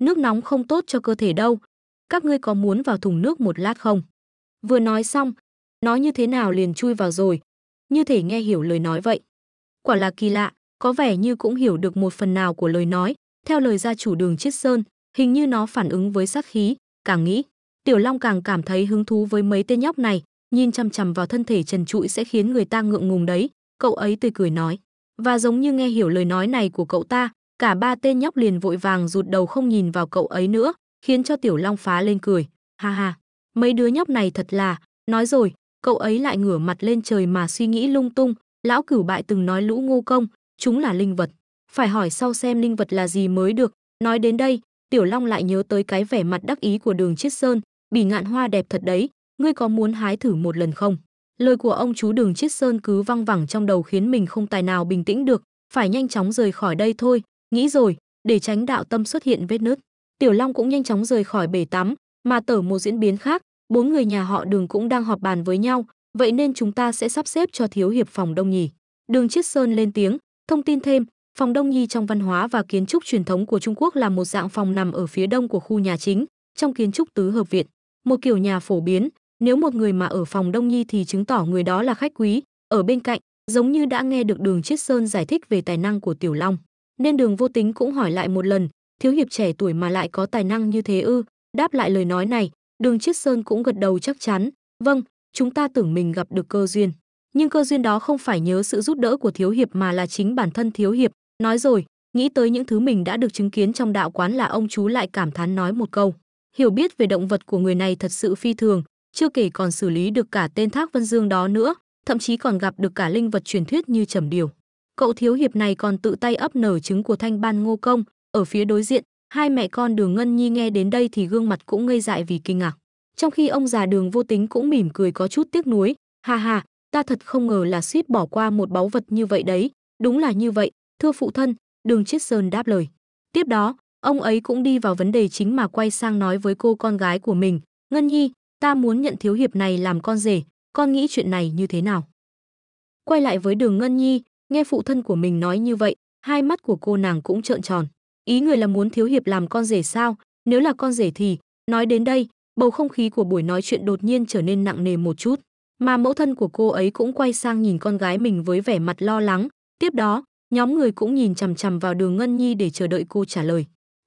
nước nóng không tốt cho cơ thể đâu các ngươi có muốn vào thùng nước một lát không Vừa nói xong, nó như thế nào liền chui vào rồi, như thể nghe hiểu lời nói vậy. Quả là kỳ lạ, có vẻ như cũng hiểu được một phần nào của lời nói, theo lời gia chủ đường Chiết Sơn, hình như nó phản ứng với sát khí, càng nghĩ, Tiểu Long càng cảm thấy hứng thú với mấy tên nhóc này, nhìn chằm chằm vào thân thể trần trụi sẽ khiến người ta ngượng ngùng đấy, cậu ấy tươi cười nói. Và giống như nghe hiểu lời nói này của cậu ta, cả ba tên nhóc liền vội vàng rụt đầu không nhìn vào cậu ấy nữa, khiến cho Tiểu Long phá lên cười, ha ha. Mấy đứa nhóc này thật là, nói rồi, cậu ấy lại ngửa mặt lên trời mà suy nghĩ lung tung, lão cửu bại từng nói lũ ngô công, chúng là linh vật. Phải hỏi sau xem linh vật là gì mới được, nói đến đây, Tiểu Long lại nhớ tới cái vẻ mặt đắc ý của đường Chiết Sơn, bỉ ngạn hoa đẹp thật đấy, ngươi có muốn hái thử một lần không? Lời của ông chú đường Chiết Sơn cứ văng vẳng trong đầu khiến mình không tài nào bình tĩnh được, phải nhanh chóng rời khỏi đây thôi, nghĩ rồi, để tránh đạo tâm xuất hiện vết nứt. Tiểu Long cũng nhanh chóng rời khỏi bể tắm, mà tở một diễn biến khác, bốn người nhà họ Đường cũng đang họp bàn với nhau, vậy nên chúng ta sẽ sắp xếp cho thiếu hiệp phòng Đông Nhi. Đường Chiết Sơn lên tiếng, thông tin thêm, phòng Đông Nhi trong văn hóa và kiến trúc truyền thống của Trung Quốc là một dạng phòng nằm ở phía đông của khu nhà chính, trong kiến trúc tứ hợp viện, một kiểu nhà phổ biến, nếu một người mà ở phòng Đông Nhi thì chứng tỏ người đó là khách quý, ở bên cạnh, giống như đã nghe được Đường Chiết Sơn giải thích về tài năng của Tiểu Long, nên Đường Vô Tính cũng hỏi lại một lần, thiếu hiệp trẻ tuổi mà lại có tài năng như thế ư? Đáp lại lời nói này, Đường Chiết Sơn cũng gật đầu chắc chắn, "Vâng, chúng ta tưởng mình gặp được cơ duyên, nhưng cơ duyên đó không phải nhớ sự giúp đỡ của thiếu hiệp mà là chính bản thân thiếu hiệp." Nói rồi, nghĩ tới những thứ mình đã được chứng kiến trong đạo quán là ông chú lại cảm thán nói một câu, hiểu biết về động vật của người này thật sự phi thường, chưa kể còn xử lý được cả tên Thác Vân Dương đó nữa, thậm chí còn gặp được cả linh vật truyền thuyết như trầm điều. Cậu thiếu hiệp này còn tự tay ấp nở trứng của thanh ban ngô công ở phía đối diện, Hai mẹ con Đường Ngân Nhi nghe đến đây thì gương mặt cũng ngây dại vì kinh ngạc. Trong khi ông già Đường Vô Tính cũng mỉm cười có chút tiếc nuối, ha ha, ta thật không ngờ là suýt bỏ qua một báu vật như vậy đấy, đúng là như vậy, thưa phụ thân, Đường Chiết Sơn đáp lời. Tiếp đó, ông ấy cũng đi vào vấn đề chính mà quay sang nói với cô con gái của mình, Ngân Nhi, ta muốn nhận thiếu hiệp này làm con rể, con nghĩ chuyện này như thế nào? Quay lại với Đường Ngân Nhi, nghe phụ thân của mình nói như vậy, hai mắt của cô nàng cũng trợn tròn ý người là muốn thiếu hiệp làm con rể sao nếu là con rể thì nói đến đây bầu không khí của buổi nói chuyện đột nhiên trở nên nặng nề một chút mà mẫu thân của cô ấy cũng quay sang nhìn con gái mình với vẻ mặt lo lắng tiếp đó nhóm người cũng nhìn chằm chằm vào đường ngân nhi để chờ đợi cô trả lời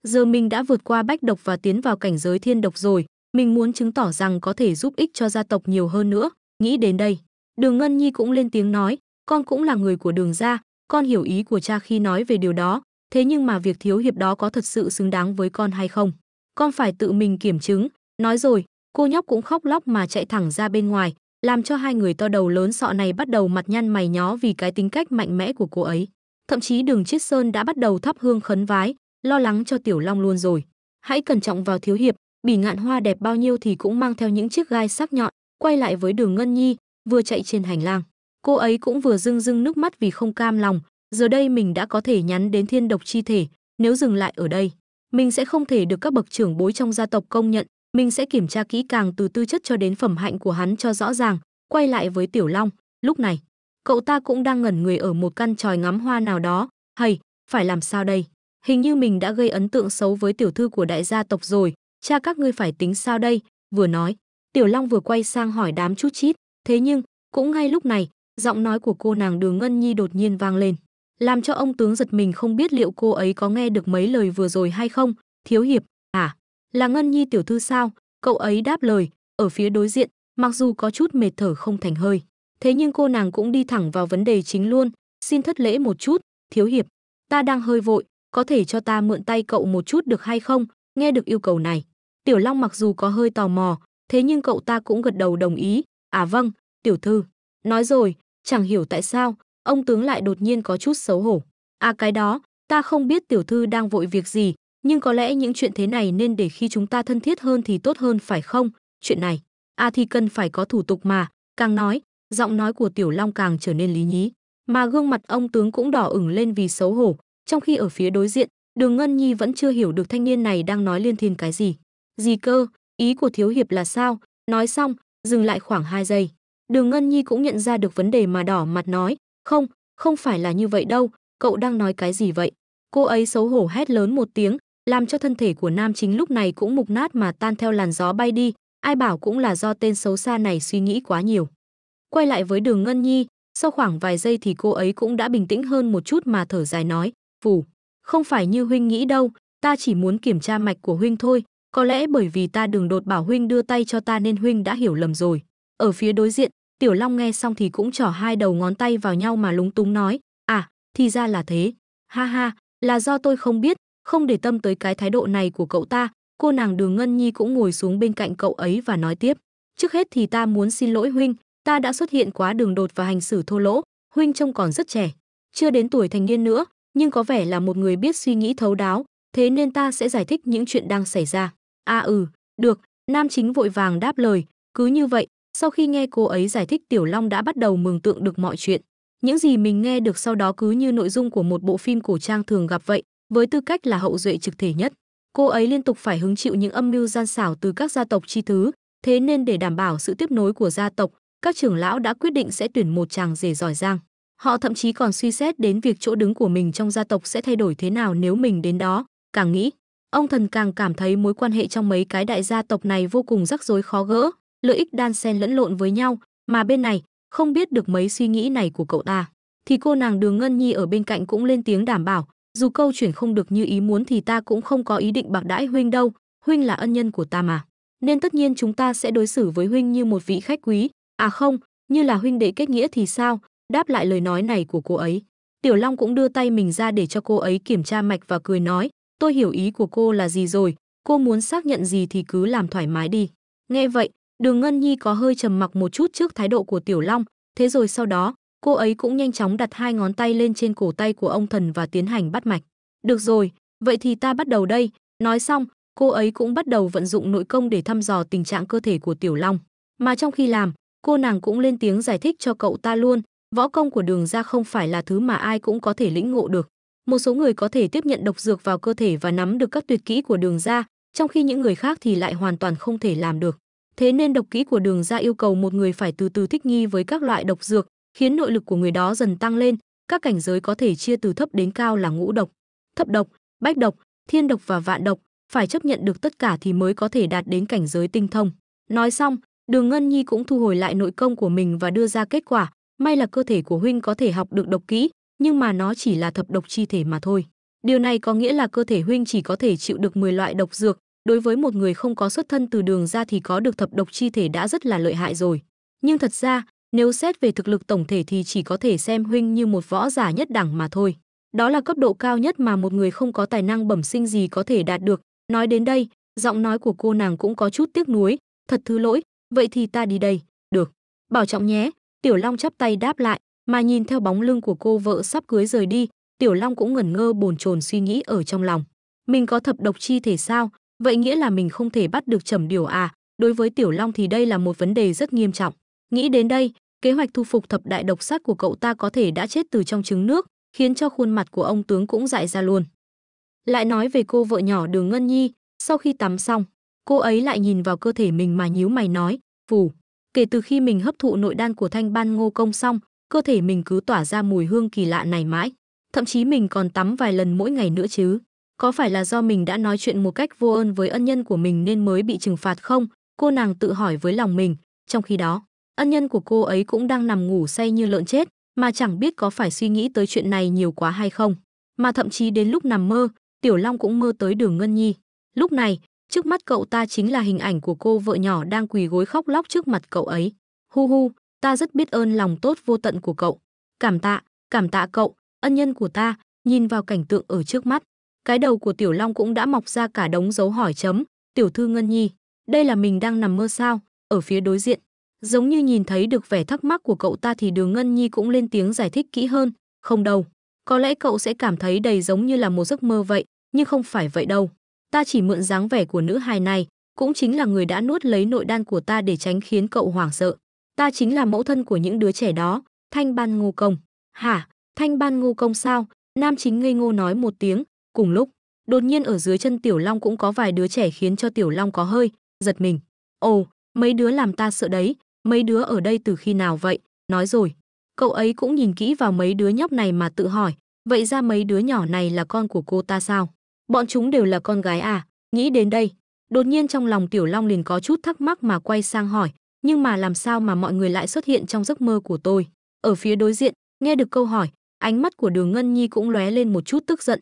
giờ mình đã vượt qua bách độc và tiến vào cảnh giới thiên độc rồi mình muốn chứng tỏ rằng có thể giúp ích cho gia tộc nhiều hơn nữa nghĩ đến đây đường ngân nhi cũng lên tiếng nói con cũng là người của đường gia con hiểu ý của cha khi nói về điều đó Thế nhưng mà việc thiếu hiệp đó có thật sự xứng đáng với con hay không? Con phải tự mình kiểm chứng. Nói rồi, cô nhóc cũng khóc lóc mà chạy thẳng ra bên ngoài, làm cho hai người to đầu lớn sọ này bắt đầu mặt nhăn mày nhó vì cái tính cách mạnh mẽ của cô ấy. Thậm chí đường Chiết Sơn đã bắt đầu thắp hương khấn vái, lo lắng cho Tiểu Long luôn rồi. Hãy cẩn trọng vào thiếu hiệp, bỉ ngạn hoa đẹp bao nhiêu thì cũng mang theo những chiếc gai sắc nhọn, quay lại với đường Ngân Nhi, vừa chạy trên hành lang. Cô ấy cũng vừa rưng rưng nước mắt vì không cam lòng, Giờ đây mình đã có thể nhắn đến thiên độc chi thể, nếu dừng lại ở đây, mình sẽ không thể được các bậc trưởng bối trong gia tộc công nhận, mình sẽ kiểm tra kỹ càng từ tư chất cho đến phẩm hạnh của hắn cho rõ ràng, quay lại với Tiểu Long, lúc này, cậu ta cũng đang ngẩn người ở một căn tròi ngắm hoa nào đó, hay, phải làm sao đây? Hình như mình đã gây ấn tượng xấu với tiểu thư của đại gia tộc rồi, cha các ngươi phải tính sao đây? Vừa nói, Tiểu Long vừa quay sang hỏi đám chút chít, thế nhưng, cũng ngay lúc này, giọng nói của cô nàng Đường Ngân Nhi đột nhiên vang lên làm cho ông tướng giật mình không biết liệu cô ấy có nghe được mấy lời vừa rồi hay không. Thiếu hiệp, à, là Ngân Nhi tiểu thư sao? Cậu ấy đáp lời, ở phía đối diện, mặc dù có chút mệt thở không thành hơi. Thế nhưng cô nàng cũng đi thẳng vào vấn đề chính luôn, xin thất lễ một chút, thiếu hiệp, ta đang hơi vội, có thể cho ta mượn tay cậu một chút được hay không? Nghe được yêu cầu này, Tiểu Long mặc dù có hơi tò mò, thế nhưng cậu ta cũng gật đầu đồng ý. À vâng, tiểu thư. Nói rồi, chẳng hiểu tại sao, ông tướng lại đột nhiên có chút xấu hổ. À cái đó, ta không biết tiểu thư đang vội việc gì, nhưng có lẽ những chuyện thế này nên để khi chúng ta thân thiết hơn thì tốt hơn phải không? Chuyện này, à thì cần phải có thủ tục mà, càng nói, giọng nói của tiểu long càng trở nên lý nhí, mà gương mặt ông tướng cũng đỏ ửng lên vì xấu hổ, trong khi ở phía đối diện, Đường Ngân Nhi vẫn chưa hiểu được thanh niên này đang nói liên thiên cái gì. Gì cơ, ý của thiếu hiệp là sao? Nói xong, dừng lại khoảng 2 giây. Đường Ngân Nhi cũng nhận ra được vấn đề mà đỏ mặt nói, không, không phải là như vậy đâu, cậu đang nói cái gì vậy? Cô ấy xấu hổ hét lớn một tiếng, làm cho thân thể của nam chính lúc này cũng mục nát mà tan theo làn gió bay đi, ai bảo cũng là do tên xấu xa này suy nghĩ quá nhiều. Quay lại với đường Ngân Nhi, sau khoảng vài giây thì cô ấy cũng đã bình tĩnh hơn một chút mà thở dài nói, phủ, không phải như huynh nghĩ đâu, ta chỉ muốn kiểm tra mạch của huynh thôi, có lẽ bởi vì ta đường đột bảo huynh đưa tay cho ta nên huynh đã hiểu lầm rồi. Ở phía đối diện, Tiểu Long nghe xong thì cũng trỏ hai đầu ngón tay vào nhau mà lúng túng nói, à, thì ra là thế. Ha ha, là do tôi không biết, không để tâm tới cái thái độ này của cậu ta, cô nàng Đường Ngân Nhi cũng ngồi xuống bên cạnh cậu ấy và nói tiếp. Trước hết thì ta muốn xin lỗi huynh, ta đã xuất hiện quá đường đột và hành xử thô lỗ, huynh trông còn rất trẻ, chưa đến tuổi thành niên nữa, nhưng có vẻ là một người biết suy nghĩ thấu đáo, thế nên ta sẽ giải thích những chuyện đang xảy ra. À ừ, được, nam chính vội vàng đáp lời, cứ như vậy, sau khi nghe cô ấy giải thích Tiểu Long đã bắt đầu mường tượng được mọi chuyện. Những gì mình nghe được sau đó cứ như nội dung của một bộ phim cổ trang thường gặp vậy, với tư cách là hậu duệ trực thể nhất. Cô ấy liên tục phải hứng chịu những âm mưu gian xảo từ các gia tộc chi thứ, thế nên để đảm bảo sự tiếp nối của gia tộc, các trưởng lão đã quyết định sẽ tuyển một chàng rể giỏi giang. Họ thậm chí còn suy xét đến việc chỗ đứng của mình trong gia tộc sẽ thay đổi thế nào nếu mình đến đó. Càng nghĩ, ông thần càng cảm thấy mối quan hệ trong mấy cái đại gia tộc này vô cùng rắc rối khó gỡ, lợi ích đan xen lẫn lộn với nhau, mà bên này, không biết được mấy suy nghĩ này của cậu ta. Thì cô nàng Đường Ngân Nhi ở bên cạnh cũng lên tiếng đảm bảo, dù câu chuyển không được như ý muốn thì ta cũng không có ý định bạc đãi huynh đâu, huynh là ân nhân của ta mà. Nên tất nhiên chúng ta sẽ đối xử với huynh như một vị khách quý, à không, như là huynh đệ kết nghĩa thì sao, đáp lại lời nói này của cô ấy. Tiểu Long cũng đưa tay mình ra để cho cô ấy kiểm tra mạch và cười nói, tôi hiểu ý của cô là gì rồi, cô muốn xác nhận gì thì cứ làm thoải mái đi. Nghe vậy, Đường Ngân Nhi có hơi trầm mặc một chút trước thái độ của Tiểu Long, thế rồi sau đó, cô ấy cũng nhanh chóng đặt hai ngón tay lên trên cổ tay của ông thần và tiến hành bắt mạch. Được rồi, vậy thì ta bắt đầu đây. Nói xong, cô ấy cũng bắt đầu vận dụng nội công để thăm dò tình trạng cơ thể của Tiểu Long. Mà trong khi làm, cô nàng cũng lên tiếng giải thích cho cậu ta luôn, võ công của đường ra không phải là thứ mà ai cũng có thể lĩnh ngộ được. Một số người có thể tiếp nhận độc dược vào cơ thể và nắm được các tuyệt kỹ của đường ra, trong khi những người khác thì lại hoàn toàn không thể làm được. Thế nên độc kỹ của đường ra yêu cầu một người phải từ từ thích nghi với các loại độc dược, khiến nội lực của người đó dần tăng lên, các cảnh giới có thể chia từ thấp đến cao là ngũ độc, thấp độc, bách độc, thiên độc và vạn độc, phải chấp nhận được tất cả thì mới có thể đạt đến cảnh giới tinh thông. Nói xong, Đường Ngân Nhi cũng thu hồi lại nội công của mình và đưa ra kết quả, may là cơ thể của huynh có thể học được độc kỹ, nhưng mà nó chỉ là thập độc chi thể mà thôi. Điều này có nghĩa là cơ thể huynh chỉ có thể chịu được 10 loại độc dược, Đối với một người không có xuất thân từ đường ra thì có được thập độc chi thể đã rất là lợi hại rồi. Nhưng thật ra, nếu xét về thực lực tổng thể thì chỉ có thể xem huynh như một võ giả nhất đẳng mà thôi. Đó là cấp độ cao nhất mà một người không có tài năng bẩm sinh gì có thể đạt được. Nói đến đây, giọng nói của cô nàng cũng có chút tiếc nuối. Thật thứ lỗi, vậy thì ta đi đây. Được. Bảo trọng nhé. Tiểu Long chắp tay đáp lại, mà nhìn theo bóng lưng của cô vợ sắp cưới rời đi, Tiểu Long cũng ngẩn ngơ bồn chồn suy nghĩ ở trong lòng. Mình có thập độc chi thể sao? Vậy nghĩa là mình không thể bắt được Trầm Điều à? Đối với Tiểu Long thì đây là một vấn đề rất nghiêm trọng. Nghĩ đến đây, kế hoạch thu phục thập đại độc sát của cậu ta có thể đã chết từ trong trứng nước, khiến cho khuôn mặt của ông tướng cũng dại ra luôn. Lại nói về cô vợ nhỏ Đường Ngân Nhi, sau khi tắm xong, cô ấy lại nhìn vào cơ thể mình mà nhíu mày nói, "Phù, kể từ khi mình hấp thụ nội đan của Thanh Ban Ngô công xong, cơ thể mình cứ tỏa ra mùi hương kỳ lạ này mãi, thậm chí mình còn tắm vài lần mỗi ngày nữa chứ." có phải là do mình đã nói chuyện một cách vô ơn với ân nhân của mình nên mới bị trừng phạt không? Cô nàng tự hỏi với lòng mình, trong khi đó, ân nhân của cô ấy cũng đang nằm ngủ say như lợn chết, mà chẳng biết có phải suy nghĩ tới chuyện này nhiều quá hay không. Mà thậm chí đến lúc nằm mơ, Tiểu Long cũng mơ tới đường Ngân Nhi. Lúc này, trước mắt cậu ta chính là hình ảnh của cô vợ nhỏ đang quỳ gối khóc lóc trước mặt cậu ấy. Hu hu, ta rất biết ơn lòng tốt vô tận của cậu. Cảm tạ, cảm tạ cậu, ân nhân của ta, nhìn vào cảnh tượng ở trước mắt, cái đầu của Tiểu Long cũng đã mọc ra cả đống dấu hỏi chấm. Tiểu thư Ngân Nhi, đây là mình đang nằm mơ sao? Ở phía đối diện, giống như nhìn thấy được vẻ thắc mắc của cậu ta thì Đường Ngân Nhi cũng lên tiếng giải thích kỹ hơn. Không đâu, có lẽ cậu sẽ cảm thấy đầy giống như là một giấc mơ vậy, nhưng không phải vậy đâu. Ta chỉ mượn dáng vẻ của nữ hài này, cũng chính là người đã nuốt lấy nội đan của ta để tránh khiến cậu hoảng sợ. Ta chính là mẫu thân của những đứa trẻ đó, Thanh Ban Ngô Công. Hả? Thanh Ban Ngô Công sao? Nam chính ngây ngô nói một tiếng, Cùng lúc, đột nhiên ở dưới chân Tiểu Long cũng có vài đứa trẻ khiến cho Tiểu Long có hơi giật mình. "Ồ, mấy đứa làm ta sợ đấy, mấy đứa ở đây từ khi nào vậy?" Nói rồi, cậu ấy cũng nhìn kỹ vào mấy đứa nhóc này mà tự hỏi, vậy ra mấy đứa nhỏ này là con của cô ta sao? Bọn chúng đều là con gái à? Nghĩ đến đây, đột nhiên trong lòng Tiểu Long liền có chút thắc mắc mà quay sang hỏi, nhưng mà làm sao mà mọi người lại xuất hiện trong giấc mơ của tôi? Ở phía đối diện, nghe được câu hỏi, ánh mắt của Đường Ngân Nhi cũng lóe lên một chút tức giận,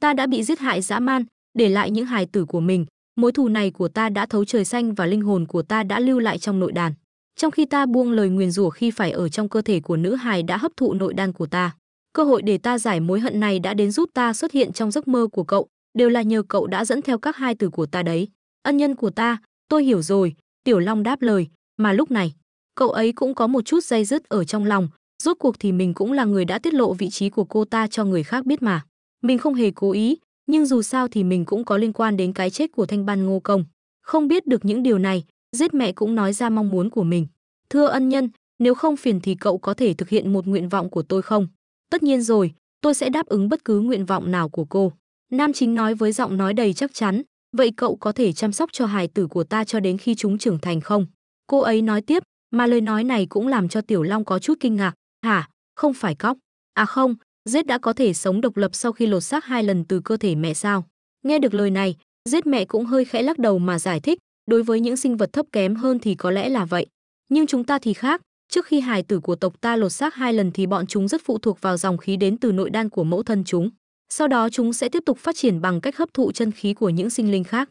ta đã bị giết hại dã man để lại những hài tử của mình mối thù này của ta đã thấu trời xanh và linh hồn của ta đã lưu lại trong nội đàn trong khi ta buông lời nguyền rủa khi phải ở trong cơ thể của nữ hài đã hấp thụ nội đan của ta cơ hội để ta giải mối hận này đã đến giúp ta xuất hiện trong giấc mơ của cậu đều là nhờ cậu đã dẫn theo các hai từ của ta đấy ân nhân của ta tôi hiểu rồi tiểu long đáp lời mà lúc này cậu ấy cũng có một chút dây dứt ở trong lòng rốt cuộc thì mình cũng là người đã tiết lộ vị trí của cô ta cho người khác biết mà mình không hề cố ý, nhưng dù sao thì mình cũng có liên quan đến cái chết của Thanh Ban Ngô Công. Không biết được những điều này, giết mẹ cũng nói ra mong muốn của mình. Thưa ân nhân, nếu không phiền thì cậu có thể thực hiện một nguyện vọng của tôi không? Tất nhiên rồi, tôi sẽ đáp ứng bất cứ nguyện vọng nào của cô. Nam chính nói với giọng nói đầy chắc chắn, vậy cậu có thể chăm sóc cho hài tử của ta cho đến khi chúng trưởng thành không? Cô ấy nói tiếp, mà lời nói này cũng làm cho Tiểu Long có chút kinh ngạc. Hả, không phải cóc. À không, Giết đã có thể sống độc lập sau khi lột xác hai lần từ cơ thể mẹ sao? Nghe được lời này, giết mẹ cũng hơi khẽ lắc đầu mà giải thích, đối với những sinh vật thấp kém hơn thì có lẽ là vậy. Nhưng chúng ta thì khác, trước khi hài tử của tộc ta lột xác hai lần thì bọn chúng rất phụ thuộc vào dòng khí đến từ nội đan của mẫu thân chúng. Sau đó chúng sẽ tiếp tục phát triển bằng cách hấp thụ chân khí của những sinh linh khác.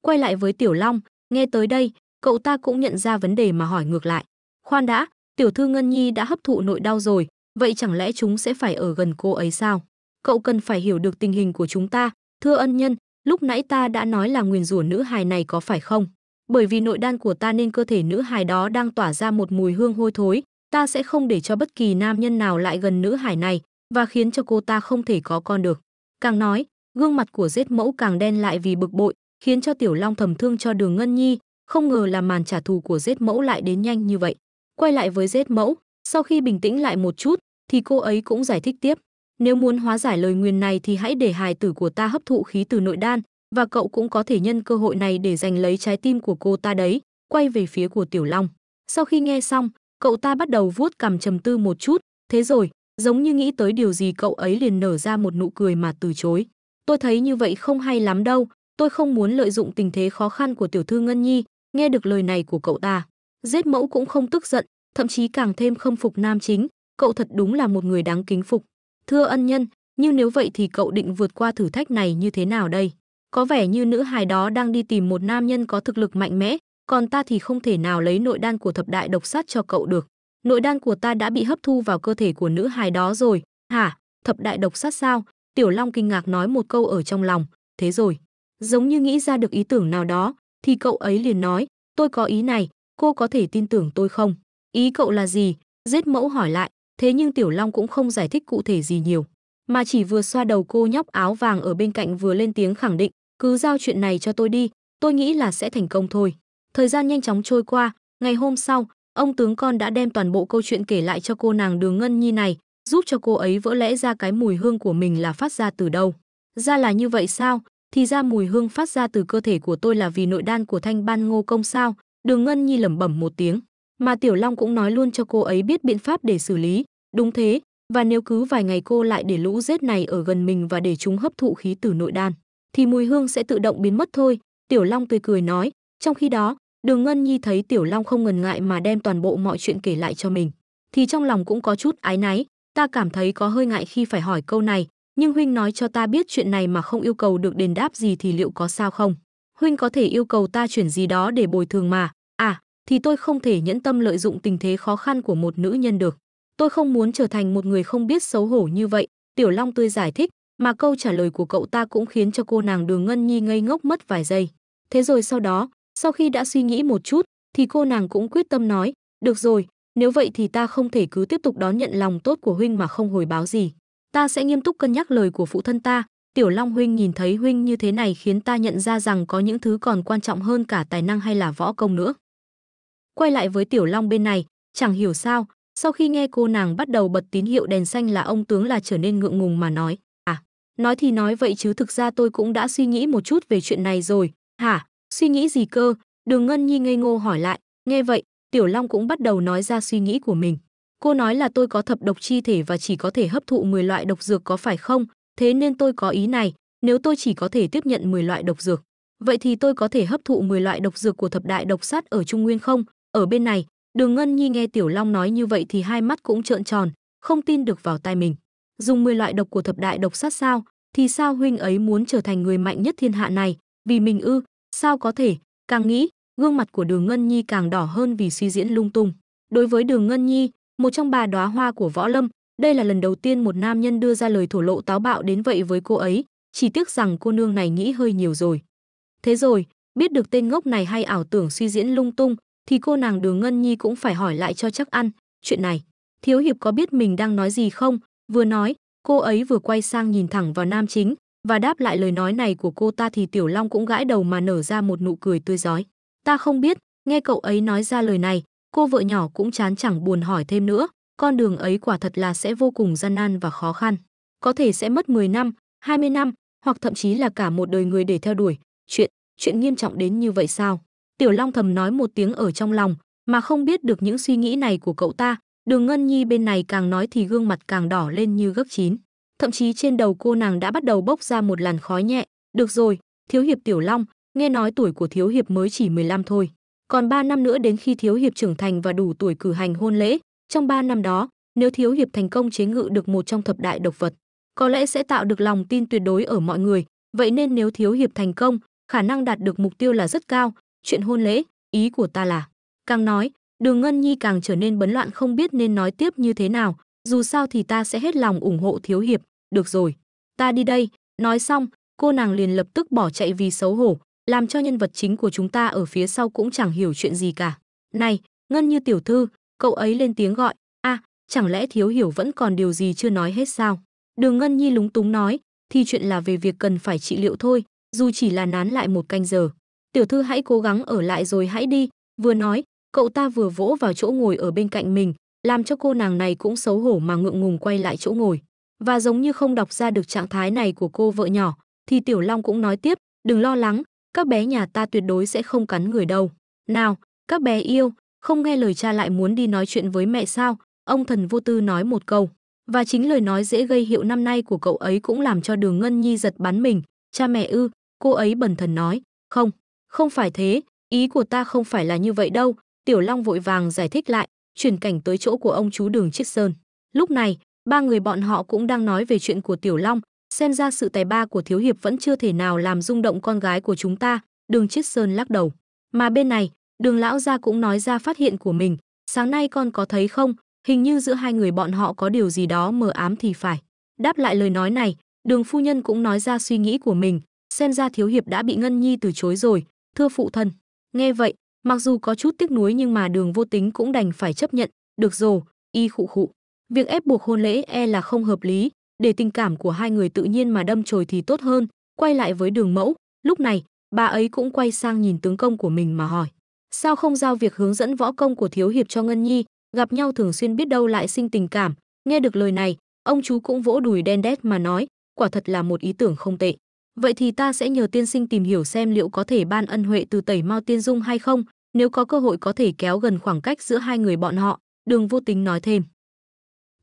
Quay lại với Tiểu Long, nghe tới đây, cậu ta cũng nhận ra vấn đề mà hỏi ngược lại. Khoan đã, Tiểu Thư Ngân Nhi đã hấp thụ nội đau rồi, Vậy chẳng lẽ chúng sẽ phải ở gần cô ấy sao? Cậu cần phải hiểu được tình hình của chúng ta, thưa ân nhân, lúc nãy ta đã nói là nguyền rủa nữ hài này có phải không? Bởi vì nội đan của ta nên cơ thể nữ hài đó đang tỏa ra một mùi hương hôi thối, ta sẽ không để cho bất kỳ nam nhân nào lại gần nữ hải này và khiến cho cô ta không thể có con được. Càng nói, gương mặt của giết mẫu càng đen lại vì bực bội, khiến cho Tiểu Long thầm thương cho Đường Ngân Nhi, không ngờ là màn trả thù của giết mẫu lại đến nhanh như vậy. Quay lại với giết mẫu, sau khi bình tĩnh lại một chút, thì cô ấy cũng giải thích tiếp, nếu muốn hóa giải lời nguyền này thì hãy để hài tử của ta hấp thụ khí từ nội đan, và cậu cũng có thể nhân cơ hội này để giành lấy trái tim của cô ta đấy, quay về phía của Tiểu Long. Sau khi nghe xong, cậu ta bắt đầu vuốt cằm trầm tư một chút, thế rồi, giống như nghĩ tới điều gì cậu ấy liền nở ra một nụ cười mà từ chối. Tôi thấy như vậy không hay lắm đâu, tôi không muốn lợi dụng tình thế khó khăn của tiểu thư Ngân Nhi, nghe được lời này của cậu ta. Giết mẫu cũng không tức giận, thậm chí càng thêm không phục nam chính, cậu thật đúng là một người đáng kính phục. Thưa ân nhân, như nếu vậy thì cậu định vượt qua thử thách này như thế nào đây? Có vẻ như nữ hài đó đang đi tìm một nam nhân có thực lực mạnh mẽ, còn ta thì không thể nào lấy nội đan của thập đại độc sát cho cậu được. Nội đan của ta đã bị hấp thu vào cơ thể của nữ hài đó rồi. Hả? Thập đại độc sát sao? Tiểu Long kinh ngạc nói một câu ở trong lòng. Thế rồi, giống như nghĩ ra được ý tưởng nào đó, thì cậu ấy liền nói, tôi có ý này, cô có thể tin tưởng tôi không? Ý cậu là gì? Giết mẫu hỏi lại, thế nhưng Tiểu Long cũng không giải thích cụ thể gì nhiều, mà chỉ vừa xoa đầu cô nhóc áo vàng ở bên cạnh vừa lên tiếng khẳng định, cứ giao chuyện này cho tôi đi, tôi nghĩ là sẽ thành công thôi. Thời gian nhanh chóng trôi qua, ngày hôm sau, ông tướng con đã đem toàn bộ câu chuyện kể lại cho cô nàng Đường Ngân Nhi này, giúp cho cô ấy vỡ lẽ ra cái mùi hương của mình là phát ra từ đâu. Ra là như vậy sao? Thì ra mùi hương phát ra từ cơ thể của tôi là vì nội đan của Thanh Ban Ngô công sao? Đường Ngân Nhi lẩm bẩm một tiếng. Mà Tiểu Long cũng nói luôn cho cô ấy biết biện pháp để xử lý. Đúng thế, và nếu cứ vài ngày cô lại để lũ rết này ở gần mình và để chúng hấp thụ khí từ nội đan, thì mùi hương sẽ tự động biến mất thôi. Tiểu Long tươi cười nói, trong khi đó, Đường Ngân Nhi thấy Tiểu Long không ngần ngại mà đem toàn bộ mọi chuyện kể lại cho mình, thì trong lòng cũng có chút ái náy, ta cảm thấy có hơi ngại khi phải hỏi câu này, nhưng huynh nói cho ta biết chuyện này mà không yêu cầu được đền đáp gì thì liệu có sao không? Huynh có thể yêu cầu ta chuyển gì đó để bồi thường mà. À, thì tôi không thể nhẫn tâm lợi dụng tình thế khó khăn của một nữ nhân được. Tôi không muốn trở thành một người không biết xấu hổ như vậy, Tiểu Long tươi giải thích, mà câu trả lời của cậu ta cũng khiến cho cô nàng Đường Ngân Nhi ngây ngốc mất vài giây. Thế rồi sau đó, sau khi đã suy nghĩ một chút, thì cô nàng cũng quyết tâm nói, được rồi, nếu vậy thì ta không thể cứ tiếp tục đón nhận lòng tốt của huynh mà không hồi báo gì. Ta sẽ nghiêm túc cân nhắc lời của phụ thân ta, Tiểu Long huynh nhìn thấy huynh như thế này khiến ta nhận ra rằng có những thứ còn quan trọng hơn cả tài năng hay là võ công nữa. Quay lại với Tiểu Long bên này, chẳng hiểu sao, sau khi nghe cô nàng bắt đầu bật tín hiệu đèn xanh là ông tướng là trở nên ngượng ngùng mà nói, "À, nói thì nói vậy chứ thực ra tôi cũng đã suy nghĩ một chút về chuyện này rồi." "Hả? Suy nghĩ gì cơ?" Đường Ngân Nhi ngây ngô hỏi lại, nghe vậy, Tiểu Long cũng bắt đầu nói ra suy nghĩ của mình. Cô nói là tôi có thập độc chi thể và chỉ có thể hấp thụ 10 loại độc dược có phải không? Thế nên tôi có ý này, nếu tôi chỉ có thể tiếp nhận 10 loại độc dược, vậy thì tôi có thể hấp thụ 10 loại độc dược của thập đại độc sát ở Trung Nguyên không? Ở bên này, Đường Ngân Nhi nghe Tiểu Long nói như vậy thì hai mắt cũng trợn tròn, không tin được vào tai mình. Dùng 10 loại độc của thập đại độc sát sao, thì sao huynh ấy muốn trở thành người mạnh nhất thiên hạ này, vì mình ư, sao có thể, càng nghĩ, gương mặt của Đường Ngân Nhi càng đỏ hơn vì suy diễn lung tung. Đối với Đường Ngân Nhi, một trong bà đóa hoa của võ lâm, đây là lần đầu tiên một nam nhân đưa ra lời thổ lộ táo bạo đến vậy với cô ấy, chỉ tiếc rằng cô nương này nghĩ hơi nhiều rồi. Thế rồi, biết được tên ngốc này hay ảo tưởng suy diễn lung tung, thì cô nàng Đường Ngân Nhi cũng phải hỏi lại cho chắc ăn, chuyện này, thiếu hiệp có biết mình đang nói gì không? Vừa nói, cô ấy vừa quay sang nhìn thẳng vào nam chính và đáp lại lời nói này của cô ta thì Tiểu Long cũng gãi đầu mà nở ra một nụ cười tươi giói. Ta không biết, nghe cậu ấy nói ra lời này, cô vợ nhỏ cũng chán chẳng buồn hỏi thêm nữa, con đường ấy quả thật là sẽ vô cùng gian nan và khó khăn. Có thể sẽ mất 10 năm, 20 năm, hoặc thậm chí là cả một đời người để theo đuổi. Chuyện, chuyện nghiêm trọng đến như vậy sao? Tiểu Long thầm nói một tiếng ở trong lòng, mà không biết được những suy nghĩ này của cậu ta, Đường Ngân Nhi bên này càng nói thì gương mặt càng đỏ lên như gấp chín. Thậm chí trên đầu cô nàng đã bắt đầu bốc ra một làn khói nhẹ. Được rồi, Thiếu Hiệp Tiểu Long, nghe nói tuổi của Thiếu Hiệp mới chỉ 15 thôi. Còn 3 năm nữa đến khi Thiếu Hiệp trưởng thành và đủ tuổi cử hành hôn lễ, trong 3 năm đó, nếu Thiếu Hiệp thành công chế ngự được một trong thập đại độc vật, có lẽ sẽ tạo được lòng tin tuyệt đối ở mọi người. Vậy nên nếu Thiếu Hiệp thành công, khả năng đạt được mục tiêu là rất cao, chuyện hôn lễ, ý của ta là. Càng nói, đường Ngân Nhi càng trở nên bấn loạn không biết nên nói tiếp như thế nào, dù sao thì ta sẽ hết lòng ủng hộ thiếu hiệp, được rồi. Ta đi đây, nói xong, cô nàng liền lập tức bỏ chạy vì xấu hổ, làm cho nhân vật chính của chúng ta ở phía sau cũng chẳng hiểu chuyện gì cả. Này, Ngân Như tiểu thư, cậu ấy lên tiếng gọi, a à, chẳng lẽ thiếu hiểu vẫn còn điều gì chưa nói hết sao? Đường Ngân Nhi lúng túng nói, thì chuyện là về việc cần phải trị liệu thôi, dù chỉ là nán lại một canh giờ tiểu thư hãy cố gắng ở lại rồi hãy đi vừa nói cậu ta vừa vỗ vào chỗ ngồi ở bên cạnh mình làm cho cô nàng này cũng xấu hổ mà ngượng ngùng quay lại chỗ ngồi và giống như không đọc ra được trạng thái này của cô vợ nhỏ thì tiểu long cũng nói tiếp đừng lo lắng các bé nhà ta tuyệt đối sẽ không cắn người đâu nào các bé yêu không nghe lời cha lại muốn đi nói chuyện với mẹ sao ông thần vô tư nói một câu và chính lời nói dễ gây hiệu năm nay của cậu ấy cũng làm cho đường ngân nhi giật bắn mình cha mẹ ư cô ấy bần thần nói không không phải thế, ý của ta không phải là như vậy đâu, Tiểu Long vội vàng giải thích lại, chuyển cảnh tới chỗ của ông chú Đường Chiết Sơn. Lúc này, ba người bọn họ cũng đang nói về chuyện của Tiểu Long, xem ra sự tài ba của Thiếu Hiệp vẫn chưa thể nào làm rung động con gái của chúng ta, Đường Chiết Sơn lắc đầu. Mà bên này, Đường Lão Gia cũng nói ra phát hiện của mình, sáng nay con có thấy không, hình như giữa hai người bọn họ có điều gì đó mờ ám thì phải. Đáp lại lời nói này, Đường Phu Nhân cũng nói ra suy nghĩ của mình, xem ra Thiếu Hiệp đã bị Ngân Nhi từ chối rồi, thưa phụ thân nghe vậy mặc dù có chút tiếc nuối nhưng mà đường vô tính cũng đành phải chấp nhận được rồi y khụ khụ việc ép buộc hôn lễ e là không hợp lý để tình cảm của hai người tự nhiên mà đâm chồi thì tốt hơn quay lại với đường mẫu lúc này bà ấy cũng quay sang nhìn tướng công của mình mà hỏi sao không giao việc hướng dẫn võ công của thiếu hiệp cho ngân nhi gặp nhau thường xuyên biết đâu lại sinh tình cảm nghe được lời này ông chú cũng vỗ đùi đen đét mà nói quả thật là một ý tưởng không tệ Vậy thì ta sẽ nhờ tiên sinh tìm hiểu xem liệu có thể ban ân huệ từ tẩy mau tiên dung hay không, nếu có cơ hội có thể kéo gần khoảng cách giữa hai người bọn họ, đường vô tính nói thêm.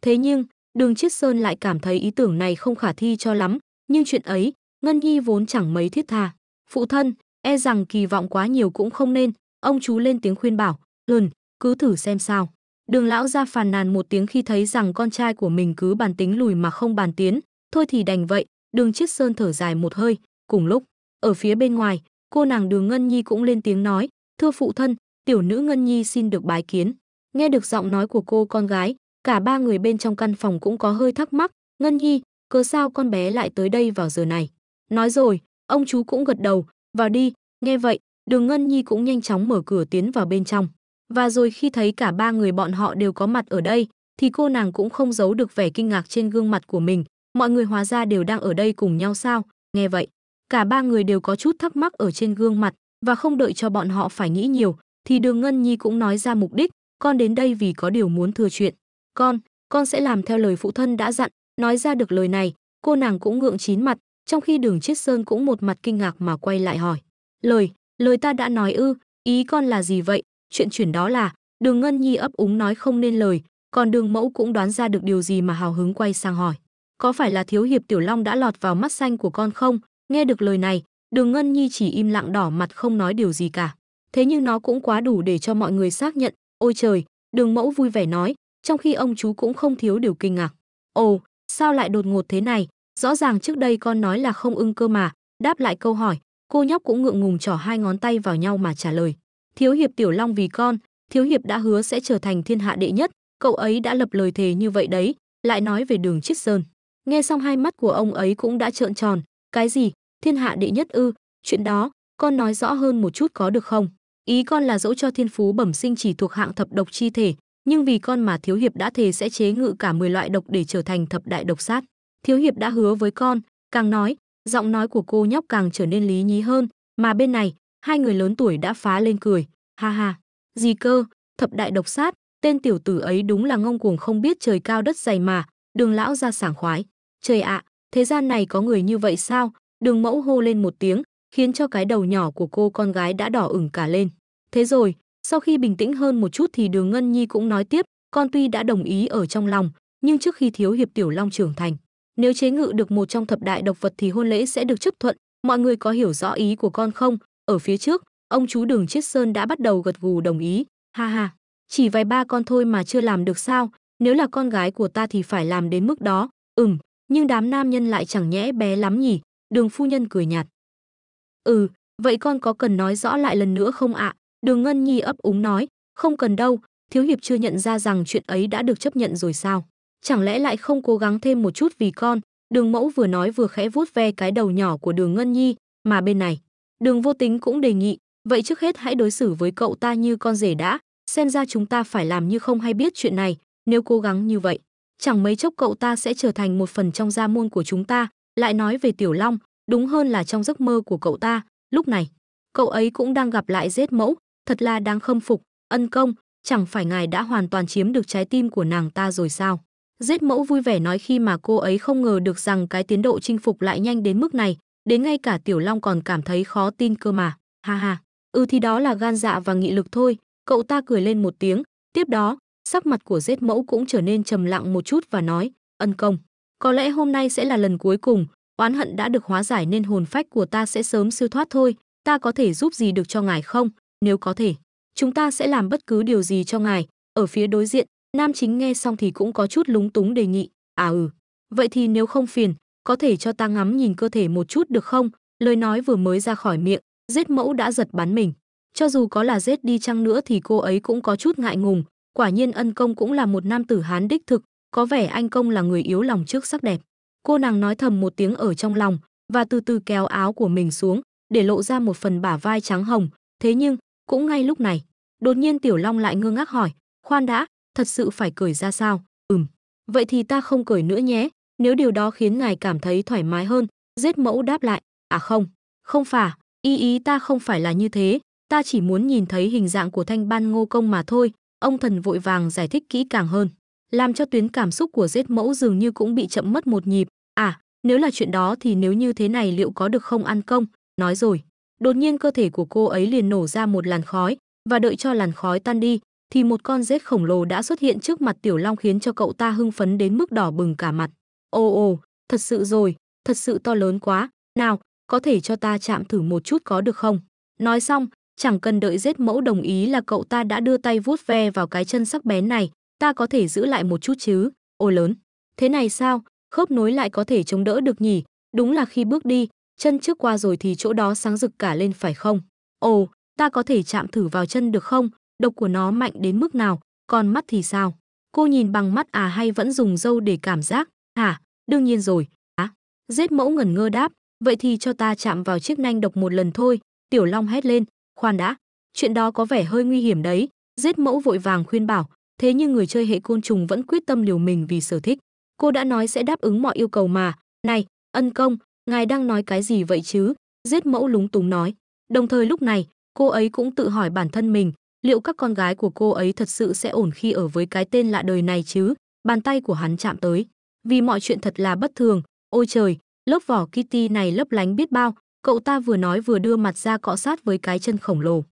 Thế nhưng, đường chiết sơn lại cảm thấy ý tưởng này không khả thi cho lắm, nhưng chuyện ấy, Ngân Nhi vốn chẳng mấy thiết tha. Phụ thân, e rằng kỳ vọng quá nhiều cũng không nên, ông chú lên tiếng khuyên bảo, lần, cứ thử xem sao. Đường lão ra phàn nàn một tiếng khi thấy rằng con trai của mình cứ bàn tính lùi mà không bàn tiến, thôi thì đành vậy, Đường Chiết Sơn thở dài một hơi, cùng lúc, ở phía bên ngoài, cô nàng Đường Ngân Nhi cũng lên tiếng nói, "Thưa phụ thân, tiểu nữ Ngân Nhi xin được bái kiến." Nghe được giọng nói của cô con gái, cả ba người bên trong căn phòng cũng có hơi thắc mắc, "Ngân Nhi, cớ sao con bé lại tới đây vào giờ này?" Nói rồi, ông chú cũng gật đầu, "Vào đi." Nghe vậy, Đường Ngân Nhi cũng nhanh chóng mở cửa tiến vào bên trong. Và rồi khi thấy cả ba người bọn họ đều có mặt ở đây, thì cô nàng cũng không giấu được vẻ kinh ngạc trên gương mặt của mình, mọi người hóa ra đều đang ở đây cùng nhau sao nghe vậy cả ba người đều có chút thắc mắc ở trên gương mặt và không đợi cho bọn họ phải nghĩ nhiều thì đường ngân nhi cũng nói ra mục đích con đến đây vì có điều muốn thừa chuyện con con sẽ làm theo lời phụ thân đã dặn nói ra được lời này cô nàng cũng ngượng chín mặt trong khi đường chiết sơn cũng một mặt kinh ngạc mà quay lại hỏi lời lời ta đã nói ư ý con là gì vậy chuyện chuyển đó là đường ngân nhi ấp úng nói không nên lời còn đường mẫu cũng đoán ra được điều gì mà hào hứng quay sang hỏi có phải là thiếu hiệp tiểu long đã lọt vào mắt xanh của con không nghe được lời này đường ngân nhi chỉ im lặng đỏ mặt không nói điều gì cả thế nhưng nó cũng quá đủ để cho mọi người xác nhận ôi trời đường mẫu vui vẻ nói trong khi ông chú cũng không thiếu điều kinh ngạc ồ sao lại đột ngột thế này rõ ràng trước đây con nói là không ưng cơ mà đáp lại câu hỏi cô nhóc cũng ngượng ngùng trỏ hai ngón tay vào nhau mà trả lời thiếu hiệp tiểu long vì con thiếu hiệp đã hứa sẽ trở thành thiên hạ đệ nhất cậu ấy đã lập lời thề như vậy đấy lại nói về đường chiết sơn Nghe xong hai mắt của ông ấy cũng đã trợn tròn, cái gì? Thiên hạ đệ nhất ư? Chuyện đó, con nói rõ hơn một chút có được không? Ý con là dẫu cho thiên phú bẩm sinh chỉ thuộc hạng thập độc chi thể, nhưng vì con mà thiếu hiệp đã thề sẽ chế ngự cả 10 loại độc để trở thành thập đại độc sát. Thiếu hiệp đã hứa với con, càng nói, giọng nói của cô nhóc càng trở nên lý nhí hơn, mà bên này, hai người lớn tuổi đã phá lên cười, ha ha. Gì cơ, thập đại độc sát, tên tiểu tử ấy đúng là ngông cuồng không biết trời cao đất dày mà, đường lão ra sảng khoái. Trời ạ, thế gian này có người như vậy sao? Đường mẫu hô lên một tiếng, khiến cho cái đầu nhỏ của cô con gái đã đỏ ửng cả lên. Thế rồi, sau khi bình tĩnh hơn một chút thì đường Ngân Nhi cũng nói tiếp, con tuy đã đồng ý ở trong lòng, nhưng trước khi thiếu hiệp tiểu long trưởng thành, nếu chế ngự được một trong thập đại độc vật thì hôn lễ sẽ được chấp thuận. Mọi người có hiểu rõ ý của con không? Ở phía trước, ông chú đường Chiết Sơn đã bắt đầu gật gù đồng ý. Ha ha, chỉ vài ba con thôi mà chưa làm được sao? Nếu là con gái của ta thì phải làm đến mức đó. Ừm, nhưng đám nam nhân lại chẳng nhẽ bé lắm nhỉ, đường phu nhân cười nhạt. Ừ, vậy con có cần nói rõ lại lần nữa không ạ? Đường Ngân Nhi ấp úng nói, không cần đâu, thiếu hiệp chưa nhận ra rằng chuyện ấy đã được chấp nhận rồi sao? Chẳng lẽ lại không cố gắng thêm một chút vì con? Đường mẫu vừa nói vừa khẽ vuốt ve cái đầu nhỏ của đường Ngân Nhi, mà bên này, đường vô tính cũng đề nghị, vậy trước hết hãy đối xử với cậu ta như con rể đã, xem ra chúng ta phải làm như không hay biết chuyện này, nếu cố gắng như vậy chẳng mấy chốc cậu ta sẽ trở thành một phần trong gia môn của chúng ta lại nói về tiểu long đúng hơn là trong giấc mơ của cậu ta lúc này cậu ấy cũng đang gặp lại giết mẫu thật là đáng khâm phục ân công chẳng phải ngài đã hoàn toàn chiếm được trái tim của nàng ta rồi sao giết mẫu vui vẻ nói khi mà cô ấy không ngờ được rằng cái tiến độ chinh phục lại nhanh đến mức này đến ngay cả tiểu long còn cảm thấy khó tin cơ mà ha ha ừ thì đó là gan dạ và nghị lực thôi cậu ta cười lên một tiếng tiếp đó sắc mặt của giết mẫu cũng trở nên trầm lặng một chút và nói, ân công, có lẽ hôm nay sẽ là lần cuối cùng, oán hận đã được hóa giải nên hồn phách của ta sẽ sớm siêu thoát thôi, ta có thể giúp gì được cho ngài không, nếu có thể, chúng ta sẽ làm bất cứ điều gì cho ngài, ở phía đối diện, nam chính nghe xong thì cũng có chút lúng túng đề nghị, à ừ, vậy thì nếu không phiền, có thể cho ta ngắm nhìn cơ thể một chút được không, lời nói vừa mới ra khỏi miệng, giết mẫu đã giật bắn mình. Cho dù có là giết đi chăng nữa thì cô ấy cũng có chút ngại ngùng, quả nhiên ân công cũng là một nam tử hán đích thực có vẻ anh công là người yếu lòng trước sắc đẹp cô nàng nói thầm một tiếng ở trong lòng và từ từ kéo áo của mình xuống để lộ ra một phần bả vai trắng hồng thế nhưng cũng ngay lúc này đột nhiên tiểu long lại ngơ ngác hỏi khoan đã thật sự phải cởi ra sao ừm vậy thì ta không cởi nữa nhé nếu điều đó khiến ngài cảm thấy thoải mái hơn giết mẫu đáp lại à không không phải ý ý ta không phải là như thế ta chỉ muốn nhìn thấy hình dạng của thanh ban ngô công mà thôi ông thần vội vàng giải thích kỹ càng hơn làm cho tuyến cảm xúc của giết mẫu dường như cũng bị chậm mất một nhịp à nếu là chuyện đó thì nếu như thế này liệu có được không ăn công nói rồi đột nhiên cơ thể của cô ấy liền nổ ra một làn khói và đợi cho làn khói tan đi thì một con rết khổng lồ đã xuất hiện trước mặt tiểu long khiến cho cậu ta hưng phấn đến mức đỏ bừng cả mặt ồ ồ thật sự rồi thật sự to lớn quá nào có thể cho ta chạm thử một chút có được không nói xong chẳng cần đợi giết mẫu đồng ý là cậu ta đã đưa tay vuốt ve vào cái chân sắc bén này, ta có thể giữ lại một chút chứ, ôi lớn. Thế này sao, khớp nối lại có thể chống đỡ được nhỉ, đúng là khi bước đi, chân trước qua rồi thì chỗ đó sáng rực cả lên phải không? Ồ, ta có thể chạm thử vào chân được không, độc của nó mạnh đến mức nào, còn mắt thì sao? Cô nhìn bằng mắt à hay vẫn dùng dâu để cảm giác, hả, đương nhiên rồi, á. giết mẫu ngẩn ngơ đáp, vậy thì cho ta chạm vào chiếc nanh độc một lần thôi, tiểu long hét lên, Khoan đã, chuyện đó có vẻ hơi nguy hiểm đấy, giết mẫu vội vàng khuyên bảo, thế nhưng người chơi hệ côn trùng vẫn quyết tâm liều mình vì sở thích. Cô đã nói sẽ đáp ứng mọi yêu cầu mà, này, ân công, ngài đang nói cái gì vậy chứ? Giết mẫu lúng túng nói. Đồng thời lúc này, cô ấy cũng tự hỏi bản thân mình, liệu các con gái của cô ấy thật sự sẽ ổn khi ở với cái tên lạ đời này chứ? Bàn tay của hắn chạm tới. Vì mọi chuyện thật là bất thường, ôi trời, lớp vỏ Kitty này lấp lánh biết bao, Cậu ta vừa nói vừa đưa mặt ra cọ sát với cái chân khổng lồ.